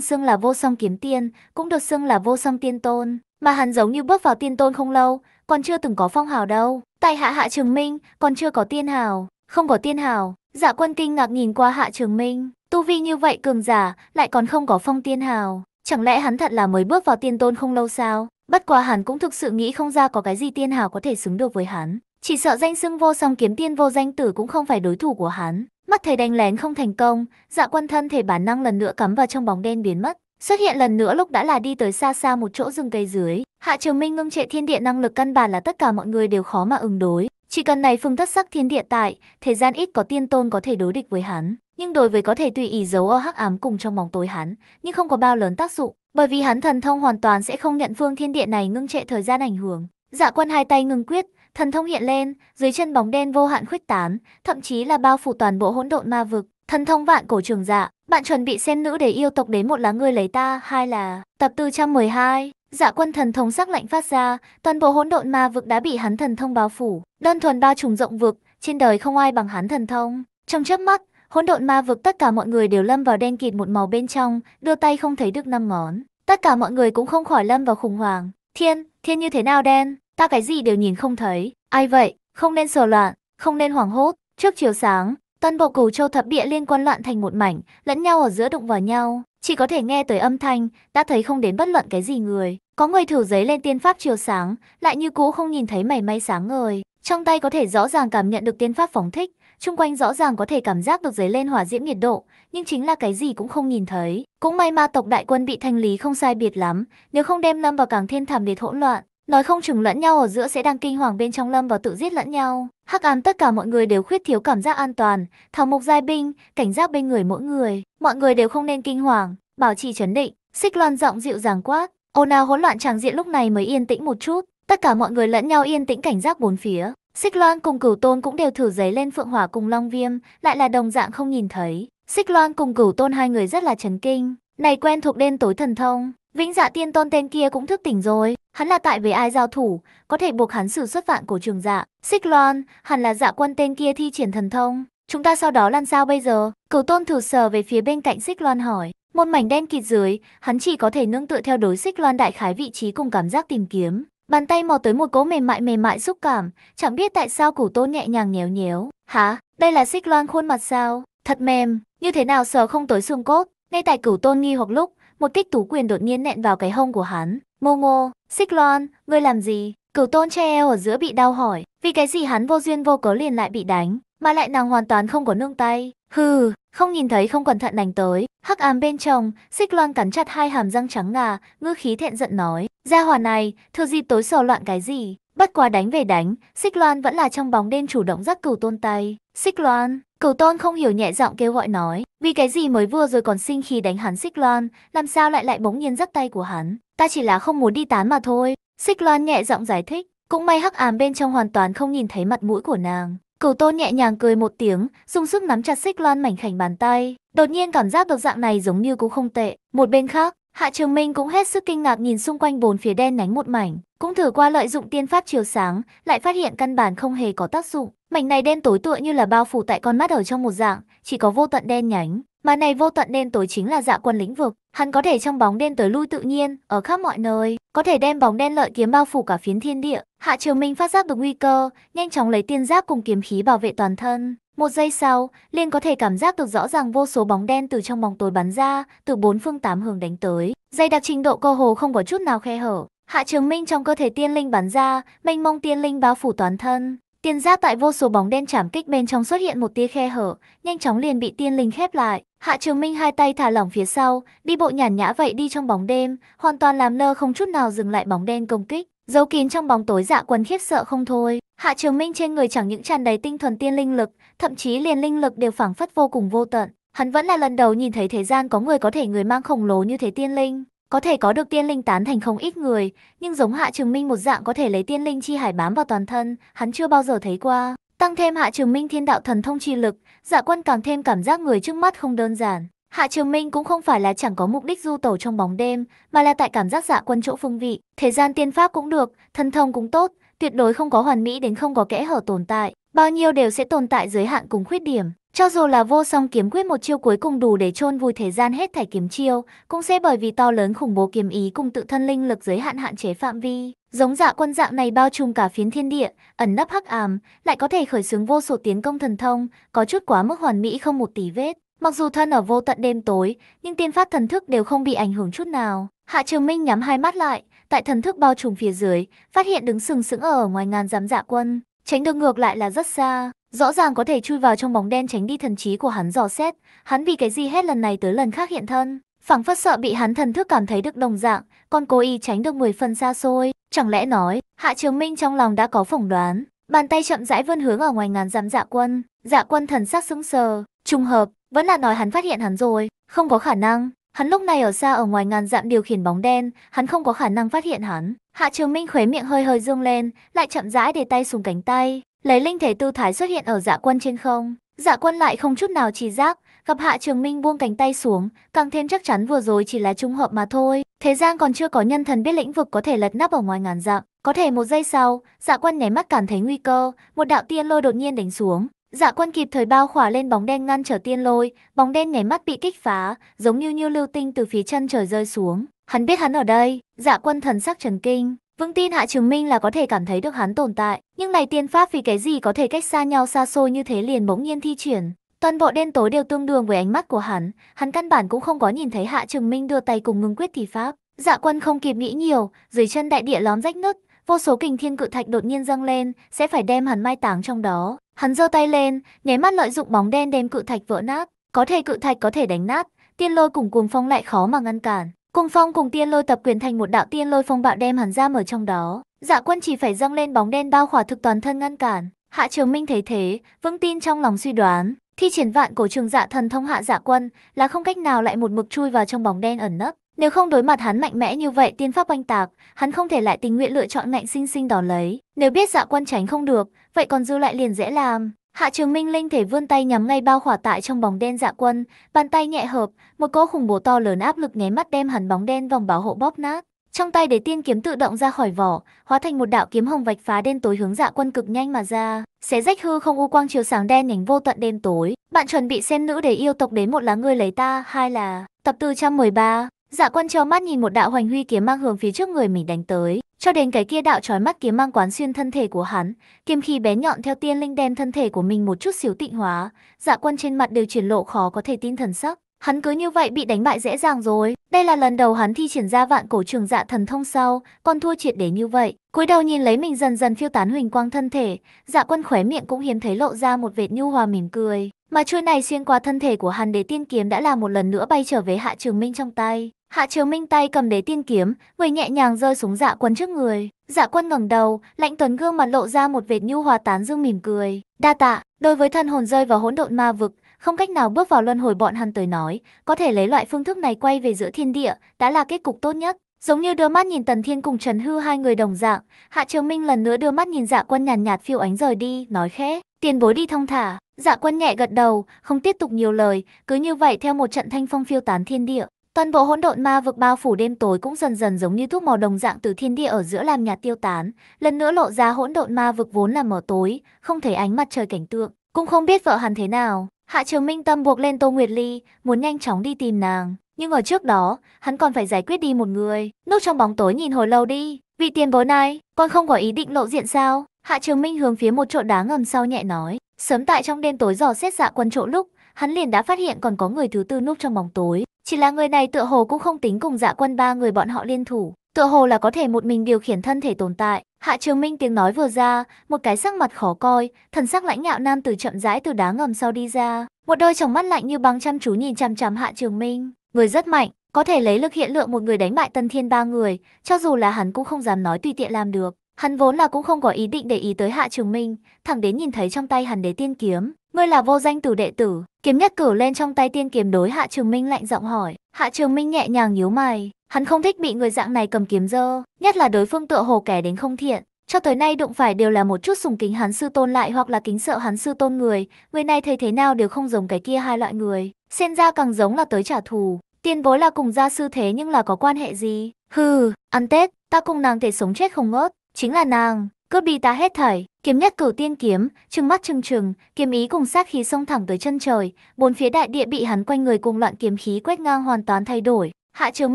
A: xưng là vô song kiếm tiên, cũng được xưng là vô song tiên tôn, mà hắn giống như bước vào tiên tôn không lâu, còn chưa từng có phong hào đâu. Tại hạ hạ trường minh, còn chưa có tiên hào, không có tiên hào. Dạ quân kinh ngạc nhìn qua hạ trường minh, tu vi như vậy cường giả, lại còn không có phong tiên hào. Chẳng lẽ hắn thật là mới bước vào tiên tôn không lâu sao? Bất quá hắn cũng thực sự nghĩ không ra có cái gì tiên hào có thể xứng được với hắn. Chỉ sợ danh xưng vô song kiếm tiên vô danh tử cũng không phải đối thủ của hắn. Mắt thầy đánh lén không thành công, dạ quân thân thể bản năng lần nữa cắm vào trong bóng đen biến mất. Xuất hiện lần nữa lúc đã là đi tới xa xa một chỗ rừng cây dưới. Hạ Trường Minh ngưng trệ thiên địa năng lực căn bản là tất cả mọi người đều khó mà ứng đối. Chỉ cần này phương thất sắc thiên địa tại, thời gian ít có tiên tôn có thể đối địch với hắn. Nhưng đối với có thể tùy ý giấu ở hắc ám cùng trong bóng tối hắn, nhưng không có bao lớn tác dụng. Bởi vì hắn thần thông hoàn toàn sẽ không nhận phương thiên địa này ngưng trệ thời gian ảnh hưởng. Dạ quân hai tay ngưng quyết, Thần thông hiện lên, dưới chân bóng đen vô hạn khuếch tán, thậm chí là bao phủ toàn bộ hỗn độn ma vực. Thần thông vạn cổ trường dạ, bạn chuẩn bị xem nữ để yêu tộc đến một lá người lấy ta, hai là tập tư 112. Dạ quân thần thông sắc lạnh phát ra, toàn bộ hỗn độn ma vực đã bị hắn thần thông bao phủ, đơn thuần bao trùm rộng vực, trên đời không ai bằng hắn thần thông. Trong chớp mắt, hỗn độn ma vực tất cả mọi người đều lâm vào đen kịt một màu bên trong, đưa tay không thấy được năm ngón. Tất cả mọi người cũng không khỏi lâm vào khủng hoảng. Thiên, thiên như thế nào đen? ta cái gì đều nhìn không thấy, ai vậy, không nên sờ loạn, không nên hoảng hốt, trước chiều sáng, toàn bộ cửu châu thập địa liên quan loạn thành một mảnh, lẫn nhau ở giữa đụng vào nhau, chỉ có thể nghe tới âm thanh, đã thấy không đến bất luận cái gì người. Có người thử giấy lên tiên pháp chiều sáng, lại như cũ không nhìn thấy mảy may sáng ngời, trong tay có thể rõ ràng cảm nhận được tiên pháp phóng thích, chung quanh rõ ràng có thể cảm giác được giấy lên hỏa diễm nhiệt độ, nhưng chính là cái gì cũng không nhìn thấy. Cũng may ma tộc đại quân bị thanh lý không sai biệt lắm, nếu không đem lâm vào càng thiên thảm liệt hỗn loạn, Nói không chừng lẫn nhau ở giữa sẽ đang kinh hoàng bên trong lâm vào tự giết lẫn nhau. Hắc ám tất cả mọi người đều khuyết thiếu cảm giác an toàn, thảo mộc giai binh, cảnh giác bên người mỗi người. Mọi người đều không nên kinh hoàng, bảo trì chấn định. Xích loan giọng dịu dàng quát, ồn ào hỗn loạn tràng diện lúc này mới yên tĩnh một chút. Tất cả mọi người lẫn nhau yên tĩnh cảnh giác bốn phía. Xích loan cùng cửu tôn cũng đều thử giấy lên phượng hỏa cùng long viêm, lại là đồng dạng không nhìn thấy. Xích loan cùng cửu tôn hai người rất là chấn kinh. Này quen thuộc đen tối thần thông, Vĩnh dạ tiên tôn tên kia cũng thức tỉnh rồi, hắn là tại với ai giao thủ, có thể buộc hắn sử xuất vạn cổ trường dạ. Xích loan, hắn là dạ quân tên kia thi triển thần thông. Chúng ta sau đó làm sao bây giờ? Cửu tôn thử sờ về phía bên cạnh xích loan hỏi. Một mảnh đen kịt dưới, hắn chỉ có thể nương tựa theo đối xích loan đại khái vị trí cùng cảm giác tìm kiếm. Bàn tay mò tới một cố mềm mại mềm mại xúc cảm, chẳng biết tại sao cửu tôn nhẹ nhàng nhéo nhéo. Hả? Đây là xích loan khuôn mặt sao? Thật mềm, như thế nào sờ không tới xương cốt? Ngay tại cửu tôn nghi hoặc lúc, một kích tú quyền đột nhiên nện vào cái hông của hắn. Momo, Xích Loan, ngươi làm gì? Cửu tôn che eo ở giữa bị đau hỏi, vì cái gì hắn vô duyên vô cớ liền lại bị đánh, mà lại nàng hoàn toàn không có nương tay. Hừ, không nhìn thấy không cẩn thận đánh tới, hắc ám bên trong, xích loan cắn chặt hai hàm răng trắng ngà, ngư khí thẹn giận nói, gia hòa này, thừa dịp tối sờ loạn cái gì, bất quá đánh về đánh, xích loan vẫn là trong bóng đêm chủ động dắt cửu tôn tay, xích loan, Cửu tôn không hiểu nhẹ giọng kêu gọi nói, vì cái gì mới vừa rồi còn sinh khi đánh hắn xích loan, làm sao lại lại bỗng nhiên giắt tay của hắn, ta chỉ là không muốn đi tán mà thôi. Xích loan nhẹ giọng giải thích, cũng may hắc ám bên trong hoàn toàn không nhìn thấy mặt mũi của nàng. Cửu tôn nhẹ nhàng cười một tiếng, dùng sức nắm chặt xích loan mảnh khảnh bàn tay, đột nhiên cảm giác được dạng này giống như cũng không tệ. Một bên khác, Hạ Trường Minh cũng hết sức kinh ngạc nhìn xung quanh bốn phía đen nhánh một mảnh, cũng thử qua lợi dụng tiên pháp chiều sáng, lại phát hiện căn bản không hề có tác dụng. Mảnh này đen tối tựa như là bao phủ tại con mắt ở trong một dạng, chỉ có vô tận đen nhánh. Mà này vô tận đen tối chính là dạ quân lĩnh vực, hắn có thể trong bóng đen tới lui tự nhiên, ở khắp mọi nơi, có thể đem bóng đen lợi kiếm bao phủ cả phiến thiên địa. Hạ Triều Minh phát giác được nguy cơ, nhanh chóng lấy tiên giáp cùng kiếm khí bảo vệ toàn thân. Một giây sau, liền có thể cảm giác được rõ ràng vô số bóng đen từ trong bóng tối bắn ra, từ bốn phương tám hướng đánh tới. dày đặc trình độ cơ hồ không có chút nào khe hở. Hạ Trường Minh trong cơ thể tiên linh bắn ra, mênh mông tiên linh bao phủ toàn thân, Tiền giáp tại vô số bóng đen chạm kích bên trong xuất hiện một tia khe hở, nhanh chóng liền bị tiên linh khép lại. Hạ Trường Minh hai tay thả lỏng phía sau, đi bộ nhàn nhã vậy đi trong bóng đêm, hoàn toàn làm lơ không chút nào dừng lại bóng đen công kích. giấu kín trong bóng tối dạ quần khiếp sợ không thôi. Hạ Trường Minh trên người chẳng những tràn đầy tinh thuần tiên linh lực, thậm chí liền linh lực đều phảng phất vô cùng vô tận. Hắn vẫn là lần đầu nhìn thấy thế gian có người có thể người mang khổng lồ như thế tiên linh. Có thể có được tiên linh tán thành không ít người, nhưng giống Hạ Trường Minh một dạng có thể lấy tiên linh chi hải bám vào toàn thân, hắn chưa bao giờ thấy qua. Tăng thêm Hạ Trường Minh thiên đạo thần thông chi lực, dạ quân càng thêm cảm giác người trước mắt không đơn giản. Hạ Trường Minh cũng không phải là chẳng có mục đích du tẩu trong bóng đêm, mà là tại cảm giác dạ quân chỗ phương vị, thời gian tiên pháp cũng được, thần thông cũng tốt, tuyệt đối không có hoàn mỹ đến không có kẽ hở tồn tại, bao nhiêu đều sẽ tồn tại giới hạn cùng khuyết điểm. Cho dù là vô song kiếm quyết một chiêu cuối cùng đủ để chôn vùi thời gian hết thảy kiếm chiêu, cũng sẽ bởi vì to lớn khủng bố kiếm ý cùng tự thân linh lực giới hạn hạn chế phạm vi. Giống dạ quân dạng này bao trùm cả phiến thiên địa, ẩn nấp hắc ám, lại có thể khởi xướng vô số tiến công thần thông, có chút quá mức hoàn mỹ không một tỷ vết. Mặc dù thân ở vô tận đêm tối, nhưng tiên pháp thần thức đều không bị ảnh hưởng chút nào. Hạ Trường Minh nhắm hai mắt lại, tại thần thức bao trùm phía dưới, phát hiện đứng sừng sững ở ngoài ngàn giám dạ quân, tránh được ngược lại là rất xa. Rõ ràng có thể chui vào trong bóng đen tránh đi thần trí của hắn dò xét, hắn vì cái gì hết lần này tới lần khác hiện thân, phảng phất sợ bị hắn thần thức cảm thấy được đồng dạng, còn cố ý tránh được mười phần xa xôi, chẳng lẽ nói, Hạ Trường Minh trong lòng đã có phỏng đoán, bàn tay chậm rãi vươn hướng ở ngoài ngàn dặm dạ quân, dạ quân thần sắc sững sờ, trùng hợp, vẫn là nói hắn phát hiện hắn rồi, không có khả năng, Hắn lúc này ở xa ở ngoài ngàn dặm điều khiển bóng đen, hắn không có khả năng phát hiện hắn. Hạ Trường Minh khóe miệng hơi hơi dương lên, lại chậm rãi để tay xuống cánh tay, lấy linh thể tư thái xuất hiện ở dạ quân trên không. Dạ quân lại không chút nào chỉ giác, gặp Hạ Trường Minh buông cánh tay xuống, càng thêm chắc chắn vừa rồi chỉ là trung hợp mà thôi. Thế gian còn chưa có nhân thần biết lĩnh vực có thể lật nắp ở ngoài ngàn dặm. Có thể một giây sau, dạ quân nháy mắt cảm thấy nguy cơ, một đạo tiên lôi đột nhiên đánh xuống. Dạ quân kịp thời bao khỏa lên bóng đen ngăn trở tiên lôi, bóng đen nháy mắt bị kích phá, giống như như lưu tinh từ phía chân trời rơi xuống. Hắn biết hắn ở đây, dạ quân thần sắc trần kinh, Vương tin Hạ Trường Minh là có thể cảm thấy được hắn tồn tại, nhưng này tiên pháp vì cái gì có thể cách xa nhau xa xôi như thế liền bỗng nhiên thi chuyển. Toàn bộ đen tối đều tương đương với ánh mắt của hắn, hắn căn bản cũng không có nhìn thấy Hạ Trường Minh đưa tay cùng ngưng quyết thì pháp. Dạ quân không kịp nghĩ nhiều, dưới chân đại địa lóm rách nứt, vô số kình thiên cự thạch đột nhiên dâng lên, sẽ phải đem hắn mai táng trong đó. Hắn giơ tay lên, nháy mắt lợi dụng bóng đen đem cự thạch vỡ nát, có thể cự thạch có thể đánh nát, tiên lôi cùng cuồng phong lại khó mà ngăn cản. Cùng phong cùng tiên lôi tập quyền thành một đạo tiên lôi phong bạo đem hắn ra mở trong đó. Dạ quân chỉ phải dâng lên bóng đen bao khỏa thực toàn thân ngăn cản. Hạ trường minh thấy thế, vững tin trong lòng suy đoán. Thi triển vạn cổ trường dạ thần thông hạ dạ quân là không cách nào lại một mực chui vào trong bóng đen ẩn nấp. Nếu không đối mặt hắn mạnh mẽ như vậy tiên pháp oanh tạc, hắn không thể lại tình nguyện lựa chọn ngạnh sinh sinh đỏ lấy. Nếu biết dạ quân tránh không được, vậy còn dư lại liền dễ làm. Hạ Trường Minh linh thể vươn tay nhắm ngay bao khỏa tại trong bóng đen dạ quân, bàn tay nhẹ hợp, một cỗ khủng bố to lớn áp lực nháy mắt đem hẳn bóng đen vòng bảo hộ bóp nát. Trong tay để tiên kiếm tự động ra khỏi vỏ, hóa thành một đạo kiếm hồng vạch phá đen tối hướng dạ quân cực nhanh mà ra, xé rách hư không u quang chiếu sáng đen nhánh vô tận đêm tối. Bạn chuẩn bị xem nữ để yêu tộc đến một là người lấy ta, hai là tập từ 113, Dạ quan trơ mắt nhìn một đạo hoành huy kiếm mang hướng phía trước người mình đánh tới, cho đến cái kia đạo trói mắt kiếm mang quán xuyên thân thể của hắn, kiếm khí bé nhọn theo tiên linh đen thân thể của mình một chút xíu tịnh hóa, dạ quan trên mặt đều triển lộ khó có thể tin thần sắc. Hắn cứ như vậy bị đánh bại dễ dàng rồi, đây là lần đầu hắn thi triển ra vạn cổ trường dạ thần thông sau, còn thua triệt để như vậy. cúi đầu nhìn lấy mình dần dần phiêu tán huỳnh quang thân thể, dạ quân khóe miệng cũng hiếm thấy lộ ra một vệt nhu hòa mỉm cười. Mà chuôi này xuyên qua thân thể của hắn đế tiên kiếm đã là một lần nữa bay trở về hạ trường minh trong tay. Hạ Triều Minh tay cầm đế tiên kiếm, người nhẹ nhàng rơi xuống dạ quân trước người. Dạ quân ngẩng đầu, lạnh tuấn gương mặt lộ ra một vệt nhu hòa tán dương mỉm cười. Đa tạ, đối với thân hồn rơi vào hỗn độn ma vực, không cách nào bước vào luân hồi bọn hắn tới nói, có thể lấy loại phương thức này quay về giữa thiên địa, đã là kết cục tốt nhất. Giống như đưa mắt nhìn Tần Thiên cùng Trần Hư hai người đồng dạng, Hạ Triều Minh lần nữa đưa mắt nhìn dạ quân nhàn nhạt, phiêu ánh rời đi, nói khẽ, tiền bối đi thông thả. Dạ quân nhẹ gật đầu, không tiếp tục nhiều lời, cứ như vậy theo một trận thanh phong phiêu tán thiên địa. Toàn bộ hỗn độn ma vực bao phủ đêm tối cũng dần dần giống như thuốc màu đồng dạng từ thiên địa ở giữa làm nhạt tiêu tán, lần nữa lộ ra hỗn độn ma vực vốn là mờ tối, không thấy ánh mặt trời cảnh tượng, cũng không biết vợ hắn thế nào. Hạ Trường Minh tâm buộc lên Tô Nguyệt Ly, muốn nhanh chóng đi tìm nàng, nhưng ở trước đó, hắn còn phải giải quyết đi một người. Núp trong bóng tối nhìn hồi lâu đi, vị tiền bối này, con không có ý định lộ diện sao? Hạ Trường Minh hướng phía một chỗ đá ngầm sau nhẹ nói, sớm tại trong đêm tối dò xét dạ quân chỗ lúc, hắn liền đã phát hiện còn có người thứ tư núp trong bóng tối, chỉ là người này tựa hồ cũng không tính cùng dạ quân ba người bọn họ liên thủ, tựa hồ là có thể một mình điều khiển thân thể tồn tại. Hạ Trường Minh tiếng nói vừa ra, một cái sắc mặt khó coi, thần sắc lãnh ngạo nam từ chậm rãi từ đá ngầm sau đi ra, một đôi tròng mắt lạnh như băng chăm chú nhìn chăm chăm Hạ Trường Minh, người rất mạnh, có thể lấy lực hiện lượng một người đánh bại Tân Thiên ba người, cho dù là hắn cũng không dám nói tùy tiện làm được. Hắn vốn là cũng không có ý định để ý tới Hạ Trường Minh, thẳng đến nhìn thấy trong tay hắn đế tiên kiếm, Ngươi là vô danh tử đệ tử, kiếm nhất cử lên trong tay tiên kiếm đối Hạ Trường Minh lạnh giọng hỏi. Hạ Trường Minh nhẹ nhàng nhíu mày, hắn không thích bị người dạng này cầm kiếm dơ, nhất là đối phương tựa hồ kẻ đến không thiện. Cho tới nay đụng phải đều là một chút sùng kính hắn sư tôn lại hoặc là kính sợ hắn sư tôn người, người này thấy thế nào đều không giống cái kia hai loại người, xem ra càng giống là tới trả thù, Tiên bối là cùng gia sư thế nhưng là có quan hệ gì? Hừ, ăn Tết, ta cùng nàng thể sống chết không ngớt, chính là nàng, cướp đi ta hết thảy. Kiếm nhất cửu tiên kiếm, trừng mắt trừng trừng, kiếm ý cùng sát khí xông thẳng tới chân trời, bốn phía đại địa bị hắn quanh người cùng loạn kiếm khí quét ngang hoàn toàn thay đổi. Hạ Trường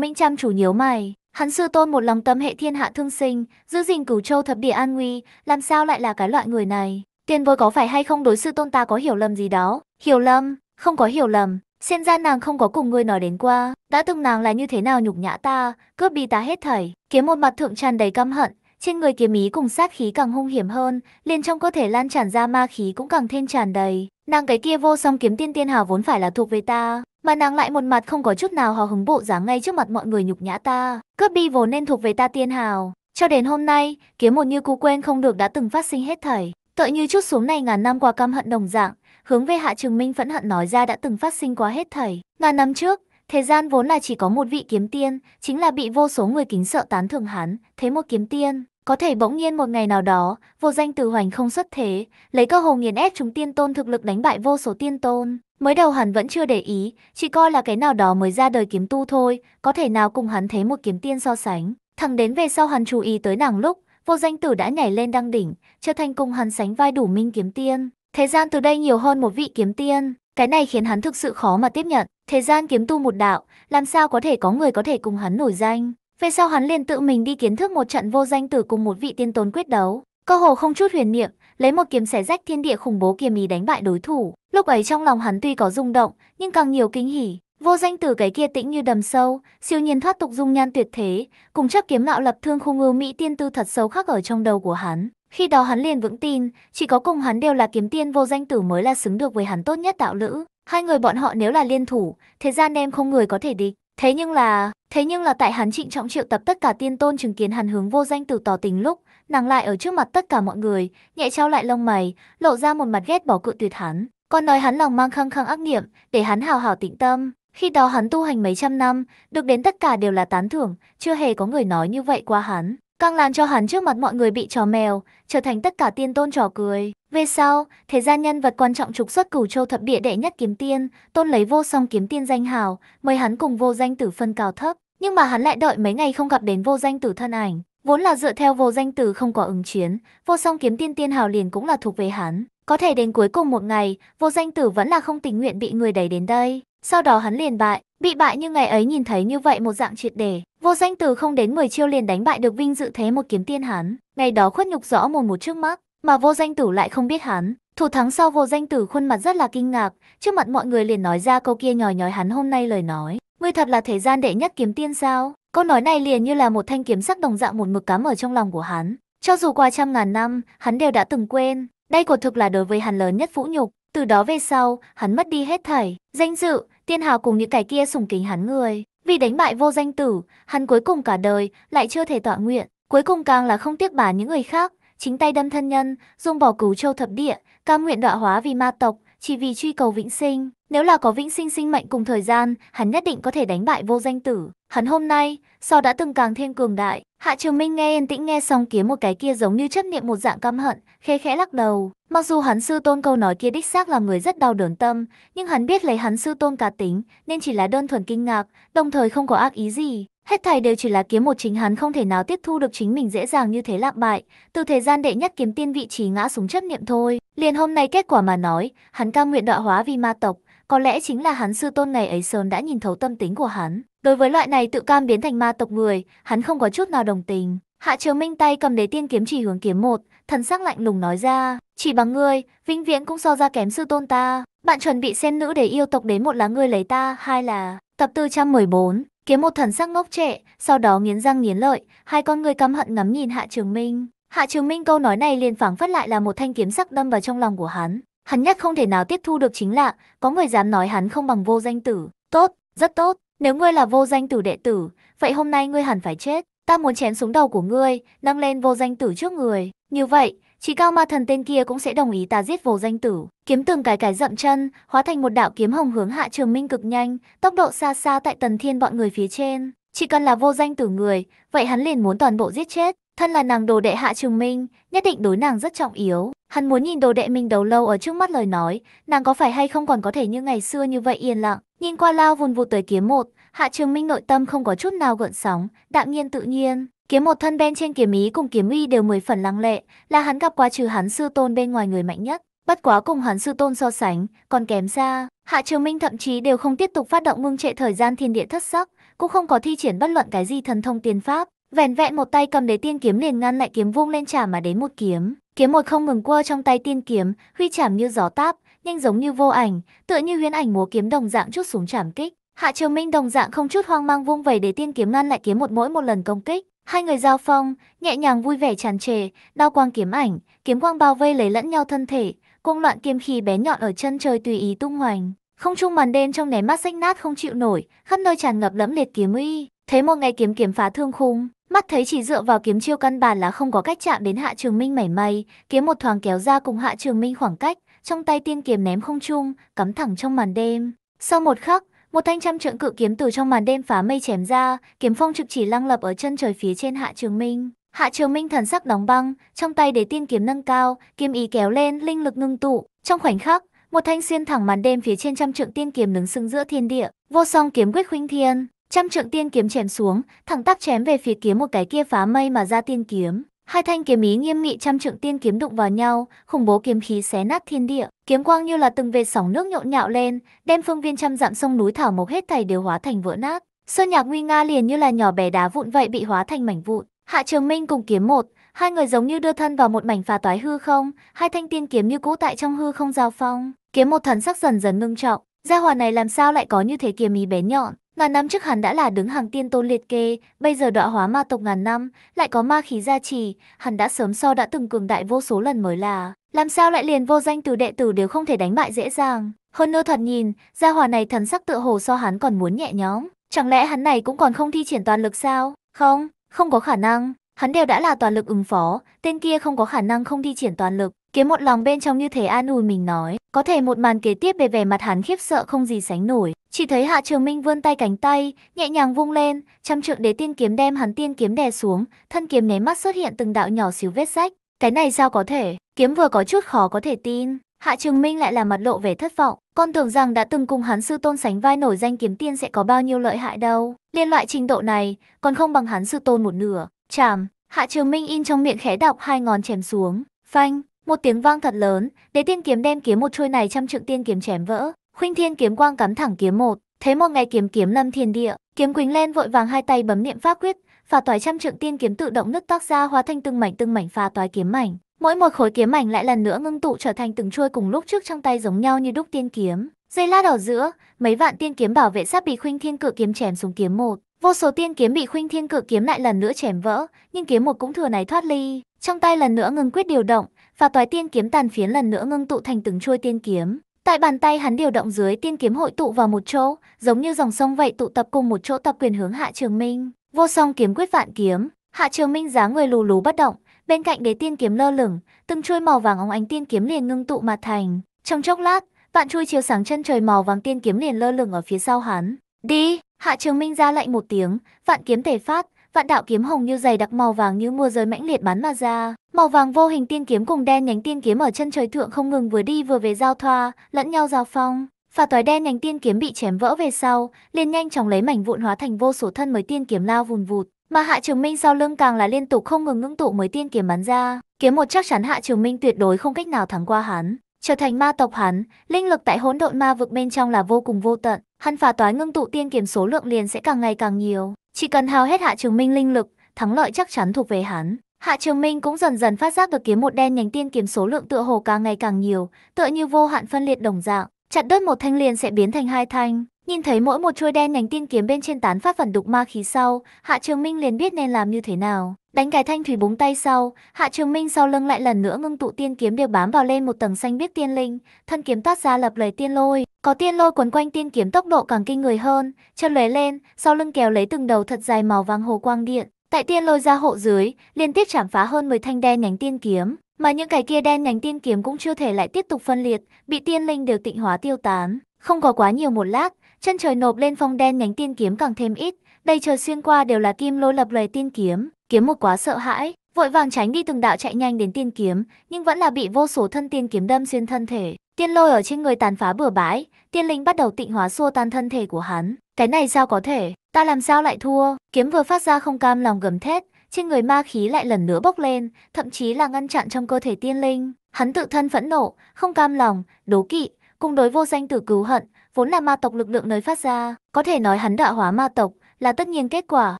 A: Minh chăm chủ nhíu mày, hắn sư tôn một lòng tâm hệ thiên hạ thương sinh, giữ gìn cửu châu thập địa an nguy, làm sao lại là cái loại người này? Tiền bối có phải hay không đối sư tôn ta có hiểu lầm gì đó? Hiểu lầm? Không có hiểu lầm, Xem ra nàng không có cùng ngươi nói đến qua, đã từng nàng là như thế nào nhục nhã ta, cướp đi ta hết thảy. Kiếm một mặt thượng tràn đầy căm hận, trên người kiếm ý cùng sát khí càng hung hiểm hơn, liền trong cơ thể lan tràn ra ma khí cũng càng thêm tràn đầy. Nàng cái kia vô song kiếm tiên tiên hào vốn phải là thuộc về ta, mà nàng lại một mặt không có chút nào hào hứng bộ dáng ngay trước mặt mọi người nhục nhã ta, cướp đi vốn nên thuộc về ta tiên hào. Cho đến hôm nay, kiếm một như cú quên không được đã từng phát sinh hết thảy, tựa như chút xuống này ngàn năm qua căm hận đồng dạng, hướng về Hạ Trường Minh phẫn hận nói ra đã từng phát sinh quá hết thảy. Ngàn năm trước, Thế gian vốn là chỉ có một vị kiếm tiên, chính là bị vô số người kính sợ tán thưởng hắn, thế một kiếm tiên, có thể bỗng nhiên một ngày nào đó, vô danh từ hoành không xuất thế, lấy cơ hồ nghiền ép chúng tiên tôn thực lực đánh bại vô số tiên tôn. Mới đầu hắn vẫn chưa để ý, chỉ coi là cái nào đó mới ra đời kiếm tu thôi, có thể nào cùng hắn thấy một kiếm tiên so sánh. Thằng đến về sau hắn chú ý tới nàng lúc, vô danh tử đã nhảy lên đăng đỉnh, trở thành cùng hắn sánh vai đủ minh kiếm tiên. Thế gian từ đây nhiều hơn một vị kiếm tiên, cái này khiến hắn thực sự khó mà tiếp nhận. Thế gian kiếm tu một đạo, làm sao có thể có người có thể cùng hắn nổi danh. Về sau hắn liền tự mình đi kiến thức một trận vô danh tử cùng một vị tiên tôn quyết đấu. Cơ hồ không chút huyền niệm, lấy một kiếm xẻ rách thiên địa khủng bố kiếm ý đánh bại đối thủ. Lúc ấy trong lòng hắn tuy có rung động, nhưng càng nhiều kinh hỉ. Vô danh tử cái kia tĩnh như đầm sâu, siêu nhiên thoát tục dung nhan tuyệt thế, cùng chắc kiếm ngạo lập thương khung ưu mỹ tiên tư thật sâu khắc ở trong đầu của hắn. Khi đó hắn liền vững tin, chỉ có cùng hắn đều là kiếm tiên vô danh tử mới là xứng được với hắn tốt nhất đạo lữ. Hai người bọn họ nếu là liên thủ, thế gian em không người có thể địch. Thế nhưng là, Thế nhưng là tại hắn trịnh trọng triệu tập tất cả tiên tôn chứng kiến hắn hướng vô danh tử tỏ tình lúc, nàng lại ở trước mặt tất cả mọi người, nhẹ trao lại lông mày, lộ ra một mặt ghét bỏ cự tuyệt hắn. Còn nói hắn lòng mang khăng khăng ác niệm, để hắn hào hào tĩnh tâm. Khi đó hắn tu hành mấy trăm năm, được đến tất cả đều là tán thưởng, chưa hề có người nói như vậy qua hắn. Càng làm cho hắn trước mặt mọi người bị trò mèo, trở thành tất cả tiên tôn trò cười. Về sau, thế gian nhân vật quan trọng trục xuất cửu châu thập địa đệ nhất kiếm tiên, tôn lấy vô song kiếm tiên danh hào, mời hắn cùng vô danh tử phân cao thấp. Nhưng mà hắn lại đợi mấy ngày không gặp đến vô danh tử thân ảnh. Vốn là dựa theo vô danh tử không có ứng chiến, vô song kiếm tiên tiên hào liền cũng là thuộc về hắn. Có thể đến cuối cùng một ngày, vô danh tử vẫn là không tình nguyện bị người đẩy đến đây. Sau đó hắn liền bại, bị bại như ngày ấy nhìn thấy như vậy một dạng triệt để. Vô danh tử không đến 10 chiêu liền đánh bại được vinh dự thế một kiếm tiên hắn. Ngày đó khuất nhục rõ mồn một trước mắt. Mà vô danh tử lại không biết hắn. Thủ thắng sau vô danh tử khuôn mặt rất là kinh ngạc, trước mặt mọi người liền nói ra câu kia nhòi nhói hắn hôm nay lời nói. Ngươi thật là thế gian đệ nhất kiếm tiên sao? Câu nói này liền như là một thanh kiếm sắc đồng dạng một mực cắm ở trong lòng của hắn. Cho dù qua trăm ngàn năm, hắn đều đã từng quên. Đây quả thực là đối với hắn lớn nhất vũ nhục. Từ đó về sau, hắn mất đi hết thảy, danh dự, tiên hào cùng những cái kia sùng kính hắn người. Vì đánh bại vô danh tử, hắn cuối cùng cả đời lại chưa thể tọa nguyện. Cuối cùng càng là không tiếc bà những người khác, chính tay đâm thân nhân, dung bỏ cứu châu thập địa, cam nguyện đọa hóa vì ma tộc, chỉ vì truy cầu vĩnh sinh. Nếu là có vĩnh sinh sinh mệnh cùng thời gian, hắn nhất định có thể đánh bại vô danh tử. Hắn hôm nay, so đã từng càng thêm cường đại. Hạ Trường Minh nghe yên tĩnh nghe xong kiếm một cái kia giống như chấp niệm một dạng căm hận, khẽ khẽ lắc đầu. Mặc dù hắn sư tôn câu nói kia đích xác là người rất đau đớn tâm, nhưng hắn biết lấy hắn sư tôn cá tính, nên chỉ là đơn thuần kinh ngạc, đồng thời không có ác ý gì. Hết thảy đều chỉ là kiếm một chính hắn không thể nào tiếp thu được chính mình dễ dàng như thế lạc bại, từ thời gian đệ nhất kiếm tiên vị trí ngã xuống chấp niệm thôi. Liền hôm nay kết quả mà nói, hắn cam nguyện đọa hóa vì ma tộc, có lẽ chính là hắn sư tôn ngày ấy sớm đã nhìn thấu tâm tính của hắn. Đối với loại này tự cam biến thành ma tộc người, hắn không có chút nào đồng tình. Hạ Trường Minh tay cầm đế tiên kiếm chỉ hướng kiếm một, thần sắc lạnh lùng nói ra, chỉ bằng ngươi, vinh viễn cũng so ra kém sư tôn ta. Bạn chuẩn bị xem nữ để yêu tộc đến một là ngươi lấy ta, hai là tập tư 114, Kiếm một thần sắc ngốc trệ, sau đó nghiến răng nghiến lợi, hai con người căm hận ngắm nhìn Hạ Trường Minh. Hạ Trường Minh câu nói này liền phảng phất lại là một thanh kiếm sắc đâm vào trong lòng của hắn. Hắn nhất không thể nào tiếp thu được chính là, có người dám nói hắn không bằng vô danh tử. Tốt, rất tốt, nếu ngươi là vô danh tử đệ tử, vậy hôm nay ngươi hẳn phải chết. Ta muốn chém xuống đầu của ngươi, nâng lên vô danh tử trước người. Như vậy, chỉ cao ma thần tên kia cũng sẽ đồng ý ta giết vô danh tử. Kiếm từng cái cái dậm chân, hóa thành một đạo kiếm hồng hướng hạ trường minh cực nhanh, tốc độ xa xa tại tần thiên bọn người phía trên. Chỉ cần là vô danh tử người, vậy hắn liền muốn toàn bộ giết chết. Thân là nàng đồ đệ hạ trường minh, nhất định đối nàng rất trọng yếu. Hắn muốn nhìn đồ đệ mình đầu lâu ở trước mắt lời nói, nàng có phải hay không còn có thể như ngày xưa như vậy yên lặng. Nhìn qua lao vùn vụt tới kiếm một, Hạ Trường Minh nội tâm không có chút nào gợn sóng, đạm nhiên tự nhiên. Kiếm một thân bên trên kiếm ý cùng kiếm uy đều mười phần lăng lệ, là hắn gặp qua trừ hắn sư tôn bên ngoài người mạnh nhất. Bất quá cùng hắn sư tôn so sánh, còn kém xa. Hạ Trường Minh thậm chí đều không tiếp tục phát động ngưng trệ thời gian thiên địa thất sắc, cũng không có thi triển bất luận cái gì thần thông tiên pháp. Vẹn vẹn một tay cầm đế tiên kiếm liền ngăn lại kiếm vung lên trả mà đến một kiếm. Kiếm một không ngừng quơ trong tay tiên kiếm, huy chảm như gió táp, nhanh giống như vô ảnh, tựa như huyễn ảnh múa kiếm đồng dạng chút xuống chảm kích. Hạ Trường Minh đồng dạng không chút hoang mang vung vẩy để tiên kiếm ngăn lại kiếm một mỗi một lần công kích. Hai người giao phong, nhẹ nhàng vui vẻ tràn trề, đao quang kiếm ảnh, kiếm quang bao vây lấy lẫn nhau thân thể, cung loạn kiếm khí bé nhọn ở chân trời tùy ý tung hoành. Không trung màn đêm trong nén mắt rách nát không chịu nổi, khắp nơi tràn ngập lẫm liệt kiếm uy. Thấy một ngày kiếm kiếm phá thương khung, mắt thấy chỉ dựa vào kiếm chiêu căn bản là không có cách chạm đến Hạ Trường Minh mảy may, kiếm một thoáng kéo ra cùng Hạ Trường Minh khoảng cách, trong tay tiên kiếm ném không trung, cắm thẳng trong màn đêm. Sau một khắc, một thanh trăm trượng cự kiếm từ trong màn đêm phá mây chém ra, kiếm phong trực chỉ lăng lập ở chân trời phía trên Hạ Trường Minh. Hạ Trường Minh thần sắc đóng băng, trong tay để tiên kiếm nâng cao, kiếm ý kéo lên, linh lực ngưng tụ, trong khoảnh khắc, một thanh xuyên thẳng màn đêm phía trên trăm trượng tiên kiếm đứng sừng giữa thiên địa, vô song kiếm quyết khuynh thiên, trăm trượng tiên kiếm chém xuống, thẳng tắp chém về phía kiếm một cái kia phá mây mà ra tiên kiếm. Hai thanh kiếm ý nghiêm nghị trăm trượng tiên kiếm đụng vào nhau, khủng bố kiếm khí xé nát thiên địa, kiếm quang như là từng vệt sóng nước nhộn nhạo lên, đem phương viên trăm dặm sông núi thảo mộc hết thảy đều hóa thành vỡ nát. Sơn Nhạc Nguy Nga liền như là nhỏ bé đá vụn vậy bị hóa thành mảnh vụn. Hạ Trường Minh cùng kiếm một, hai người giống như đưa thân vào một mảnh phà toái hư không, hai thanh tiên kiếm như cũ tại trong hư không giao phong. Kiếm một thần sắc dần dần ngưng trọng, gia hỏa này làm sao lại có như thế kiếm ý bén nhọn, ngàn năm trước hắn đã là đứng hàng tiên tôn liệt kê, bây giờ đọa hóa ma tộc ngàn năm, lại có ma khí gia trì, hắn đã sớm so đã từng cường đại vô số lần mới là. Làm sao lại liền vô danh từ đệ tử đều không thể đánh bại dễ dàng. Hơn nữa thoạt nhìn, gia hòa này thần sắc tựa hồ so hắn còn muốn nhẹ nhõm. Chẳng lẽ hắn này cũng còn không thi triển toàn lực sao? Không, không có khả năng. Hắn đều đã là toàn lực ứng phó, tên kia không có khả năng không thi triển toàn lực. Kiếm một lòng bên trong như thế an ủi mình nói, có thể một màn kế tiếp về vẻ mặt hắn khiếp sợ không gì sánh nổi. Chỉ thấy Hạ Trường Minh vươn tay cánh tay, nhẹ nhàng vung lên, trăm trượng đế tiên kiếm đem hắn tiên kiếm đè xuống, thân kiếm nháy mắt xuất hiện từng đạo nhỏ xíu vết rách. Cái này sao có thể? Kiếm vừa có chút khó có thể tin. Hạ Trường Minh lại là mặt lộ vẻ thất vọng, con tưởng rằng đã từng cùng hắn sư tôn sánh vai nổi danh kiếm tiên sẽ có bao nhiêu lợi hại đâu. Liên loại trình độ này, còn không bằng hắn sư tôn một nửa. Chàm, Hạ Trường Minh in trong miệng khẽ đọc hai ngón chém xuống. Phanh, một tiếng vang thật lớn, để tiên kiếm đem kiếm một chuôi này trăm trượng tiên kiếm chém vỡ, khuynh thiên kiếm quang cắm thẳng kiếm một, thế một ngày kiếm kiếm lâm thiên địa, kiếm quỳnh lên vội vàng hai tay bấm niệm pháp quyết, phá toái trăm trượng tiên kiếm tự động nứt tác ra hóa thành từng mảnh từng mảnh phá toái kiếm mảnh. Mỗi một khối kiếm mảnh lại lần nữa ngưng tụ trở thành từng chuôi cùng lúc trước trong tay giống nhau như đúc tiên kiếm. Dây lát ở giữa, mấy vạn tiên kiếm bảo vệ sắp bị khuynh thiên cự kiếm chém xuống kiếm một. Vô số tiên kiếm bị khuynh thiên cự kiếm lại lần nữa chém vỡ, nhưng kiếm một cũng thừa này thoát ly. Trong tay lần nữa ngừng quyết điều động, và toái tiên kiếm tàn phiến lần nữa ngưng tụ thành từng chuôi tiên kiếm. Tại bàn tay hắn điều động dưới tiên kiếm hội tụ vào một chỗ, giống như dòng sông vậy tụ tập cùng một chỗ tập quyền hướng Hạ Trường Minh. Vô song kiếm quyết vạn kiếm, Hạ Trường Minh dáng người lù lù bất động, bên cạnh đế tiên kiếm lơ lửng, từng chuôi màu vàng óng ánh tiên kiếm liền ngưng tụ mà thành. Trong chốc lát, vạn chuôi chiếu sáng chân trời màu vàng tiên kiếm liền lơ lửng ở phía sau hắn. Đi, Hạ Trường Minh ra lệnh một tiếng, vạn kiếm thể phát, vạn đạo kiếm hồng như dày đặc màu vàng như mưa rơi mãnh liệt bắn mà ra. Màu vàng vô hình tiên kiếm cùng đen nhánh tiên kiếm ở chân trời thượng không ngừng vừa đi vừa về giao thoa, lẫn nhau giao phong. Phà toái đen nhánh tiên kiếm bị chém vỡ về sau, liền nhanh chóng lấy mảnh vụn hóa thành vô số thân mới tiên kiếm lao vùn vụt. Mà Hạ Trường Minh sau lưng càng là liên tục không ngừng ngưng tụ mới tiên kiếm bắn ra, kiếm một chắc chắn Hạ Trường Minh tuyệt đối không cách nào thắng qua hắn. Trở thành ma tộc hắn, linh lực tại hỗn độn ma vực bên trong là vô cùng vô tận, hắn phá toái ngưng tụ tiên kiếm số lượng liền sẽ càng ngày càng nhiều, chỉ cần hao hết Hạ Trường Minh linh lực, thắng lợi chắc chắn thuộc về hắn. Hạ Trường Minh cũng dần dần phát giác được kiếm một đen nhánh tiên kiếm số lượng tựa hồ càng ngày càng nhiều, tựa như vô hạn phân liệt đồng dạng, chặt đứt một thanh liền sẽ biến thành hai thanh, Nhìn thấy mỗi một chuôi đen nhánh tiên kiếm bên trên tán phát phần đục ma khí sau, Hạ Trường Minh liền biết nên làm như thế nào. Đánh cái thanh thủy búng tay sau, Hạ Trường Minh sau lưng lại lần nữa ngưng tụ tiên kiếm đều bám vào lên một tầng xanh biết tiên linh, thân kiếm toát ra lập lời tiên lôi, có tiên lôi quấn quanh tiên kiếm tốc độ càng kinh người hơn, chân lóe lên, sau lưng kéo lấy từng đầu thật dài màu vàng hồ quang điện. Tại tiên lôi ra hộ dưới, liên tiếp chạm phá hơn 10 thanh đen nhánh tiên kiếm, mà những cái kia đen nhánh tiên kiếm cũng chưa thể lại tiếp tục phân liệt, bị tiên linh đều tịnh hóa tiêu tán. Không có quá nhiều một lát, Chân trời nộp lên phong đen nhánh tiên kiếm càng thêm ít, đây chờ xuyên qua đều là kim lôi lập lòe tiên kiếm, kiếm một quá sợ hãi, vội vàng tránh đi từng đạo chạy nhanh đến tiên kiếm, nhưng vẫn là bị vô số thân tiên kiếm đâm xuyên thân thể. Tiên lôi ở trên người tàn phá bừa bãi, tiên linh bắt đầu tịnh hóa xua tan thân thể của hắn. Cái này sao có thể, ta làm sao lại thua? Kiếm vừa phát ra không cam lòng gầm thét, trên người ma khí lại lần nữa bốc lên, thậm chí là ngăn chặn trong cơ thể tiên linh. Hắn tự thân phẫn nộ, không cam lòng, đố kỵ, cùng đối vô danh tử cứu hận, vốn là ma tộc lực lượng nơi phát ra. Có thể nói hắn đọa hóa ma tộc là tất nhiên kết quả.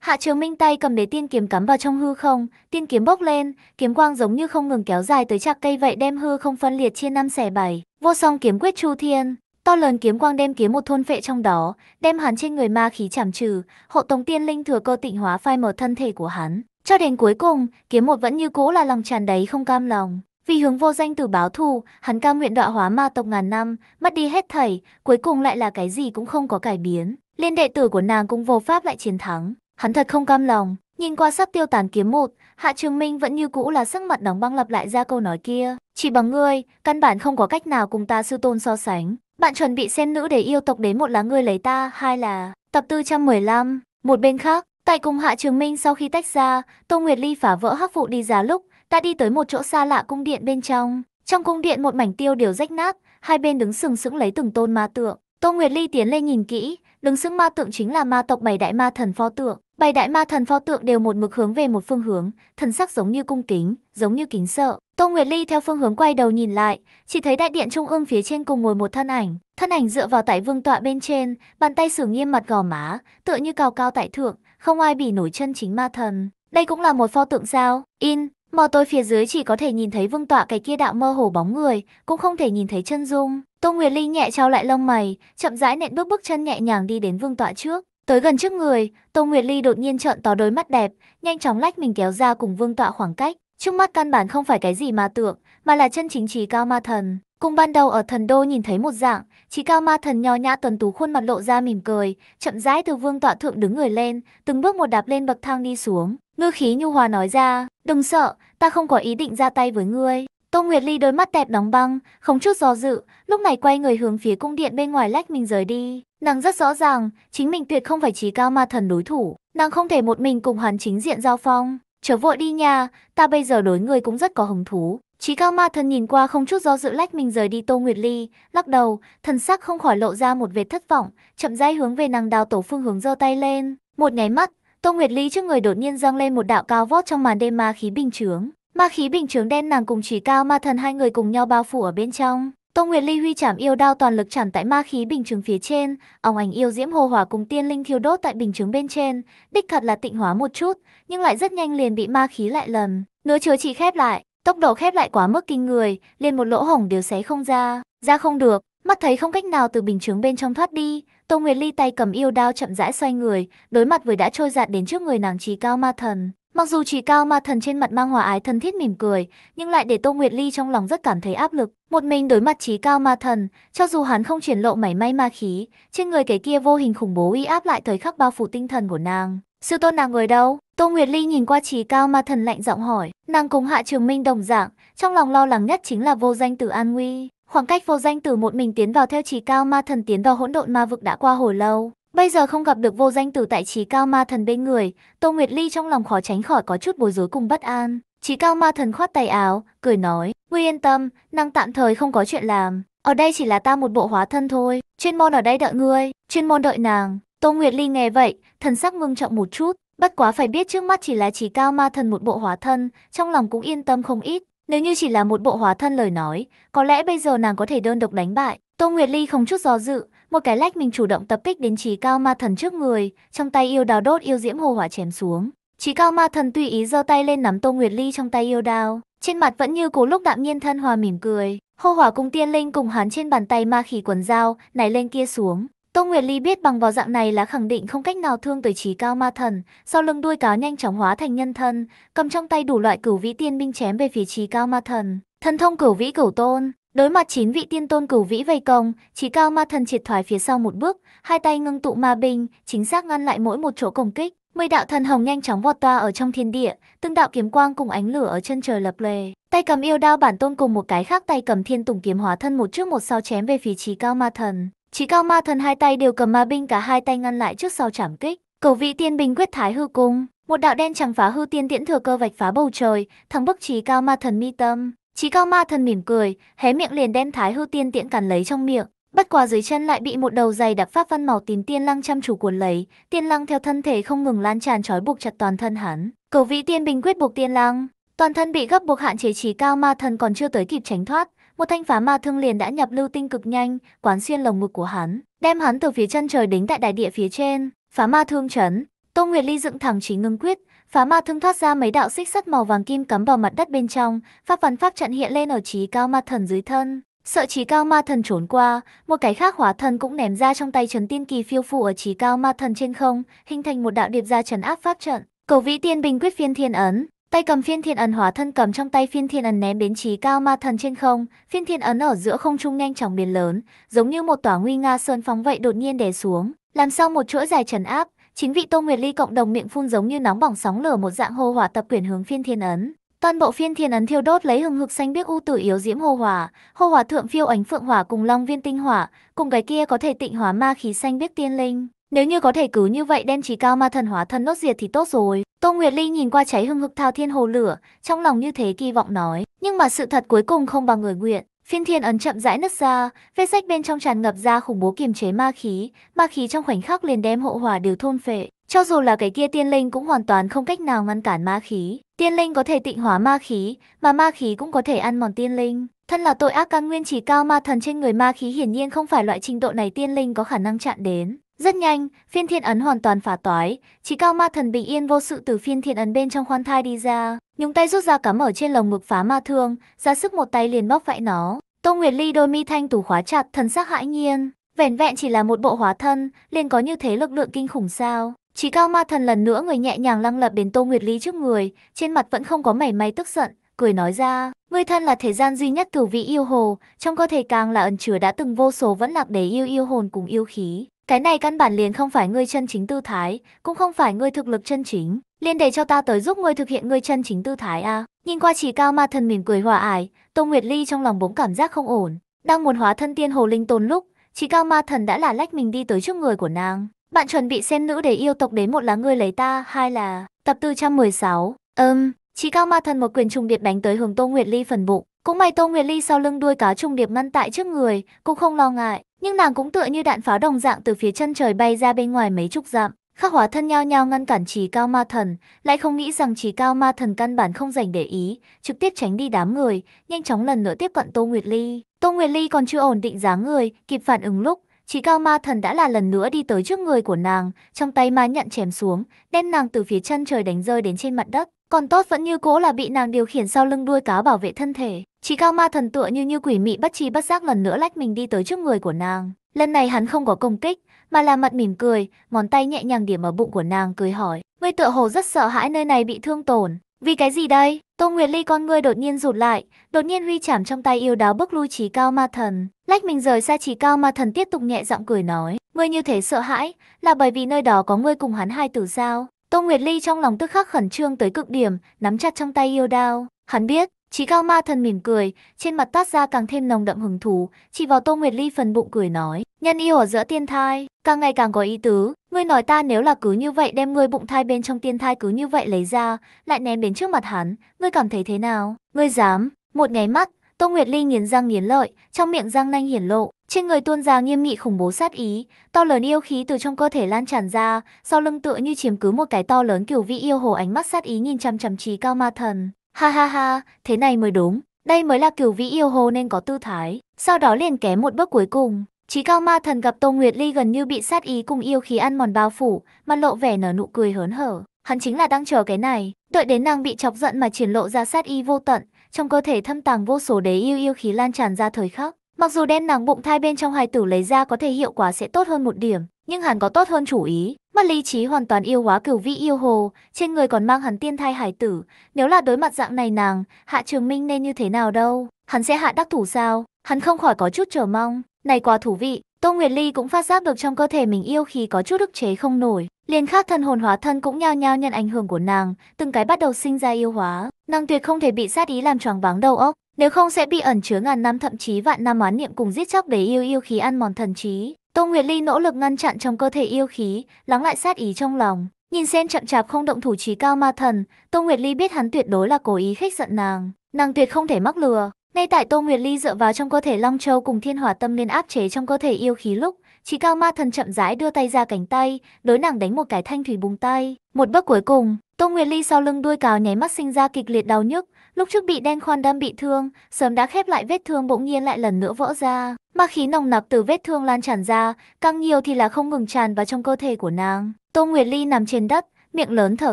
A: Hạ Trường Minh tay cầm đế tiên kiếm cắm vào trong hư không, tiên kiếm bốc lên, kiếm quang giống như không ngừng kéo dài tới chạc cây vậy đem hư không phân liệt chia năm xẻ bảy. Vô song kiếm quyết chu thiên, to lớn kiếm quang đem kiếm một thôn phệ trong đó, đem hắn trên người ma khí chảm trừ, hộ tống tiên linh thừa cơ tịnh hóa phai mở thân thể của hắn. Cho đến cuối cùng, kiếm một vẫn như cũ là lòng tràn đầy không cam lòng. Vì hướng vô danh từ báo thù, hắn cam nguyện đọa hóa ma tộc ngàn năm, mất đi hết thảy, cuối cùng lại là cái gì cũng không có cải biến. Liên đệ tử của nàng cũng vô pháp lại chiến thắng. Hắn thật không cam lòng, nhìn qua sắp tiêu tàn kiếm một, Hạ Trường Minh vẫn như cũ là sắc mặt đóng băng lặp lại ra câu nói kia. Chỉ bằng ngươi, căn bản không có cách nào cùng ta sư tôn so sánh. Bạn chuẩn bị xem nữ để yêu tộc đến một là ngươi lấy ta, hai là tập tư 115. Một bên khác, tại cùng Hạ Trường Minh sau khi tách ra, Tô Nguyệt Ly phá vỡ hắc vụ đi ra lúc, ta đi tới một chỗ xa lạ cung điện bên trong. Trong cung điện một mảnh tiêu đều rách nát, hai bên đứng sừng sững lấy từng tôn ma tượng. Tô Nguyệt Ly tiến lên nhìn kỹ, đứng sững ma tượng chính là ma tộc bảy đại ma thần pho tượng. Bảy đại ma thần pho tượng đều một mực hướng về một phương hướng, thần sắc giống như cung kính, giống như kính sợ. Tô Nguyệt Ly theo phương hướng quay đầu nhìn lại, chỉ thấy đại điện trung ương phía trên cùng ngồi một thân ảnh. Thân ảnh dựa vào tại vương tọa bên trên, bàn tay sử nghiêm mặt gò má, tựa như cao cao tại thượng, không ai bị nổi chân chính ma thần. Đây cũng là một pho tượng sao? In, Mò tôi phía dưới chỉ có thể nhìn thấy vương tọa cái kia đạo mơ hồ bóng người, cũng không thể nhìn thấy chân dung. Tô Nguyệt Ly nhẹ trao lại lông mày, chậm rãi nện bước bước chân nhẹ nhàng đi đến vương tọa trước. Tới gần trước người, Tô Nguyệt Ly đột nhiên trợn to đôi mắt đẹp, nhanh chóng lách mình kéo ra cùng vương tọa khoảng cách. Trước mắt căn bản không phải cái gì mà tượng, mà là chân chính trí cao ma thần. Cùng ban đầu ở thần đô nhìn thấy một dạng, trí cao ma thần nho nhã tuần tú khuôn mặt lộ ra mỉm cười, chậm rãi từ vương tọa thượng đứng người lên, từng bước một đạp lên bậc thang đi xuống. Ngư khí nhu hòa nói ra, đừng sợ, ta không có ý định ra tay với ngươi. Tô Nguyệt Ly đôi mắt đẹp đóng băng, không chút do dự, lúc này quay người hướng phía cung điện bên ngoài lách mình rời đi. Nàng rất rõ ràng, chính mình tuyệt không phải trí cao ma thần đối thủ, nàng không thể một mình cùng hắn chính diện giao phong. Chớ vội đi nha, ta bây giờ đối người cũng rất có hứng thú. Trí cao ma thần nhìn qua không chút do dự lách mình rời đi Tô Nguyệt Ly, lắc đầu, thần sắc không khỏi lộ ra một vệt thất vọng, chậm rãi hướng về nàng đào tổ phương hướng giơ tay lên. Một nháy mắt, Tô Nguyệt Ly trước người đột nhiên dâng lên một đạo cao vót trong màn đêm ma khí bình trướng, Ma khí bình trướng đen nàng cùng chỉ cao ma thần hai người cùng nhau bao phủ ở bên trong. Tô Nguyệt Ly huy chảm yêu đao toàn lực chảm tại ma khí bình trướng phía trên, ông ảnh yêu diễm hồ hỏa cùng tiên linh thiêu đốt tại bình trướng bên trên, đích thật là tịnh hóa một chút, nhưng lại rất nhanh liền bị ma khí lại lần nửa chứa chỉ khép lại, tốc độ khép lại quá mức kinh người, liền một lỗ hổng đều xé không ra, ra không được, mắt thấy không cách nào từ bình trướng bên trong thoát đi, Tô Nguyệt Ly tay cầm yêu đao chậm rãi xoay người, đối mặt với đã trôi dạt đến trước người nàng trí cao ma thần. Mặc dù chỉ cao ma thần trên mặt mang hòa ái thân thiết mỉm cười, nhưng lại để Tô Nguyệt Ly trong lòng rất cảm thấy áp lực. Một mình đối mặt trí cao ma thần, cho dù hắn không triển lộ mảy may ma khí, trên người cái kia vô hình khủng bố uy áp lại thời khắc bao phủ tinh thần của nàng. Sư tôn nàng người đâu? Tô Nguyệt Ly nhìn qua trí cao ma thần lạnh giọng hỏi, nàng cùng Hạ Trường Minh đồng dạng, trong lòng lo lắng nhất chính là vô danh tử an nguy. Khoảng cách vô danh tử một mình tiến vào theo trí cao ma thần tiến vào hỗn độn ma vực đã qua hồi lâu. Bây giờ không gặp được vô danh tử tại trí cao ma thần bên người, Tô Nguyệt Ly trong lòng khó tránh khỏi có chút bối rối cùng bất an. Trí cao ma thần khoát tay áo, cười nói, Ngươi yên tâm, năng tạm thời không có chuyện làm. Ở đây chỉ là ta một bộ hóa thân thôi, chuyên môn ở đây đợi ngươi, chuyên môn đợi nàng. Tô Nguyệt Ly nghe vậy, thần sắc ngưng trọng một chút, bất quá phải biết trước mắt chỉ là trí cao ma thần một bộ hóa thân, trong lòng cũng yên tâm không ít. Nếu như chỉ là một bộ hóa thân lời nói, có lẽ bây giờ nàng có thể đơn độc đánh bại. Tô Nguyệt Ly không chút do dự, một cái lách mình chủ động tập kích đến trí cao ma thần trước người, trong tay yêu đào đốt yêu diễm hồ hỏa chém xuống. Trí cao ma thần tùy ý giơ tay lên nắm Tô Nguyệt Ly trong tay yêu đào, trên mặt vẫn như cố lúc đạm nhiên thân hòa mỉm cười. Hô hỏa cung tiên linh cùng hắn trên bàn tay ma khí quần dao, này lên kia xuống, Tô Nguyệt Ly biết bằng vào dạng này là khẳng định không cách nào thương tới trí cao ma thần, sau lưng đuôi cá nhanh chóng hóa thành nhân thân, cầm trong tay đủ loại cửu vĩ tiên binh chém về phía trí cao ma thần. Thần thông cửu vĩ cửu tôn, đối mặt chín vị tiên tôn cửu vĩ vây công, trí cao ma thần triệt thoái phía sau một bước, hai tay ngưng tụ ma binh, chính xác ngăn lại mỗi một chỗ công kích. Mười đạo thần hồng nhanh chóng vọt toa ở trong thiên địa, từng đạo kiếm quang cùng ánh lửa ở chân trời lập lề. Tay cầm yêu đao bản tôn cùng một cái khác tay cầm thiên tùng kiếm hóa thân một trước một sau chém về phía trí cao ma thần. Chí cao ma thần hai tay đều cầm ma binh cả hai tay ngăn lại trước sau chảm kích. Cầu vị tiên binh quyết thái hư cung, một đạo đen chẳng phá hư tiên tiễn thừa cơ vạch phá bầu trời, thẳng bức chí cao ma thần mi tâm. Chí cao ma thần mỉm cười, hé miệng liền đem thái hư tiên tiễn cắn lấy trong miệng. Bất quá dưới chân lại bị một đầu dày đặc pháp văn màu tím tiên lăng chăm chú cuốn lấy, tiên lăng theo thân thể không ngừng lan tràn trói buộc chặt toàn thân hắn. Cầu vị tiên bình quyết buộc tiên lăng, toàn thân bị gấp buộc hạn chế chí cao ma thần còn chưa tới kịp tránh thoát, một thanh phá ma thương liền đã nhập lưu tinh cực nhanh, quán xuyên lồng ngực của hắn, đem hắn từ phía chân trời đính tại đại địa phía trên. Phá ma thương chấn, Tô Nguyệt Ly dựng thẳng chỉ ngưng quyết, phá ma thương thoát ra mấy đạo xích sắt màu vàng kim cắm vào mặt đất bên trong, pháp văn pháp trận hiện lên ở trí cao ma thần dưới thân. Sợ trí cao ma thần trốn qua, một cái khác hóa thần cũng ném ra trong tay chấn tiên kỳ phiêu phù ở trí cao ma thần trên không, hình thành một đạo điệp gia trấn áp pháp trận. Cầu vĩ tiên bình quyết phiên thiên ấn, Tay cầm phiên thiên ấn hóa thân cầm trong tay phiên thiên ấn ném đến trí cao ma thần trên không, phiên thiên ấn ở giữa không trung nhanh chóng biến lớn, giống như một tòa nguy nga sơn phóng vậy đột nhiên đè xuống, làm sao một chuỗi dài trấn áp, chính vị Tô Nguyệt Ly cộng đồng miệng phun giống như nóng bỏng sóng lửa một dạng hô hỏa tập quyển hướng phiên thiên ấn. Toàn bộ phiên thiên ấn thiêu đốt lấy hừng hực xanh biếc u tử yếu diễm hô hỏa, hô hỏa thượng phiêu ánh phượng hỏa cùng long viên tinh hỏa, cùng cái kia có thể tịnh hóa ma khí xanh biếc tiên linh. Nếu như có thể cứ như vậy đem trí cao ma thần hóa thân nốt diệt thì tốt rồi. Tô Nguyệt Ly nhìn qua cháy hưng hực thao thiên hồ lửa, trong lòng như thế kỳ vọng nói. Nhưng mà sự thật cuối cùng không bằng người nguyện. Phiên thiên ấn chậm rãi nứt ra, vết sách bên trong tràn ngập ra khủng bố kiềm chế ma khí, ma khí trong khoảnh khắc liền đem hộ hỏa đều thôn phệ. Cho dù là cái kia tiên linh cũng hoàn toàn không cách nào ngăn cản ma khí. Tiên linh có thể tịnh hóa ma khí, mà ma khí cũng có thể ăn mòn tiên linh. Thân là tội ác căn nguyên chỉ cao ma thần trên người ma khí hiển nhiên không phải loại trình độ này tiên linh có khả năng chạm đến. Rất nhanh, phiên thiên ấn hoàn toàn phá toái, chỉ cao ma thần bình yên vô sự từ phiên thiên ấn bên trong khoan thai đi ra, nhúng tay rút ra cắm ở trên lồng ngực phá ma thương, ra sức một tay liền bóc vãi nó. Tô Nguyệt Ly đôi mi thanh tú khóa chặt, thần sắc hãi nhiên, vẻn vẹn chỉ là một bộ hóa thân, liền có như thế lực lượng kinh khủng sao? Chỉ cao ma thần lần nữa người nhẹ nhàng lăng lập đến Tô Nguyệt Ly trước người, trên mặt vẫn không có mảy may tức giận, cười nói ra, ngươi thân là thế gian duy nhất cửu vị yêu hồ, trong cơ thể càng là ẩn chứa đã từng vô số vẫn lạc để yêu yêu hồn cùng yêu khí, cái này căn bản liền không phải ngươi chân chính tư thái, cũng không phải ngươi thực lực chân chính, liền để cho ta tới giúp ngươi thực hiện ngươi chân chính tư thái a. À. Nhìn qua chỉ cao ma thần mỉm cười hòa ải, Tô Nguyệt Ly trong lòng bỗng cảm giác không ổn, đang muốn hóa thân tiên hồ linh tồn lúc, chỉ cao ma thần đã là lách mình đi tới trước người của nàng. Bạn chuẩn bị xem nữ để yêu tộc đến một là ngươi lấy ta, hai là tập tư trăm mười sáu Ừm, chỉ cao ma thần một quyền trùng điệp đánh tới hướng Tô Nguyệt Ly phần bụng. Cũng may Tô Nguyệt Ly sau lưng đuôi cá trùng điệp ngăn tại trước người, cũng không lo ngại, nhưng nàng cũng tựa như đạn pháo đồng dạng từ phía chân trời bay ra bên ngoài mấy chục dặm, khắc hóa thân nhao nhao ngăn cản trí cao ma thần, lại không nghĩ rằng trí cao ma thần căn bản không dành để ý, trực tiếp tránh đi đám người, nhanh chóng lần nữa tiếp cận Tô Nguyệt Ly. Tô Nguyệt Ly còn chưa ổn định dáng người, kịp phản ứng lúc, trí cao ma thần đã là lần nữa đi tới trước người của nàng, trong tay ma nhận chém xuống, đem nàng từ phía chân trời đánh rơi đến trên mặt đất. Còn tốt vẫn như cố là bị nàng điều khiển sau lưng đuôi cá bảo vệ thân thể. Chí cao ma thần tựa như như quỷ mị bất chi bất giác lần nữa lách mình đi tới trước người của nàng. Lần này hắn không có công kích, mà là mặt mỉm cười, ngón tay nhẹ nhàng điểm ở bụng của nàng cười hỏi. Ngươi tựa hồ rất sợ hãi nơi này bị thương tổn. Vì cái gì đây? Tô Nguyệt Ly con ngươi đột nhiên rụt lại, đột nhiên huy chảm trong tay yêu đáo bước lui trí cao ma thần. Lách mình rời xa trí cao ma thần tiếp tục nhẹ giọng cười nói. Ngươi như thế sợ hãi, là bởi vì nơi đó có ngươi cùng hắn hai tử sao? Tô Nguyệt Ly trong lòng tức khắc khẩn trương tới cực điểm, nắm chặt trong tay yêu đao. Hắn biết, Chí cao ma thần mỉm cười, trên mặt toát ra càng thêm nồng đậm hứng thú, chỉ vào Tô Nguyệt Ly phần bụng cười nói, nhân yêu ở giữa tiên thai, càng ngày càng có ý tứ, ngươi nói ta nếu là cứ như vậy đem ngươi bụng thai bên trong tiên thai cứ như vậy lấy ra, lại ném đến trước mặt hắn, ngươi cảm thấy thế nào? Ngươi dám? Một nháy mắt, Tô Nguyệt Ly nghiến răng nghiến lợi, trong miệng răng nanh hiển lộ, trên người tuôn ra nghiêm nghị khủng bố sát ý, to lớn yêu khí từ trong cơ thể lan tràn ra, sau lưng tựa như chiếm cứ một cái to lớn kiểu vị yêu hồ ánh mắt sát ý nhìn chằm chằm trí cao ma thần. Ha ha ha, thế này mới đúng, đây mới là kiểu vĩ yêu hồ nên có tư thái. Sau đó liền kém một bước cuối cùng, Chí cao ma thần gặp Tô Nguyệt Ly gần như bị sát ý cùng yêu khí ăn mòn bao phủ, mặt lộ vẻ nở nụ cười hớn hở. Hắn chính là đang chờ cái này, đợi đến nàng bị chọc giận mà triển lộ ra sát ý vô tận, trong cơ thể thâm tàng vô số đế yêu yêu khí lan tràn ra thời khắc. Mặc dù đem nàng bụng thai bên trong hài tử lấy ra có thể hiệu quả sẽ tốt hơn một điểm, nhưng hắn có tốt hơn chủ ý, Mất lý trí hoàn toàn yêu hóa cửu vị yêu hồ, trên người còn mang hắn tiên thai hải tử. Nếu là đối mặt dạng này nàng, Hạ Trường Minh nên như thế nào đâu? Hắn sẽ hạ đắc thủ sao? Hắn không khỏi có chút chờ mong. Này quá thú vị, Tô Nguyệt Ly cũng phát giác được trong cơ thể mình yêu khi có chút ức chế không nổi. Liền khác thân hồn hóa thân cũng nhao nhao nhận ảnh hưởng của nàng, từng cái bắt đầu sinh ra yêu hóa. Nàng tuyệt không thể bị sát ý làm choáng váng đầu óc, nếu không sẽ bị ẩn chứa ngàn năm thậm chí vạn năm oán niệm cùng giết chóc để yêu yêu khí ăn mòn thần trí. Tô Nguyệt Ly nỗ lực ngăn chặn trong cơ thể yêu khí, lắng lại sát ý trong lòng. Nhìn Sen chậm chạp không động thủ trí cao ma thần, Tô Nguyệt Ly biết hắn tuyệt đối là cố ý khích giận nàng, nàng tuyệt không thể mắc lừa. Ngay tại Tô Nguyệt Ly dựa vào trong cơ thể Long Châu cùng Thiên Hỏa Tâm liên áp chế trong cơ thể yêu khí lúc, trí cao ma thần chậm rãi đưa tay ra cánh tay, đối nàng đánh một cái thanh thủy bùng tay. Một bước cuối cùng, Tô Nguyệt Ly sau lưng đuôi cáo nháy mắt sinh ra kịch liệt đau nhức, Lúc trước bị đen khoan đâm bị thương, sớm đã khép lại vết thương bỗng nhiên lại lần nữa vỡ ra. Ma khí nồng nặc từ vết thương lan tràn ra, càng nhiều thì là không ngừng tràn vào trong cơ thể của nàng. Tô Nguyệt Ly nằm trên đất, miệng lớn thở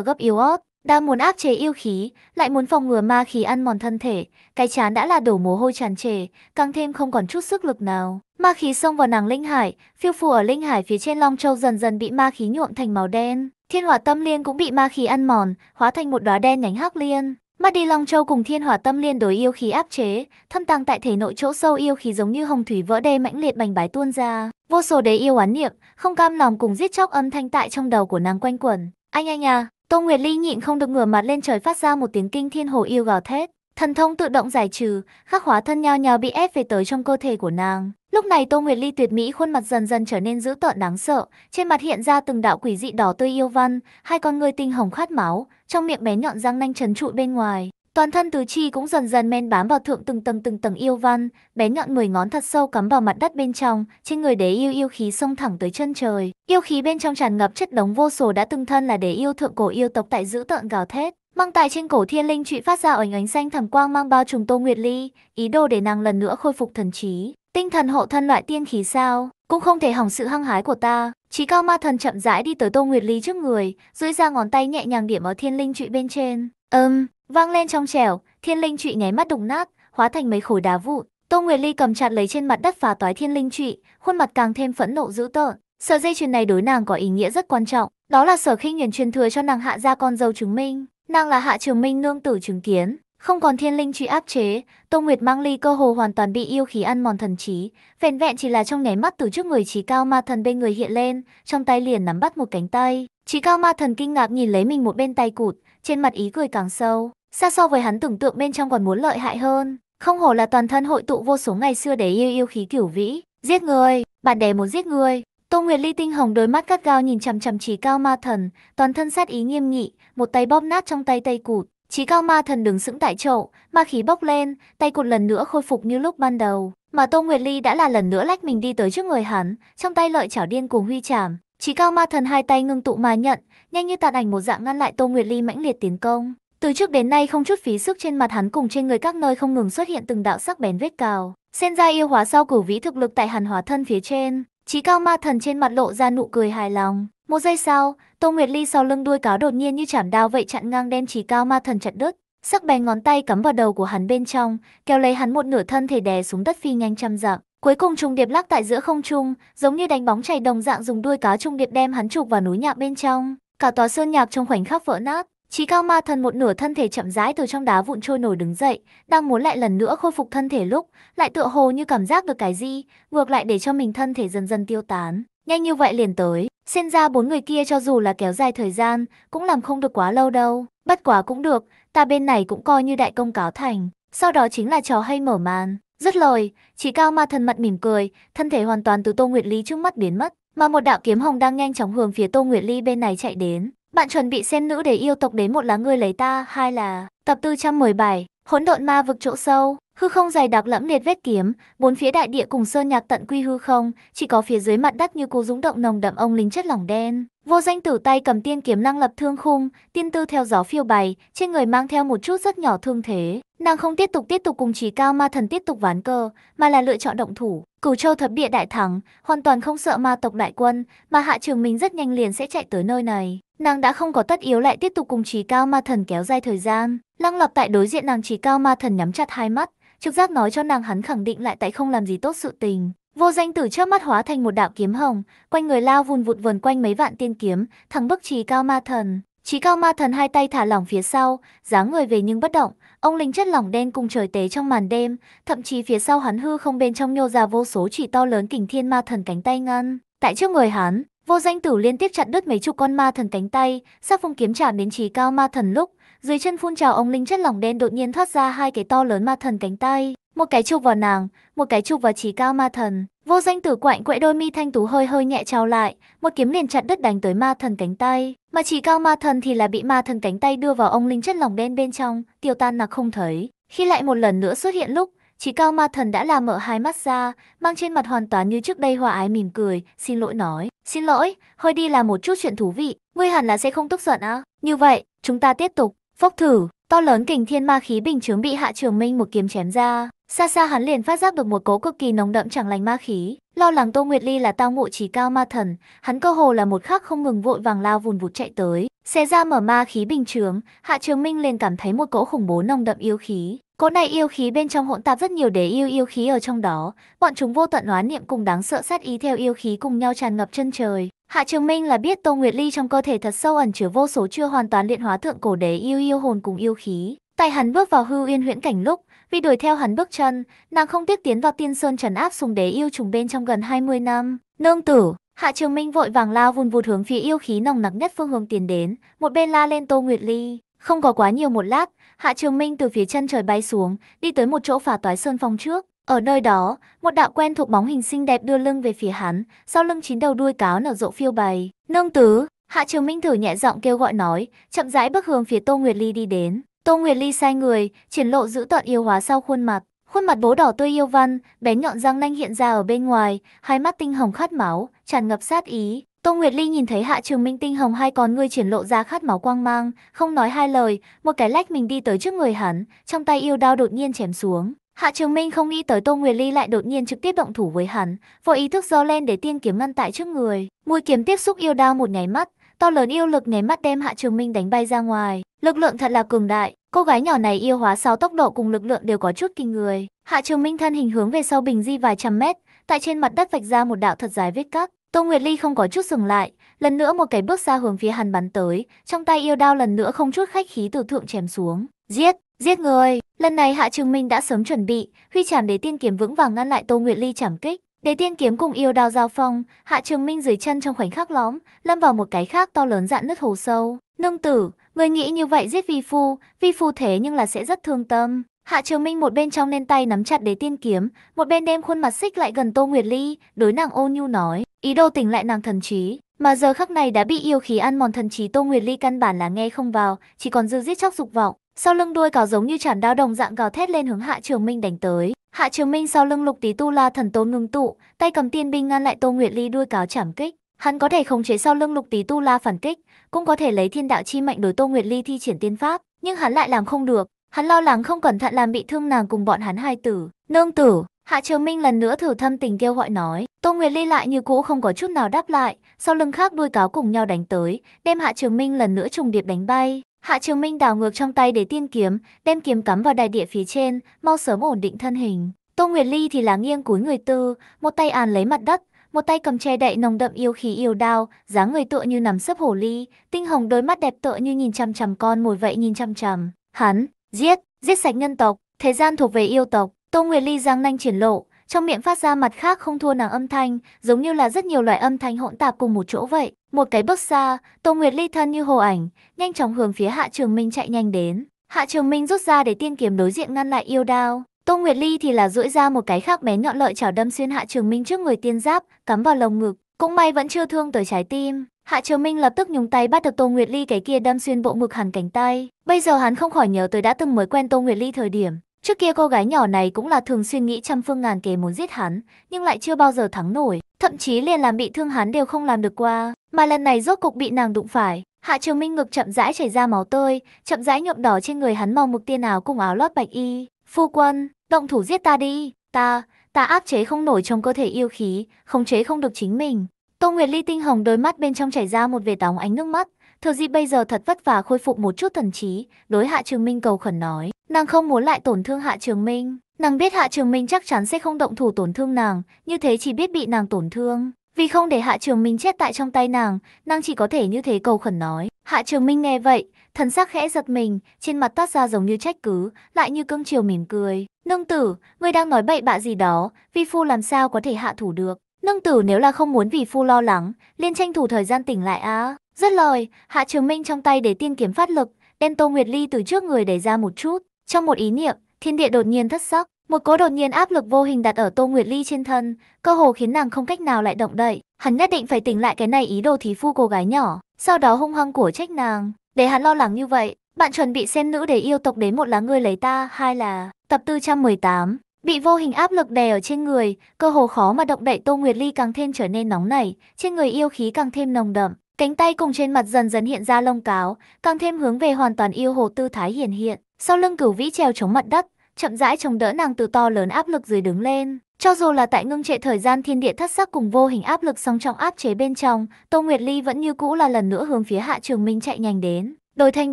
A: gấp yếu ớt. Đang muốn áp chế yêu khí, lại muốn phòng ngừa ma khí ăn mòn thân thể, cái chán đã là đổ mồ hôi tràn trề, càng thêm không còn chút sức lực nào. Ma khí xông vào nàng linh hải, phiêu phù ở linh hải phía trên Long Châu dần dần bị ma khí nhuộm thành màu đen. Thiên hỏa tâm liên cũng bị ma khí ăn mòn, hóa thành một đóa đen nhánh hắc liên. Mắt đi Long Châu cùng Thiên Hỏa Tâm liên đối yêu khí áp chế, thâm tăng tại thể nội chỗ sâu yêu khí giống như hồng thủy vỡ đê mãnh liệt bành bái tuôn ra, vô số đế yêu oán niệm, không cam lòng cùng giết chóc âm thanh tại trong đầu của nàng quanh quẩn. Anh anh à, Tô Nguyệt Ly nhịn không được ngửa mặt lên trời phát ra một tiếng kinh thiên hồ yêu gào thét. Thần thông tự động giải trừ, khắc hóa thân nhao nhao bị ép về tới trong cơ thể của nàng. Lúc này Tô Nguyệt Ly tuyệt mỹ khuôn mặt dần dần trở nên dữ tợn đáng sợ, trên mặt hiện ra từng đạo quỷ dị đỏ tươi yêu văn, hai con ngươi tinh hồng khát máu, trong miệng bé nhọn răng nanh trần trụi bên ngoài. Toàn thân tứ chi cũng dần dần men bám vào thượng từng tầng từng tầng yêu văn, bé nhọn mười ngón thật sâu cắm vào mặt đất bên trong, trên người đế yêu yêu khí xông thẳng tới chân trời. Yêu khí bên trong tràn ngập chất đống vô số đã từng thân là đế yêu thượng cổ yêu tộc tại giữ tợn gào thét, Mang tài trên cổ thiên linh trụy phát ra ánh ánh xanh thầm quang mang bao trùng tô nguyệt ly, ý đồ để nàng lần nữa khôi phục thần trí. Tinh thần hộ thân loại tiên khí sao, cũng không thể hỏng sự hăng hái của ta. Chí cao ma thần chậm rãi đi tới tô nguyệt ly trước người, duỗi ra ngón tay nhẹ nhàng điểm ở thiên linh trụy bên trên. Âm, um, vang lên trong trẻo, thiên linh trụy nháy mắt đụng nát, hóa thành mấy khối đá vụn. Tô Nguyệt Ly cầm chặt lấy trên mặt đất phá toái thiên linh trụy, khuôn mặt càng thêm phẫn nộ dữ tợn. Sợi dây chuyền này đối nàng có ý nghĩa rất quan trọng, đó là sở khinh nghiền truyền thừa cho nàng hạ gia con dâu chứng minh. Nàng là Hạ Trường Minh nương tử chứng kiến, không còn thiên linh truy áp chế, Tô Nguyệt mang ly cơ hồ hoàn toàn bị yêu khí ăn mòn thần trí, vẹn vẹn chỉ là trong nháy mắt từ trước người trí cao ma thần bên người hiện lên, trong tay liền nắm bắt một cánh tay. Trí cao ma thần kinh ngạc nhìn lấy mình một bên tay cụt, trên mặt ý cười càng sâu, xa so với hắn tưởng tượng bên trong còn muốn lợi hại hơn. Không hổ là toàn thân hội tụ vô số ngày xưa để yêu yêu khí kiểu vĩ, giết người, bạn đè muốn giết người. Tô Nguyệt Ly tinh hồng đôi mắt cắt gao nhìn chằm chằm trí cao ma thần, toàn thân sát ý nghiêm nghị, một tay bóp nát trong tay tay cụt. Chí cao ma thần đứng sững tại chỗ, ma khí bốc lên, tay cụt lần nữa khôi phục như lúc ban đầu. Mà Tô Nguyệt Ly đã là lần nữa lách mình đi tới trước người hắn, trong tay lợi chảo điên cùng huy chảm. Chí cao ma thần hai tay ngưng tụ ma nhận, nhanh như tàn ảnh một dạng ngăn lại Tô Nguyệt Ly mãnh liệt tiến công. Từ trước đến nay không chút phí sức trên mặt hắn cùng trên người các nơi không ngừng xuất hiện từng đạo sắc bén vết cào. xen ra yêu hóa sau cửu vĩ thực lực tại hàn hóa thân phía trên, Chí cao ma thần trên mặt lộ ra nụ cười hài lòng. Một giây sau, Tô Nguyệt Ly sau lưng đuôi cáo đột nhiên như chảm đao vậy chặn ngang đem Chí cao ma thần chặt đứt, sắc bén ngón tay cắm vào đầu của hắn bên trong, kéo lấy hắn một nửa thân thể đè xuống đất phi nhanh trăm dặm. Cuối cùng trùng điệp lắc tại giữa không trung, giống như đánh bóng chảy đồng dạng dùng đuôi cá trùng điệp đem hắn chụp vào núi nhạc bên trong. Cả tòa sơn nhạc trong khoảnh khắc vỡ nát, Chí cao ma thần một nửa thân thể chậm rãi từ trong đá vụn trôi nổi đứng dậy, đang muốn lại lần nữa khôi phục thân thể lúc, lại tựa hồ như cảm giác được cái gì, ngược lại để cho mình thân thể dần dần tiêu tán. Nhanh như vậy liền tới, xin ra bốn người kia cho dù là kéo dài thời gian, cũng làm không được quá lâu đâu. Bất quá cũng được, ta bên này cũng coi như đại công cáo thành. Sau đó chính là trò hay mở màn. rất lời, chỉ cao ma thần mặt mỉm cười, thân thể hoàn toàn từ Tô Nguyệt Ly trước mắt biến mất, mà một đạo kiếm hồng đang nhanh chóng hướng phía Tô Nguyệt Ly bên này chạy đến. Bạn chuẩn bị xen nữ để yêu tộc đến một lá người lấy ta, hai là tập 417, hỗn độn ma vực chỗ sâu. Hư không dày đặc lẫm liệt vết kiếm, bốn phía đại địa cùng sơn nhạc tận quy hư không, chỉ có phía dưới mặt đất như cố dũng động nồng đậm ông lính chất lỏng đen. Vô danh tử tay cầm tiên kiếm năng lập thương khung, tiên tư theo gió phiêu bày, trên người mang theo một chút rất nhỏ thương thế. Nàng không tiếp tục tiếp tục cùng trí cao ma thần tiếp tục ván cơ, mà là lựa chọn động thủ. Cửu châu thập địa đại thắng, hoàn toàn không sợ ma tộc đại quân, mà hạ trường mình rất nhanh liền sẽ chạy tới nơi này. Nàng đã không có tất yếu lại tiếp tục cùng trí cao ma thần kéo dài thời gian. Lăng lập tại đối diện nàng trí cao ma thần nhắm chặt hai mắt, trực giác nói cho nàng hắn khẳng định lại tại không làm gì tốt sự tình. Vô danh tử trước mắt hóa thành một đạo kiếm hồng, quanh người lao vùn vụt vần quanh mấy vạn tiên kiếm, thẳng bức trì cao ma thần. trí cao ma thần hai tay thả lỏng phía sau, dáng người về nhưng bất động, ông linh chất lỏng đen cùng trời tế trong màn đêm, thậm chí phía sau hắn hư không bên trong nhô ra vô số chỉ to lớn kình thiên ma thần cánh tay ngăn. Tại trước người hắn, vô danh tử liên tiếp chặt đứt mấy chục con ma thần cánh tay, sắc phong kiếm trả đến trí cao ma thần lúc, dưới chân phun trào ống linh chất lỏng đen đột nhiên thoát ra hai cái to lớn ma thần cánh tay, một cái chụp vào nàng, một cái chụp vào trí cao ma thần. Vô danh tử quạnh quậy đôi mi thanh tú hơi hơi nhẹ trao lại, một kiếm liền chặn đứt đánh tới ma thần cánh tay, mà chỉ cao ma thần thì là bị ma thần cánh tay đưa vào ông linh chất lỏng đen bên trong, tiêu tan nặc không thấy. Khi lại một lần nữa xuất hiện lúc, chỉ cao ma thần đã làm mở hai mắt ra, mang trên mặt hoàn toàn như trước đây hòa ái mỉm cười, xin lỗi nói. Xin lỗi, hơi đi là một chút chuyện thú vị, ngươi hẳn là sẽ không tức giận á. À? Như vậy, chúng ta tiếp tục. Phốc thử, to lớn kình thiên ma khí bình chướng bị Hạ Trường Minh một kiếm chém ra, xa xa hắn liền phát giác được một cố cực kỳ nồng đậm chẳng lành ma khí, lo lắng Tô Nguyệt Ly là tao ngộ chỉ cao ma thần, hắn cơ hồ là một khắc không ngừng vội vàng lao vùn vụt chạy tới, xé ra mở ma khí bình chướng, Hạ Trường Minh liền cảm thấy một cỗ khủng bố nồng đậm yêu khí, Cỗ này yêu khí bên trong hỗn tạp rất nhiều đế yêu yêu khí ở trong đó, bọn chúng vô tận oán niệm cùng đáng sợ sát ý theo yêu khí cùng nhau tràn ngập chân trời, Hạ Trường Minh là biết Tô Nguyệt Ly trong cơ thể thật sâu ẩn chứa vô số chưa hoàn toàn luyện hóa thượng cổ đế yêu yêu hồn cùng yêu khí. Tại hắn bước vào hư uyên huyễn cảnh lúc, vì đuổi theo hắn bước chân, nàng không tiếc tiến vào tiên sơn trấn áp sùng đế yêu trùng bên trong gần 20 năm. Nương tử, Hạ Trường Minh vội vàng lao vun vụt hướng phía yêu khí nồng nặc nhất phương hướng tiến đến, một bên la lên Tô Nguyệt Ly. Không có quá nhiều một lát, Hạ Trường Minh từ phía chân trời bay xuống, đi tới một chỗ phá toái sơn phong trước. Ở nơi đó, một đạo quen thuộc bóng hình xinh đẹp đưa lưng về phía hắn, sau lưng chín đầu đuôi cáo nở rộ phiêu bày. Nương tứ, Hạ Trường Minh thử nhẹ giọng kêu gọi nói, chậm rãi bước hướng phía Tô Nguyệt Ly đi đến. Tô Nguyệt Ly sai người, triển lộ giữ tận yêu hóa sau khuôn mặt. Khuôn mặt bố đỏ tươi yêu văn, bén nhọn răng nanh hiện ra ở bên ngoài, hai mắt tinh hồng khát máu, tràn ngập sát ý. Tô Nguyệt Ly nhìn thấy Hạ Trường Minh tinh hồng hai con ngươi triển lộ ra khát máu quang mang, không nói hai lời, một cái lách mình đi tới trước người hắn, trong tay yêu đao đột nhiên chém xuống. Hạ Trường Minh không nghĩ tới Tô Nguyệt Ly lại đột nhiên trực tiếp động thủ với hắn, vội ý thức giơ lên để tiên kiếm ngăn tại trước người. Mũi kiếm tiếp xúc yêu đao một nháy mắt, to lớn yêu lực nháy mắt đem Hạ Trường Minh đánh bay ra ngoài. Lực lượng thật là cường đại, cô gái nhỏ này yêu hóa sáu tốc độ cùng lực lượng đều có chút kinh người. Hạ Trường Minh thân hình hướng về sau bình di vài trăm mét, tại trên mặt đất vạch ra một đạo thật dài vết cắt. Tô Nguyệt Ly không có chút dừng lại, lần nữa một cái bước xa hướng phía hắn bắn tới, trong tay yêu đao lần nữa không chút khách khí từ thượng chém xuống. Giết! Giết người, lần này Hạ Trường Minh đã sớm chuẩn bị, huy chạm đế tiên kiếm vững vàng ngăn lại Tô Nguyệt Ly chảm kích. Đế tiên kiếm cùng yêu đao giao phong, Hạ Trường Minh dưới chân trong khoảnh khắc lõm, lâm vào một cái khác to lớn dạn nứt hồ sâu. Nương tử, người nghĩ như vậy giết vi phu, vi phu thế nhưng là sẽ rất thương tâm. Hạ Trường Minh một bên trong nên tay nắm chặt đế tiên kiếm, một bên đem khuôn mặt xích lại gần Tô Nguyệt Ly, đối nàng ôn nhu nói, ý đồ tỉnh lại nàng thần trí, mà giờ khắc này đã bị yêu khí ăn mòn thần trí Tô Nguyệt Ly căn bản là nghe không vào, chỉ còn dư giết chóc dục vọng. Sau lưng đuôi cáo giống như chản đao đồng dạng gào thét lên hướng Hạ Trường Minh đánh tới. Hạ Trường Minh sau lưng Lục Tí Tu La thần tôn ngưng tụ, tay cầm tiên binh ngăn lại Tô Nguyệt Ly đuôi cáo chảm kích. Hắn có thể khống chế sau lưng Lục Tí Tu La phản kích, cũng có thể lấy thiên đạo chi mệnh đối Tô Nguyệt Ly thi triển tiên pháp, nhưng hắn lại làm không được. Hắn lo lắng không cẩn thận làm bị thương nàng cùng bọn hắn hai tử, nương tử. Hạ Trường Minh lần nữa thử thâm tình kêu gọi nói, Tô Nguyệt Ly lại như cũ không có chút nào đáp lại, sau lưng khác đuôi cáo cùng nhau đánh tới, đem Hạ Trường Minh lần nữa trùng điệp đánh bay. Hạ Trường Minh đảo ngược trong tay để tiên kiếm, đem kiếm cắm vào đài địa phía trên, mau sớm ổn định thân hình. Tô Nguyệt Ly thì là nghiêng cúi người tư, một tay án lấy mặt đất, một tay cầm che đậy nồng đậm yêu khí yêu đao, dáng người tựa như nằm sấp hổ ly, tinh hồng đôi mắt đẹp tựa như nhìn chằm chằm con mồi vậy nhìn chằm chằm. Hắn, giết, giết sạch nhân tộc, thế gian thuộc về yêu tộc. Tô Nguyệt Ly giang nanh triển lộ, trong miệng phát ra mặt khác không thua nàng âm thanh, giống như là rất nhiều loại âm thanh hỗn tạp cùng một chỗ vậy. Một cái bước xa, Tô Nguyệt Ly thân như hồ ảnh, nhanh chóng hướng phía Hạ Trường Minh chạy nhanh đến. Hạ Trường Minh rút ra để tiên kiếm đối diện ngăn lại yêu đao. Tô Nguyệt Ly thì là duỗi ra một cái khác bé nhọn lợi chảo đâm xuyên Hạ Trường Minh trước người tiên giáp, cắm vào lồng ngực. Cũng may vẫn chưa thương tới trái tim. Hạ Trường Minh lập tức nhúng tay bắt được Tô Nguyệt Ly cái kia đâm xuyên bộ ngực hẳn cánh tay. Bây giờ hắn không khỏi nhớ tới đã từng mới quen Tô Nguyệt Ly thời điểm. Trước kia cô gái nhỏ này cũng là thường xuyên nghĩ trăm phương ngàn kế muốn giết hắn, nhưng lại chưa bao giờ thắng nổi thậm chí liền làm bị thương hắn đều không làm được qua, mà lần này rốt cục bị nàng đụng phải. Hạ Trường Minh ngực chậm rãi chảy ra máu tươi, chậm rãi nhuộm đỏ trên người hắn màu mực tiên áo cùng áo lót bạch y. "Phu quân, động thủ giết ta đi, ta, ta áp chế không nổi trong cơ thể yêu khí, không chế không được chính mình." Tô Nguyệt Ly tinh hồng đôi mắt bên trong chảy ra một vệt óng ánh nước mắt, Thừa dịp bây giờ thật vất vả khôi phục một chút thần trí, đối Hạ Trường Minh cầu khẩn nói, nàng không muốn lại tổn thương Hạ Trường Minh. Nàng biết Hạ Trường Minh chắc chắn sẽ không động thủ tổn thương nàng, như thế chỉ biết bị nàng tổn thương. Vì không để Hạ Trường Minh chết tại trong tay nàng, nàng chỉ có thể như thế cầu khẩn nói. Hạ Trường Minh nghe vậy, thần sắc khẽ giật mình, trên mặt toát ra giống như trách cứ, lại như cưng chiều mỉm cười. Nương tử, ngươi đang nói bậy bạ gì đó, vi phu làm sao có thể hạ thủ được. Nương tử nếu là không muốn vì phu lo lắng, liên tranh thủ thời gian tỉnh lại á. Rất lời, Hạ Trường Minh trong tay để tiên kiếm phát lực, đem Tô Nguyệt Ly từ trước người đẩy ra một chút. Trong một ý niệm, thiên địa đột nhiên thất sắc, một cỗ đột nhiên áp lực vô hình đặt ở Tô Nguyệt Ly trên thân, cơ hồ khiến nàng không cách nào lại động đậy, hắn nhất định phải tỉnh lại cái này ý đồ thí phu cô gái nhỏ, sau đó hung hăng của trách nàng, để hắn lo lắng như vậy, bạn chuẩn bị xem nữ để yêu tộc đến một lá người lấy ta, hai là tập tư trăm mười tám Bị vô hình áp lực đè ở trên người, cơ hồ khó mà động đậy Tô Nguyệt Ly càng thêm trở nên nóng nảy, trên người yêu khí càng thêm nồng đậm, cánh tay cùng trên mặt dần dần hiện ra lông cáo, càng thêm hướng về hoàn toàn yêu hồ tư thái hiển hiện. Sau lưng cửu vĩ treo chống mặt đất, chậm rãi chống đỡ nàng từ to lớn áp lực dưới đứng lên. Cho dù là tại ngưng trệ thời gian thiên địa thất sắc cùng vô hình áp lực song trọng áp chế bên trong, Tô Nguyệt Ly vẫn như cũ là lần nữa hướng phía Hạ Trường Minh chạy nhanh đến. Đổi thành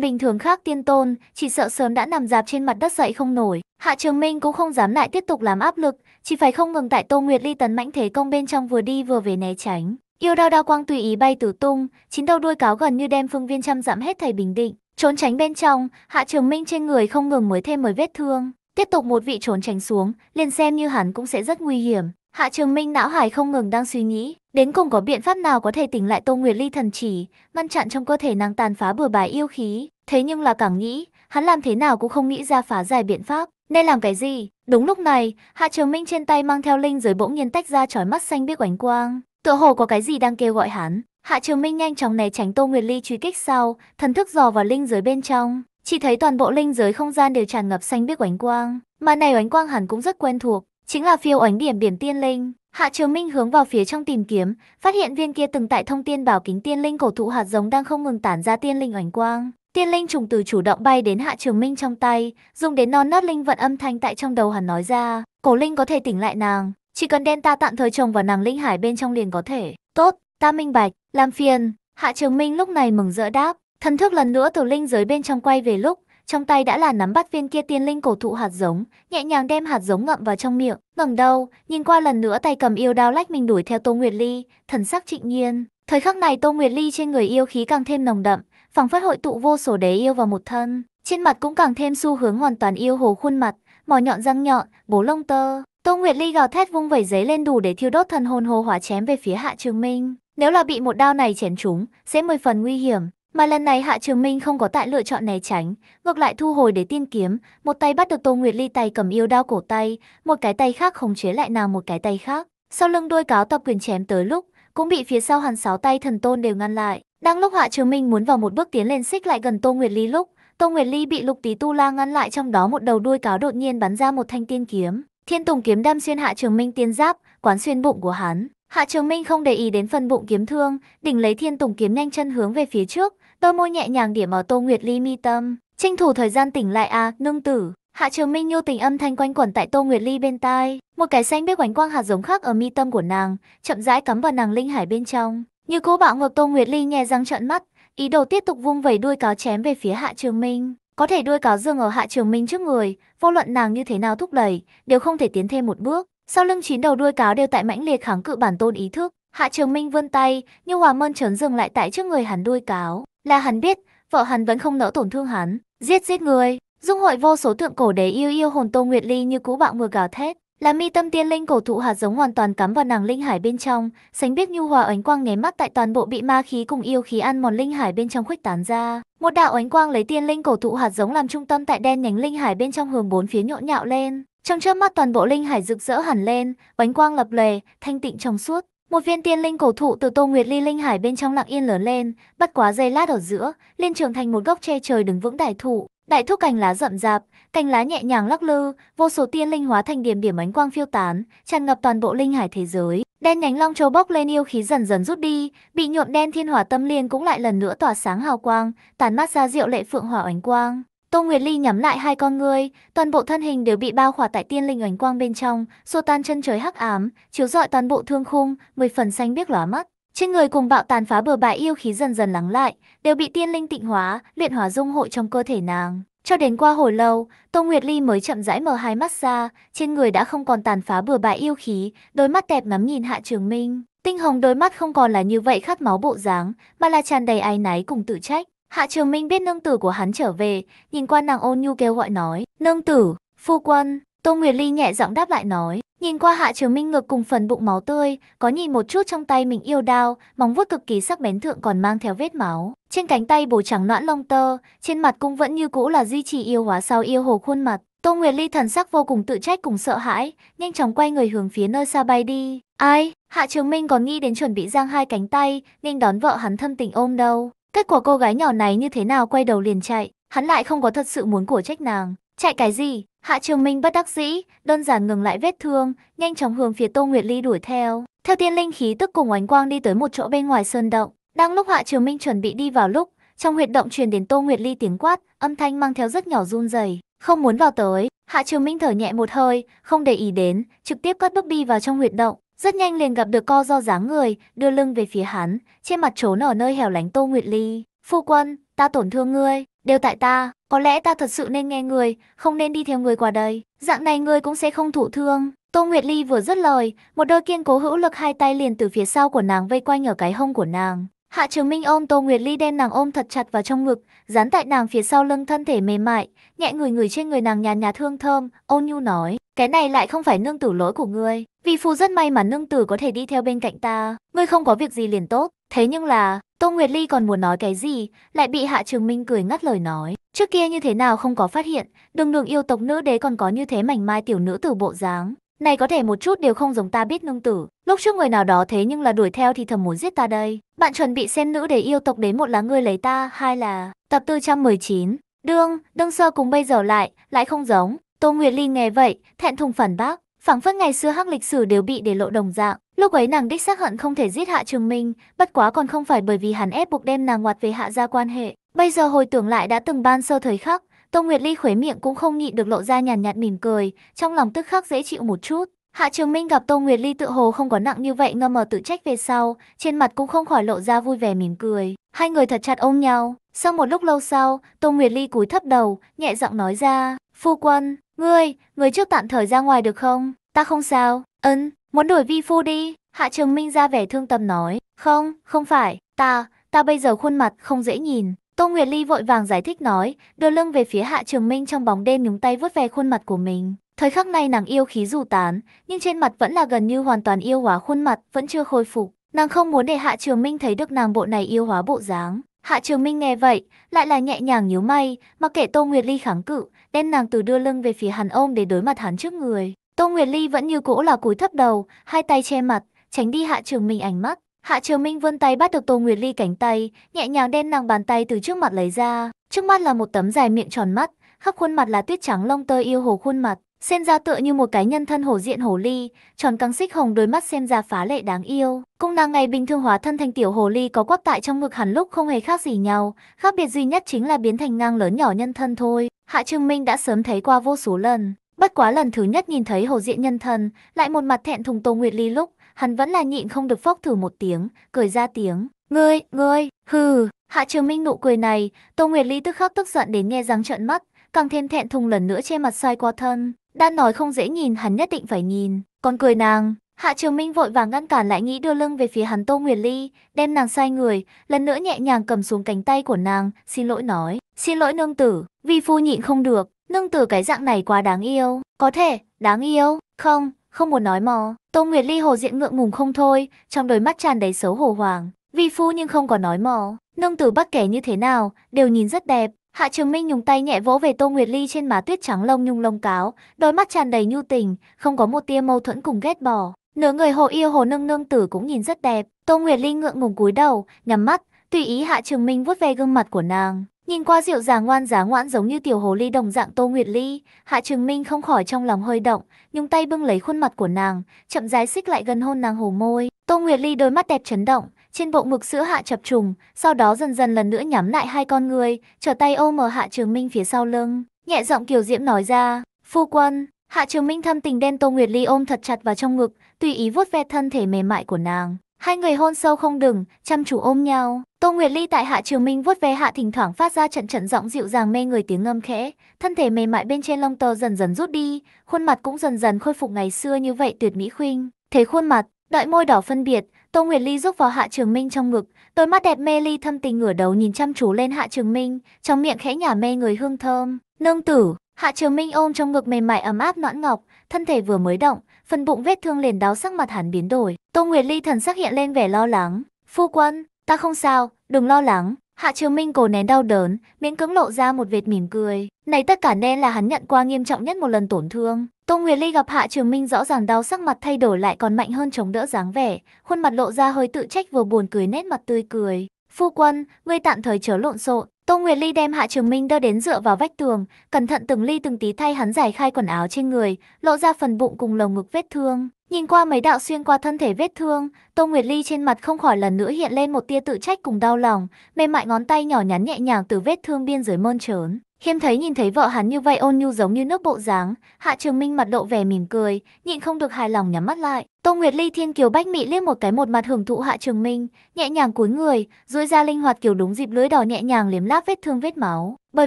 A: bình thường khác tiên tôn, chỉ sợ sớm đã nằm dạp trên mặt đất dậy không nổi. Hạ Trường Minh cũng không dám lại tiếp tục làm áp lực, chỉ phải không ngừng tại Tô Nguyệt Ly tấn mãnh thế công bên trong vừa đi vừa về né tránh. Yêu đao đao quang tùy ý bay tử tung, chín đầu đuôi cáo gần như đem phương viên trăm dặm hết thầy bình định. Trốn tránh bên trong, Hạ Trường Minh trên người không ngừng mới thêm mới vết thương. Tiếp tục một vị trốn tránh xuống, liền xem như hắn cũng sẽ rất nguy hiểm. Hạ Trường Minh não hải không ngừng đang suy nghĩ, đến cùng có biện pháp nào có thể tỉnh lại Tô Nguyệt Ly thần chỉ, ngăn chặn trong cơ thể nàng tàn phá bừa bãi yêu khí. Thế nhưng là càng nghĩ, hắn làm thế nào cũng không nghĩ ra phá giải biện pháp. Nên làm cái gì? Đúng lúc này, Hạ Trường Minh trên tay mang theo linh giới bỗng nhiên tách ra chói mắt xanh biếc ánh quang. Tựa hồ có cái gì đang kêu gọi hắn, Hạ Trường Minh nhanh chóng né tránh Tô Nguyệt Ly truy kích sau, thần thức dò vào linh giới bên trong, chỉ thấy toàn bộ linh giới không gian đều tràn ngập xanh biếc ánh quang, mà này ánh quang hẳn cũng rất quen thuộc, chính là phiêu ánh điểm điểm tiên linh. Hạ Trường Minh hướng vào phía trong tìm kiếm, phát hiện viên kia từng tại thông tiên bảo kính tiên linh cổ thụ hạt giống đang không ngừng tản ra tiên linh ánh quang. Tiên linh trùng từ chủ động bay đến Hạ Trường Minh trong tay, dùng đến non nớt linh vận âm thanh tại trong đầu hắn nói ra, cổ linh có thể tỉnh lại nàng, chỉ cần đen ta tạm thời trồng vào nàng linh hải bên trong liền có thể. Tốt, ta minh bạch. Làm phiền, Hạ Trường Minh lúc này mừng rỡ đáp, thân thức lần nữa từ linh giới bên trong quay về lúc, trong tay đã là nắm bắt viên kia tiên linh cổ thụ hạt giống, nhẹ nhàng đem hạt giống ngậm vào trong miệng, ngẩng đầu, nhìn qua lần nữa tay cầm yêu đao lách mình đuổi theo Tô Nguyệt Ly, thần sắc trịnh nhiên. Thời khắc này Tô Nguyệt Ly trên người yêu khí càng thêm nồng đậm, phảng phất hội tụ vô số đế yêu vào một thân, trên mặt cũng càng thêm xu hướng hoàn toàn yêu hồ khuôn mặt, mỏ nhọn răng nhọn, bố lông tơ. Tô Nguyệt Ly gào thét vung vẩy giấy lên đủ để thiêu đốt thần hồn hồ hỏa chém về phía Hạ Trường Minh. Nếu là bị một đao này chém trúng, sẽ mười phần nguy hiểm. Mà lần này Hạ Trường Minh không có tại lựa chọn né tránh, ngược lại thu hồi để tiên kiếm, một tay bắt được Tô Nguyệt Ly tay cầm yêu đao cổ tay, một cái tay khác khống chế lại nào một cái tay khác. Sau lưng đôi cáo tập quyền chém tới lúc, cũng bị phía sau hắn sáu tay thần tôn đều ngăn lại. Đang lúc Hạ Trường Minh muốn vào một bước tiến lên xích lại gần Tô Nguyệt Ly lúc, Tô Nguyệt Ly bị Lục Tí Tu La ngăn lại trong đó một đầu đuôi cáo đột nhiên bắn ra một thanh tiên kiếm. Thiên Tùng kiếm đâm xuyên Hạ Trường Minh tiên giáp, quán xuyên bụng của hắn. Hạ Trường Minh không để ý đến phần bụng kiếm thương, đỉnh lấy thiên tùng kiếm nhanh chân hướng về phía trước, tơ môi nhẹ nhàng điểm vào Tô Nguyệt Ly mi tâm. Tranh thủ thời gian tỉnh lại a, à, nương tử. Hạ Trường Minh nhu tình âm thanh quanh quẩn tại Tô Nguyệt Ly bên tai, một cái xanh biết quánh quang hạt giống khác ở mi tâm của nàng, chậm rãi cắm vào nàng linh hải bên trong. Như cố bạo ngược Tô Nguyệt Ly nghe răng trợn mắt, ý đồ tiếp tục vung vẩy đuôi cáo chém về phía Hạ Trường Minh. Có thể đuôi cáo dương ở Hạ Trường Minh trước người, vô luận nàng như thế nào thúc đẩy, đều không thể tiến thêm một bước. Sau lưng chín đầu đuôi cáo đều tại mãnh liệt kháng cự bản tôn ý thức, Hạ Trường Minh vươn tay, nhưng Hòa Mơn trấn dừng lại tại trước người hắn đuôi cáo, là hắn biết, vợ hắn vẫn không nỡ tổn thương hắn, giết giết người. Dung hội vô số tượng cổ đế yêu yêu hồn Tô Nguyệt Ly như cũ bạo mưa gào thét, là mi tâm tiên linh cổ thụ hạt giống hoàn toàn cắm vào nàng linh hải bên trong, sánh biết nhu hòa ánh quang nháy mắt tại toàn bộ bị ma khí cùng yêu khí ăn mòn linh hải bên trong khuếch tán ra. Một đạo ánh quang lấy tiên linh cổ thụ hạt giống làm trung tâm tại đen nhánh linh hải bên trong hướng bốn phía nhộn nhạo lên. Trong chớp mắt toàn bộ linh hải rực rỡ hẳn lên, bánh quang lập lòe, thanh tịnh trong suốt. Một viên tiên linh cổ thụ từ Tô Nguyệt Ly linh hải bên trong lặng yên lớn lên, bất quá dây lát ở giữa, liên trường thành một gốc che trời đứng vững đại thụ. Đại thụ cành lá rậm rạp, cành lá nhẹ nhàng lắc lư, vô số tiên linh hóa thành điểm điểm ánh quang phiêu tán, tràn ngập toàn bộ linh hải thế giới. Đen nhánh long châu bốc lên yêu khí dần dần rút đi, bị nhuộm đen thiên hỏa tâm liên cũng lại lần nữa tỏa sáng hào quang, tàn mát ra diệu lệ phượng hỏa ánh quang. Tô Nguyệt Ly nhắm lại hai con ngươi, toàn bộ thân hình đều bị bao khỏa tại tiên linh ánh quang bên trong, xô tan chân trời hắc ám, chiếu rọi toàn bộ thương khung, mười phần xanh biếc lóa mắt. Trên người cùng bạo tàn phá bừa bãi yêu khí dần dần lắng lại, đều bị tiên linh tịnh hóa, luyện hóa dung hội trong cơ thể nàng. Cho đến qua hồi lâu, Tô Nguyệt Ly mới chậm rãi mở hai mắt ra, trên người đã không còn tàn phá bừa bãi yêu khí, đôi mắt đẹp ngắm nhìn Hạ Trường Minh. Tinh hồng đôi mắt không còn là như vậy khát máu bộ dáng, mà là tràn đầy ái náy cùng tự trách. Hạ Trường Minh biết nương tử của hắn trở về, nhìn qua nàng ôn nhu kêu gọi nói, nương tử, phu quân, Tô Nguyệt Ly nhẹ giọng đáp lại nói, nhìn qua Hạ Trường Minh ngực cùng phần bụng máu tươi, có nhìn một chút trong tay mình yêu đao, móng vuốt cực kỳ sắc bén thượng còn mang theo vết máu. Trên cánh tay bổ trắng noãn lông tơ, trên mặt cũng vẫn như cũ là duy trì yêu hóa sau yêu hồ khuôn mặt. Tô Nguyệt Ly thần sắc vô cùng tự trách cùng sợ hãi, nhanh chóng quay người hướng phía nơi xa bay đi. Ai, Hạ Trường Minh còn nghĩ đến chuẩn bị giang hai cánh tay, nên đón vợ hắn thâm tình ôm đâu. Kết quả cô gái nhỏ này như thế nào quay đầu liền chạy, hắn lại không có thật sự muốn của trách nàng. Chạy cái gì? Hạ Trường Minh bất đắc dĩ, đơn giản ngừng lại vết thương, nhanh chóng hướng phía Tô Nguyệt Ly đuổi theo. Theo tiên linh khí tức cùng ánh quang đi tới một chỗ bên ngoài sơn động. Đang lúc Hạ Trường Minh chuẩn bị đi vào lúc, trong huyệt động truyền đến Tô Nguyệt Ly tiếng quát, âm thanh mang theo rất nhỏ run rẩy, không muốn vào tới. Hạ Trường Minh thở nhẹ một hơi, không để ý đến, trực tiếp cất bước đi vào trong huyệt động. Rất nhanh liền gặp được co do dáng người, đưa lưng về phía hắn, trên mặt trốn ở nơi hẻo lánh Tô Nguyệt Ly. Phu quân, ta tổn thương ngươi, đều tại ta, có lẽ ta thật sự nên nghe người, không nên đi theo người qua đây. Dạng này ngươi cũng sẽ không thụ thương. Tô Nguyệt Ly vừa dứt lời, một đôi kiên cố hữu lực hai tay liền từ phía sau của nàng vây quanh ở cái hông của nàng. Hạ Trường Minh ôm Tô Nguyệt Ly đem nàng ôm thật chặt vào trong ngực, dán tại nàng phía sau lưng thân thể mềm mại, nhẹ người người trên người nàng nhàn nhạt hương thơm, ôn nhu nói, cái này lại không phải nương tử lỗi của ngươi, vì phu rất may mà nương tử có thể đi theo bên cạnh ta, ngươi không có việc gì liền tốt, thế nhưng là, Tô Nguyệt Ly còn muốn nói cái gì, lại bị Hạ Trường Minh cười ngắt lời nói, trước kia như thế nào không có phát hiện, đường đường yêu tộc nữ đế còn có như thế mảnh mai tiểu nữ tử bộ dáng. Này có thể một chút đều không giống ta biết nương tử Lúc trước người nào đó thế nhưng là đuổi theo thì thầm muốn giết ta đây Bạn chuẩn bị xem nữ để yêu tộc đến một là ngươi lấy ta Hai là tập 419 Đương, đương sơ cùng bây giờ lại, lại không giống. Tô Nguyệt Ly nghe vậy, thẹn thùng phản bác, phảng phất ngày xưa hắc lịch sử đều bị để lộ đồng dạng. Lúc ấy nàng đích xác hận không thể giết Hạ Trường Minh, bất quá còn không phải bởi vì hắn ép buộc đem nàng ngoặt về Hạ gia quan hệ. Bây giờ hồi tưởng lại đã từng ban sơ thời khắc, Tô Nguyệt Ly khuấy miệng cũng không nhịn được lộ ra nhàn nhạt mỉm cười, trong lòng tức khắc dễ chịu một chút. Hạ Trường Minh gặp Tô Nguyệt Ly tự hồ không có nặng như vậy ngâm mờ tự trách về sau, trên mặt cũng không khỏi lộ ra vui vẻ mỉm cười. Hai người thật chặt ôm nhau, sau một lúc lâu sau, Tô Nguyệt Ly cúi thấp đầu, nhẹ giọng nói ra, Phu quân, ngươi, ngươi trước tạm thời ra ngoài được không? Ta không sao, ấn muốn đuổi vi phu đi. Hạ Trường Minh ra vẻ thương tâm nói, không, không phải, ta, ta bây giờ khuôn mặt không dễ nhìn. Tô Nguyệt Ly vội vàng giải thích nói, đưa lưng về phía Hạ Trường Minh trong bóng đêm nhúng tay vớt về khuôn mặt của mình. Thời khắc này nàng yêu khí dù tán, nhưng trên mặt vẫn là gần như hoàn toàn yêu hóa khuôn mặt, vẫn chưa khôi phục. Nàng không muốn để Hạ Trường Minh thấy được nàng bộ này yêu hóa bộ dáng. Hạ Trường Minh nghe vậy, lại là nhẹ nhàng nhíu mày, mặc kệ Tô Nguyệt Ly kháng cự, đem nàng từ đưa lưng về phía hắn ôm để đối mặt hắn trước người. Tô Nguyệt Ly vẫn như cũ là cúi thấp đầu, hai tay che mặt, tránh đi Hạ Trường Minh ánh mắt. Hạ Trường Minh vươn tay bắt được Tô Nguyệt Ly cánh tay, nhẹ nhàng đem nàng bàn tay từ trước mặt lấy ra. Trước mắt là một tấm dài miệng tròn mắt, khắp khuôn mặt là tuyết trắng lông tơ yêu hồ khuôn mặt. Xem ra tựa như một cái nhân thân hổ diện hổ ly, tròn căng xích hồng đôi mắt xem ra phá lệ đáng yêu. cung nàng ngày bình thường hóa thân thành tiểu hồ ly có quắp tại trong ngực hẳn lúc không hề khác gì nhau, khác biệt duy nhất chính là biến thành ngang lớn nhỏ nhân thân thôi. Hạ Trương Minh đã sớm thấy qua vô số lần, bất quá lần thứ nhất nhìn thấy hồ diện nhân thân, lại một mặt thẹn thùng Tô Nguyệt Ly lúc, hắn vẫn là nhịn không được phốc thử một tiếng, cười ra tiếng. Ngươi, ngươi, hừ, Hạ Trường Minh nụ cười này, Tô Nguyệt Ly tức khắc tức giận đến nghe răng trợn mắt, càng thêm thẹn thùng lần nữa che mặt xoay qua thân. Đan nói không dễ nhìn hắn nhất định phải nhìn, còn cười nàng. Hạ Trường Minh vội vàng ngăn cản lại nghĩ đưa lưng về phía hắn Tô Nguyệt Ly, đem nàng xoay người, lần nữa nhẹ nhàng cầm xuống cánh tay của nàng, xin lỗi nói, xin lỗi nương tử, vi phu nhịn không được, nương tử cái dạng này quá đáng yêu, có thể, đáng yêu, không, không muốn nói mò. Tô Nguyệt Ly hồ diện ngượng ngùng không thôi, trong đôi mắt tràn đầy xấu hổ hoàng, vi phu nhưng không có nói mò, nương tử bất kể như thế nào, đều nhìn rất đẹp, Hạ Trường Minh nhúng tay nhẹ vỗ về Tô Nguyệt Ly trên má tuyết trắng lông nhung lông cáo, đôi mắt tràn đầy nhu tình, không có một tia mâu thuẫn cùng ghét bỏ. Nửa người hồ yêu hồ nương nương tử cũng nhìn rất đẹp, Tô Nguyệt Ly ngượng ngùng cúi đầu, nhắm mắt, tùy ý Hạ Trường Minh vuốt ve gương mặt của nàng. Nhìn qua dịu dàng ngoan dáng ngoãn giống như tiểu hồ ly đồng dạng Tô Nguyệt Ly, Hạ Trường Minh không khỏi trong lòng hơi động, nhúng tay bưng lấy khuôn mặt của nàng, chậm rãi xích lại gần hôn nàng hồ môi. Tô Nguyệt Ly đôi mắt đẹp chấn động, trên bộ ngực sữa hạ chập trùng, sau đó dần dần lần nữa nhắm lại hai con người, trở tay ôm mở Hạ Trường Minh phía sau lưng, nhẹ giọng Kiều Diễm nói ra, phu quân, Hạ Trường Minh thâm tình đen Tô Nguyệt Ly ôm thật chặt vào trong ngực, tùy ý vuốt ve thân thể mềm mại của nàng. Hai người hôn sâu không đừng, chăm chú ôm nhau. Tô Nguyệt Ly tại Hạ Trường Minh vuốt ve Hạ thỉnh thoảng phát ra trận trận giọng dịu dàng mê người tiếng ngâm khẽ, thân thể mềm mại bên trên lông tơ dần dần rút đi, khuôn mặt cũng dần dần khôi phục ngày xưa như vậy tuyệt mỹ khuynh. Thế khuôn mặt, đợi môi đỏ phân biệt, Tô Nguyệt Ly rúc vào Hạ Trường Minh trong ngực, đôi mắt đẹp mê ly thâm tình ngửa đầu nhìn chăm chú lên Hạ Trường Minh, trong miệng khẽ nhả mê người hương thơm. Nương tử, Hạ Trường Minh ôm trong ngực mềm mại ấm áp nõn ngọc, thân thể vừa mới động, phần bụng vết thương liền đáo sắc mặt hắn biến đổi. Tô Nguyệt Ly thần sắc hiện lên vẻ lo lắng. Phu quân, ta không sao, đừng lo lắng. Hạ Trường Minh cố nén đau đớn, miễn cứng lộ ra một vệt mỉm cười. Này tất cả nên là hắn nhận qua nghiêm trọng nhất một lần tổn thương. Tô Nguyệt Ly gặp Hạ Trường Minh rõ ràng đau sắc mặt thay đổi lại còn mạnh hơn chống đỡ dáng vẻ, khuôn mặt lộ ra hơi tự trách vừa buồn cười nét mặt tươi cười. Phu quân, ngươi tạm thời chớ lộn xộn. Tô Nguyệt Ly đem Hạ Trường Minh đưa đến dựa vào vách tường, cẩn thận từng ly từng tí thay hắn giải khai quần áo trên người, lộ ra phần bụng cùng lồng ngực vết thương. Nhìn qua mấy đạo xuyên qua thân thể vết thương, Tô Nguyệt Ly trên mặt không khỏi lần nữa hiện lên một tia tự trách cùng đau lòng, mềm mại ngón tay nhỏ nhắn nhẹ nhàng từ vết thương biên giới mơn trớn. Khiêm thấy nhìn thấy vợ hắn như vậy ôn nhu giống như nước bộ dáng, Hạ Trường Minh mặt độ vẻ mỉm cười, nhịn không được hài lòng nhắm mắt lại. Tô Nguyệt Ly thiên kiều bách mị liếc một cái một mặt hưởng thụ Hạ Trường Minh, nhẹ nhàng cúi người, duỗi ra linh hoạt kiểu đúng dịp lưới đỏ nhẹ nhàng liếm láp vết thương vết máu. Bởi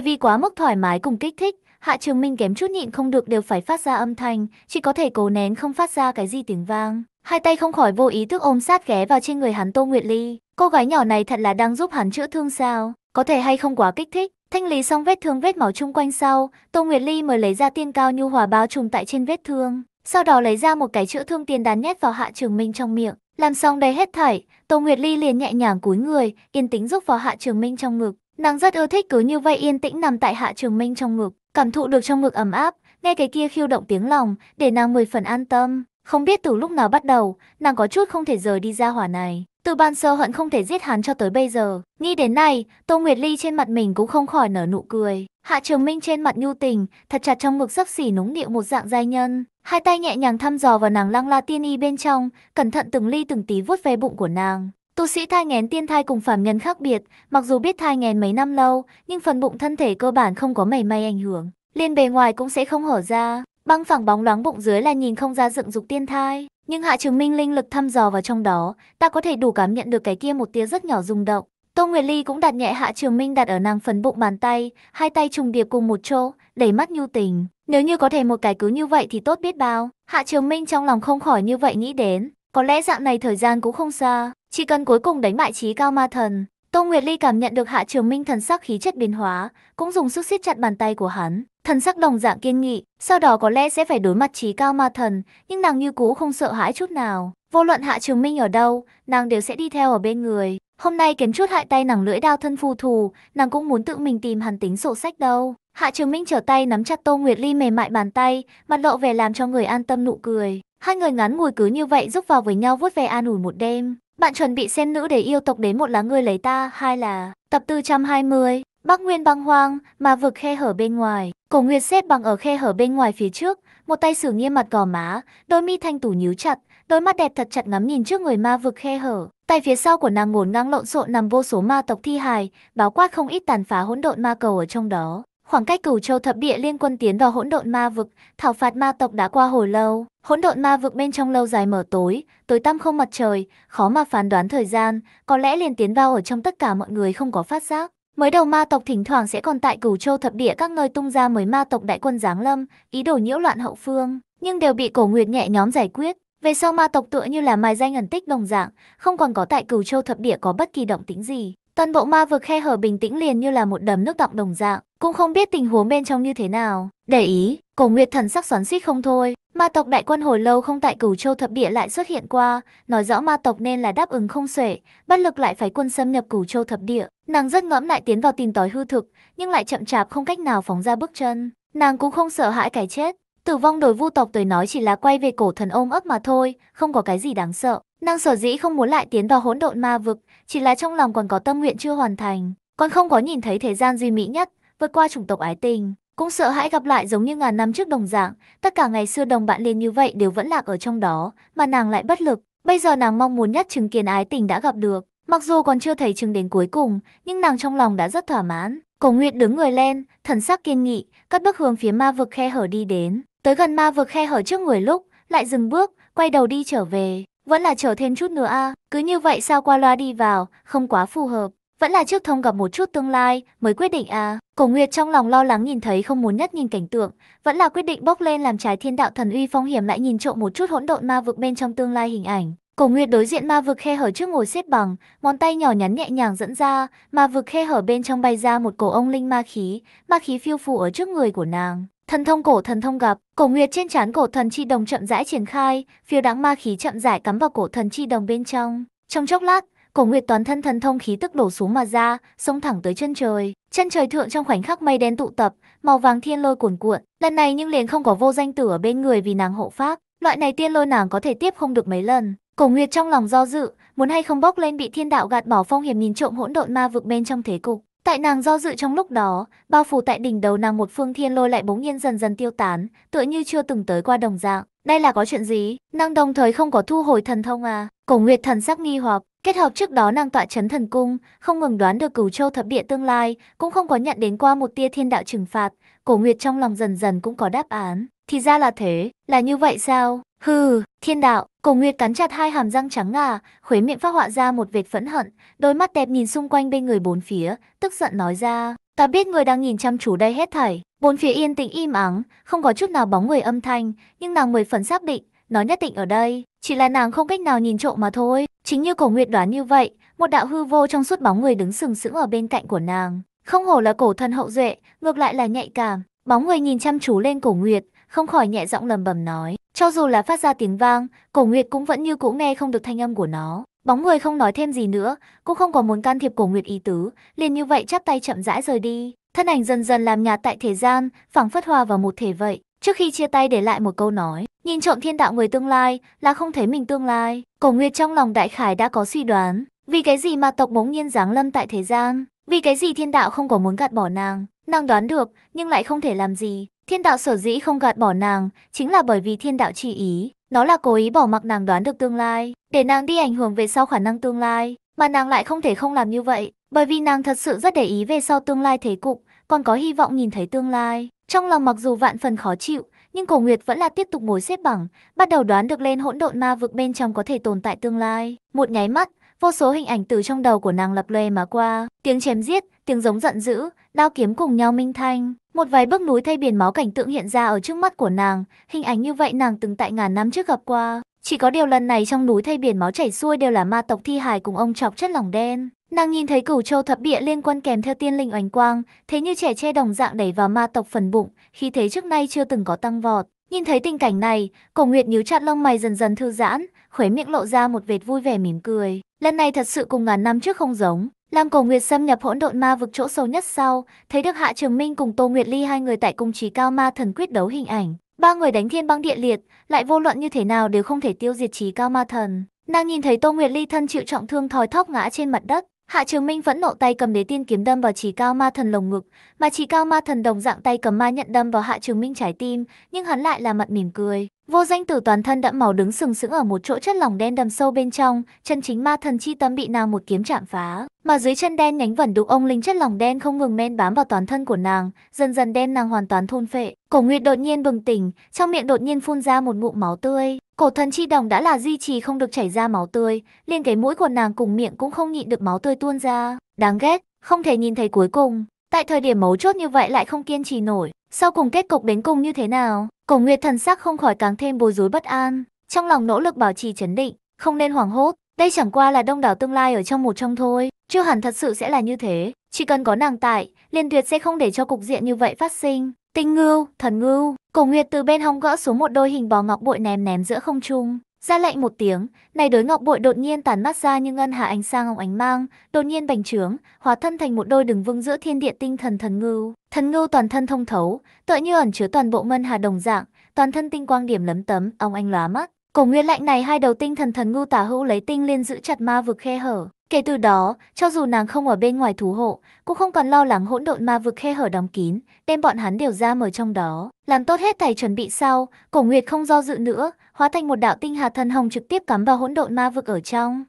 A: vì quá mức thoải mái cùng kích thích, Hạ Trường Minh kém chút nhịn không được đều phải phát ra âm thanh, chỉ có thể cố nén không phát ra cái gì tiếng vang. Hai tay không khỏi vô ý thức ôm sát ghé vào trên người hắn Tô Nguyệt Ly. Cô gái nhỏ này thật là đang giúp hắn chữa thương sao? Có thể hay không quá kích thích? Thanh lý xong vết thương vết máu chung quanh sau, Tô Nguyệt Ly mới lấy ra tiên cao nhu hòa bao trùm tại trên vết thương, sau đó lấy ra một cái chữa thương tiền đán nhét vào Hạ Trường Minh trong miệng. Làm xong đây hết thảy, Tô Nguyệt Ly liền nhẹ nhàng cúi người, yên tĩnh giúp vào Hạ Trường Minh trong ngực. Nàng rất ưa thích cứ như vậy yên tĩnh nằm tại Hạ Trường Minh trong ngực, cảm thụ được trong ngực ấm áp, nghe cái kia khiêu động tiếng lòng, để nàng mười phần an tâm. Không biết từ lúc nào bắt đầu, nàng có chút không thể rời đi ra hỏa này. Từ ban sơ hận không thể giết hắn cho tới bây giờ. Nghĩ đến nay, Tô Nguyệt Ly trên mặt mình cũng không khỏi nở nụ cười. Hạ Trường Minh trên mặt nhu tình, thật chặt trong ngực sấp xỉ núng điệu một dạng giai nhân. Hai tay nhẹ nhàng thăm dò vào nàng lăng la tiên y bên trong, cẩn thận từng ly từng tí vuốt ve bụng của nàng. Tu sĩ thai nghén tiên thai cùng phàm nhân khác biệt, mặc dù biết thai nghén mấy năm lâu, nhưng phần bụng thân thể cơ bản không có mảy may ảnh hưởng. Liên bề ngoài cũng sẽ không hở ra, Băng phẳng bóng loáng bụng dưới là nhìn không ra dựng dục tiên thai, nhưng Hạ Trường Minh linh lực thăm dò vào trong đó, ta có thể đủ cảm nhận được cái kia một tia rất nhỏ rung động. Tô Nguyệt Ly cũng đặt nhẹ Hạ Trường Minh đặt ở nàng phần bụng bàn tay, hai tay trùng điệp cùng một chỗ, đầy mắt nhu tình. Nếu như có thể một cái cứ như vậy thì tốt biết bao. Hạ Trường Minh trong lòng không khỏi như vậy nghĩ đến, có lẽ dạng này thời gian cũng không xa, chỉ cần cuối cùng đánh bại trí cao ma thần, Tô Nguyệt Ly cảm nhận được Hạ Trường Minh thần sắc khí chất biến hóa, cũng dùng sức siết chặt bàn tay của hắn, thần sắc đồng dạng kiên nghị, sau đó có lẽ sẽ phải đối mặt trí cao ma thần, nhưng nàng như cũ không sợ hãi chút nào. Vô luận Hạ Trường Minh ở đâu, nàng đều sẽ đi theo ở bên người. Hôm nay kém chút hại tay nàng lưỡi đao thân phù thù, nàng cũng muốn tự mình tìm hắn tính sổ sách đâu. Hạ Trường Minh trở tay nắm chặt Tô Nguyệt Ly mềm mại bàn tay, mặt lộ vẻ làm cho người an tâm nụ cười. Hai người ngắn ngồi cứ như vậy giúp vào với nhau vuốt về an ủi một đêm. Bạn chuẩn bị xem nữ để yêu tộc đến một là ngươi lấy ta, hai là tập tư trăm hai mươi Bắc Nguyên băng hoang, mà vực khe hở bên ngoài. Cổ Nguyệt xếp bằng ở khe hở bên ngoài phía trước, một tay sử nghiêm mặt gò má, đôi mi thanh tủ nhíu chặt, đôi mắt đẹp thật chặt ngắm nhìn trước người ma vực khe hở. Tay phía sau của nàng ngổn ngang lộn xộn nằm vô số ma tộc thi hài, báo quát không ít tàn phá hỗn độn ma cầu ở trong đó. Khoảng cách cửu châu thập địa liên quân tiến vào hỗn độn ma vực, thảo phạt ma tộc đã qua hồi lâu. Hỗn độn ma vực bên trong lâu dài mở tối, tối tăm không mặt trời, khó mà phán đoán thời gian, có lẽ liền tiến vào ở trong tất cả mọi người không có phát giác. Mới đầu ma tộc thỉnh thoảng sẽ còn tại cửu châu thập địa các nơi tung ra mới ma tộc đại quân giáng lâm, ý đồ nhiễu loạn hậu phương, nhưng đều bị cổ nguyệt nhẹ nhóm giải quyết. Về sau ma tộc tựa như là mài danh ẩn tích đồng dạng, không còn có tại cửu châu thập địa có bất kỳ động tĩnh gì. Toàn bộ ma vực khe hở bình tĩnh liền như là một đầm nước đọng đồng dạng, cũng không biết tình huống bên trong như thế nào. Để ý, Cổ Nguyệt thần sắc xoắn xít không thôi, ma tộc đại quân hồi lâu không tại Cửu Châu thập địa lại xuất hiện qua, nói rõ ma tộc nên là đáp ứng không xuể, bất lực lại phải quân xâm nhập Cửu Châu thập địa. Nàng rất ngẫm lại tiến vào tìm tòi hư thực, nhưng lại chậm chạp không cách nào phóng ra bước chân. Nàng cũng không sợ hãi cái chết, tử vong đối vu tộc tới nói chỉ là quay về cổ thần ôm ấp mà thôi, không có cái gì đáng sợ. Nàng sở dĩ không muốn lại tiến vào hỗn độn ma vực, chỉ là trong lòng còn có tâm nguyện chưa hoàn thành, còn không có nhìn thấy thế gian duy mỹ nhất, vượt qua chủng tộc ái tình, cũng sợ hãi gặp lại giống như ngàn năm trước đồng dạng, tất cả ngày xưa đồng bạn liền như vậy đều vẫn lạc ở trong đó, mà nàng lại bất lực. Bây giờ nàng mong muốn nhất chứng kiến ái tình đã gặp được, mặc dù còn chưa thấy chứng đến cuối cùng, nhưng nàng trong lòng đã rất thỏa mãn. Cổ Nguyệt đứng người lên, thần sắc kiên nghị, cất bước hướng phía ma vực khe hở đi đến, tới gần ma vực khe hở trước người lúc, lại dừng bước, quay đầu đi trở về, vẫn là chờ thêm chút nữa a, cứ như vậy sao qua loa đi vào, không quá phù hợp. Vẫn là trước thông gặp một chút tương lai mới quyết định a Cổ Nguyệt trong lòng lo lắng nhìn thấy không muốn nhất nhìn cảnh tượng, vẫn là quyết định bốc lên làm trái thiên đạo thần uy phong hiểm lại nhìn trộm một chút hỗn độn ma vực bên trong tương lai hình ảnh. Cổ Nguyệt đối diện ma vực khe hở trước ngồi xếp bằng, món tay nhỏ nhắn nhẹ nhàng dẫn ra, ma vực khe hở bên trong bay ra một cổ ông linh ma khí, ma khí phiêu phù ở trước người của nàng. Thần thông cổ thần thông gặp, cổ nguyệt trên trán cổ thần chi đồng chậm rãi triển khai, phiêu đáng ma khí chậm rãi cắm vào cổ thần chi đồng bên trong. Trong chốc lát, cổ nguyệt toàn thân thần thông khí tức đổ xuống mà ra, sông thẳng tới chân trời. Chân trời thượng trong khoảnh khắc mây đen tụ tập, màu vàng thiên lôi cuồn cuộn. Lần này nhưng liền không có vô danh tử ở bên người vì nàng hộ pháp, loại này tiên lôi nàng có thể tiếp không được mấy lần. Cổ Nguyệt trong lòng do dự, muốn hay không bốc lên bị thiên đạo gạt bỏ phong hiểm nhìn trộm hỗn độn ma vực bên trong thế cục. Tại nàng do dự trong lúc đó, bao phủ tại đỉnh đầu nàng một phương thiên lôi lại bỗng nhiên dần dần tiêu tán, tựa như chưa từng tới qua đồng dạng. Đây là có chuyện gì? Nàng đồng thời không có thu hồi thần thông à? Cổ Nguyệt thần sắc nghi hoặc, kết hợp trước đó nàng tọa chấn thần cung, không ngừng đoán được cửu châu thập địa tương lai, cũng không có nhận đến qua một tia thiên đạo trừng phạt. Cổ Nguyệt trong lòng dần dần cũng có đáp án. Thì ra là thế, là như vậy sao? Hừ, thiên đạo, cổ nguyệt cắn chặt hai hàm răng trắng ngà, khuế miệng phát họa ra một vệt phẫn hận, đôi mắt đẹp nhìn xung quanh bên người bốn phía, tức giận nói ra. Ta biết người đang nhìn chăm chú đây hết thảy, bốn phía yên tĩnh im ắng, không có chút nào bóng người âm thanh, nhưng nàng mười phần xác định, nó nhất định ở đây, chỉ là nàng không cách nào nhìn trộm mà thôi. Chính như cổ nguyệt đoán như vậy, một đạo hư vô trong suốt bóng người đứng sừng sững ở bên cạnh của nàng. Không hổ là cổ thân hậu duệ, ngược lại là nhạy cảm. Bóng người nhìn chăm chú lên cổ nguyệt, không khỏi nhẹ giọng lầm bầm nói. Cho dù là phát ra tiếng vang, cổ nguyệt cũng vẫn như cũ nghe không được thanh âm của nó. Bóng người không nói thêm gì nữa, cũng không có muốn can thiệp cổ nguyệt ý tứ, liền như vậy chắp tay chậm rãi rời đi. Thân ảnh dần dần làm nhạt tại thế gian, phảng phất hòa vào một thể vậy. Trước khi chia tay để lại một câu nói, nhìn trộm thiên đạo người tương lai là không thấy mình tương lai. Cổ nguyệt trong lòng đại khải đã có suy đoán, vì cái gì mà tộc bỗng nhiên giáng lâm tại thế gian, vì cái gì thiên đạo không có muốn gạt bỏ nàng. Nàng đoán được, nhưng lại không thể làm gì, Thiên đạo sở dĩ không gạt bỏ nàng, chính là bởi vì thiên đạo chi ý, nó là cố ý bỏ mặc nàng đoán được tương lai, để nàng đi ảnh hưởng về sau khả năng tương lai, mà nàng lại không thể không làm như vậy, bởi vì nàng thật sự rất để ý về sau tương lai thế cục, còn có hy vọng nhìn thấy tương lai. Trong lòng mặc dù vạn phần khó chịu, nhưng Cổ Nguyệt vẫn là tiếp tục ngồi xếp bằng, bắt đầu đoán được lên hỗn độn ma vực bên trong có thể tồn tại tương lai. Một nháy mắt, vô số hình ảnh từ trong đầu của nàng lập lê mà qua, tiếng chém giết, tiếng giống giận dữ, đao kiếm cùng nhau minh thanh. Một vài bước núi thay biển máu cảnh tượng hiện ra ở trước mắt của nàng, hình ảnh như vậy nàng từng tại ngàn năm trước gặp qua. Chỉ có điều lần này trong núi thay biển máu chảy xuôi đều là ma tộc thi hài cùng ông chọc chất lòng đen. Nàng nhìn thấy cửu châu thập địa liên quân kèm theo tiên linh oánh quang, thế như trẻ che đồng dạng đẩy vào ma tộc phần bụng, khi thế trước nay chưa từng có tăng vọt. Nhìn thấy tình cảnh này, cổ nguyệt nhíu chặt lông mày dần dần thư giãn, khóe miệng lộ ra một vệt vui vẻ mỉm cười. Lần này thật sự cùng ngàn năm trước không giống, Lam Cổ Nguyệt xâm nhập hỗn độn ma vực chỗ sâu nhất sau, thấy được Hạ Trường Minh cùng Tô Nguyệt Ly hai người tại cung trí cao ma thần quyết đấu hình ảnh. Ba người đánh thiên băng địa liệt, lại vô luận như thế nào đều không thể tiêu diệt trí cao ma thần. Nàng nhìn thấy Tô Nguyệt Ly thân chịu trọng thương thòi thóc ngã trên mặt đất, Hạ Trường Minh vẫn nộ tay cầm đế tiên kiếm đâm vào chỉ cao ma thần lồng ngực, mà chỉ cao ma thần đồng dạng tay cầm ma nhận đâm vào Hạ Trường Minh trái tim, nhưng hắn lại là mặt mỉm cười. Vô danh tử toàn thân đẫm màu đứng sừng sững ở một chỗ chất lỏng đen đầm sâu bên trong, chân chính ma thần chi tâm bị nàng một kiếm chạm phá, mà dưới chân đen nhánh vẩn đục ông linh chất lỏng đen không ngừng men bám vào toàn thân của nàng, dần dần đem nàng hoàn toàn thôn phệ. Cổ Nguyệt đột nhiên bừng tỉnh, trong miệng đột nhiên phun ra một ngụm máu tươi. Cổ thần chi đồng đã là di trì không được chảy ra máu tươi, liền cái mũi của nàng cùng miệng cũng không nhịn được máu tươi tuôn ra. Đáng ghét, không thể nhìn thấy cuối cùng. Tại thời điểm mấu chốt như vậy lại không kiên trì nổi. Sau cùng kết cục đến cùng như thế nào? Cổ Nguyệt thần sắc không khỏi càng thêm bối rối bất an. Trong lòng nỗ lực bảo trì chấn định, không nên hoảng hốt. Đây chẳng qua là đông đảo tương lai ở trong một trong thôi. Chưa hẳn thật sự sẽ là như thế. Chỉ cần có nàng tại, liền tuyệt sẽ không để cho cục diện như vậy phát sinh. Tinh ngưu, thần ngưu, cổ nguyệt từ bên hông gỡ xuống một đôi hình bò ngọc bội ném ném giữa không trung. Ra lệnh một tiếng, này đối ngọc bội đột nhiên tản mắt ra như ngân hà ánh sang ngọc ánh mang, đột nhiên bành trướng, hóa thân thành một đôi đường vương giữa thiên địa tinh thần thần ngưu. Thần ngưu toàn thân thông thấu, tựa như ẩn chứa toàn bộ ngân hà đồng dạng, toàn thân tinh quang điểm lấm tấm, ông anh lóa mắt. Cổ Nguyên lạnh này hai đầu tinh thần thần ngưu tả hữu lấy tinh liên giữ chặt ma vực khe hở, Kể từ đó, cho dù nàng không ở bên ngoài thú hộ, cũng không còn lo lắng hỗn độn ma vực khe hở đóng kín, đem bọn hắn đều ra mở trong đó. Làm tốt hết thảy chuẩn bị sau, Cổ Nguyệt không do dự nữa, hóa thành một đạo tinh hà thần hồng trực tiếp cắm vào hỗn độn ma vực ở trong.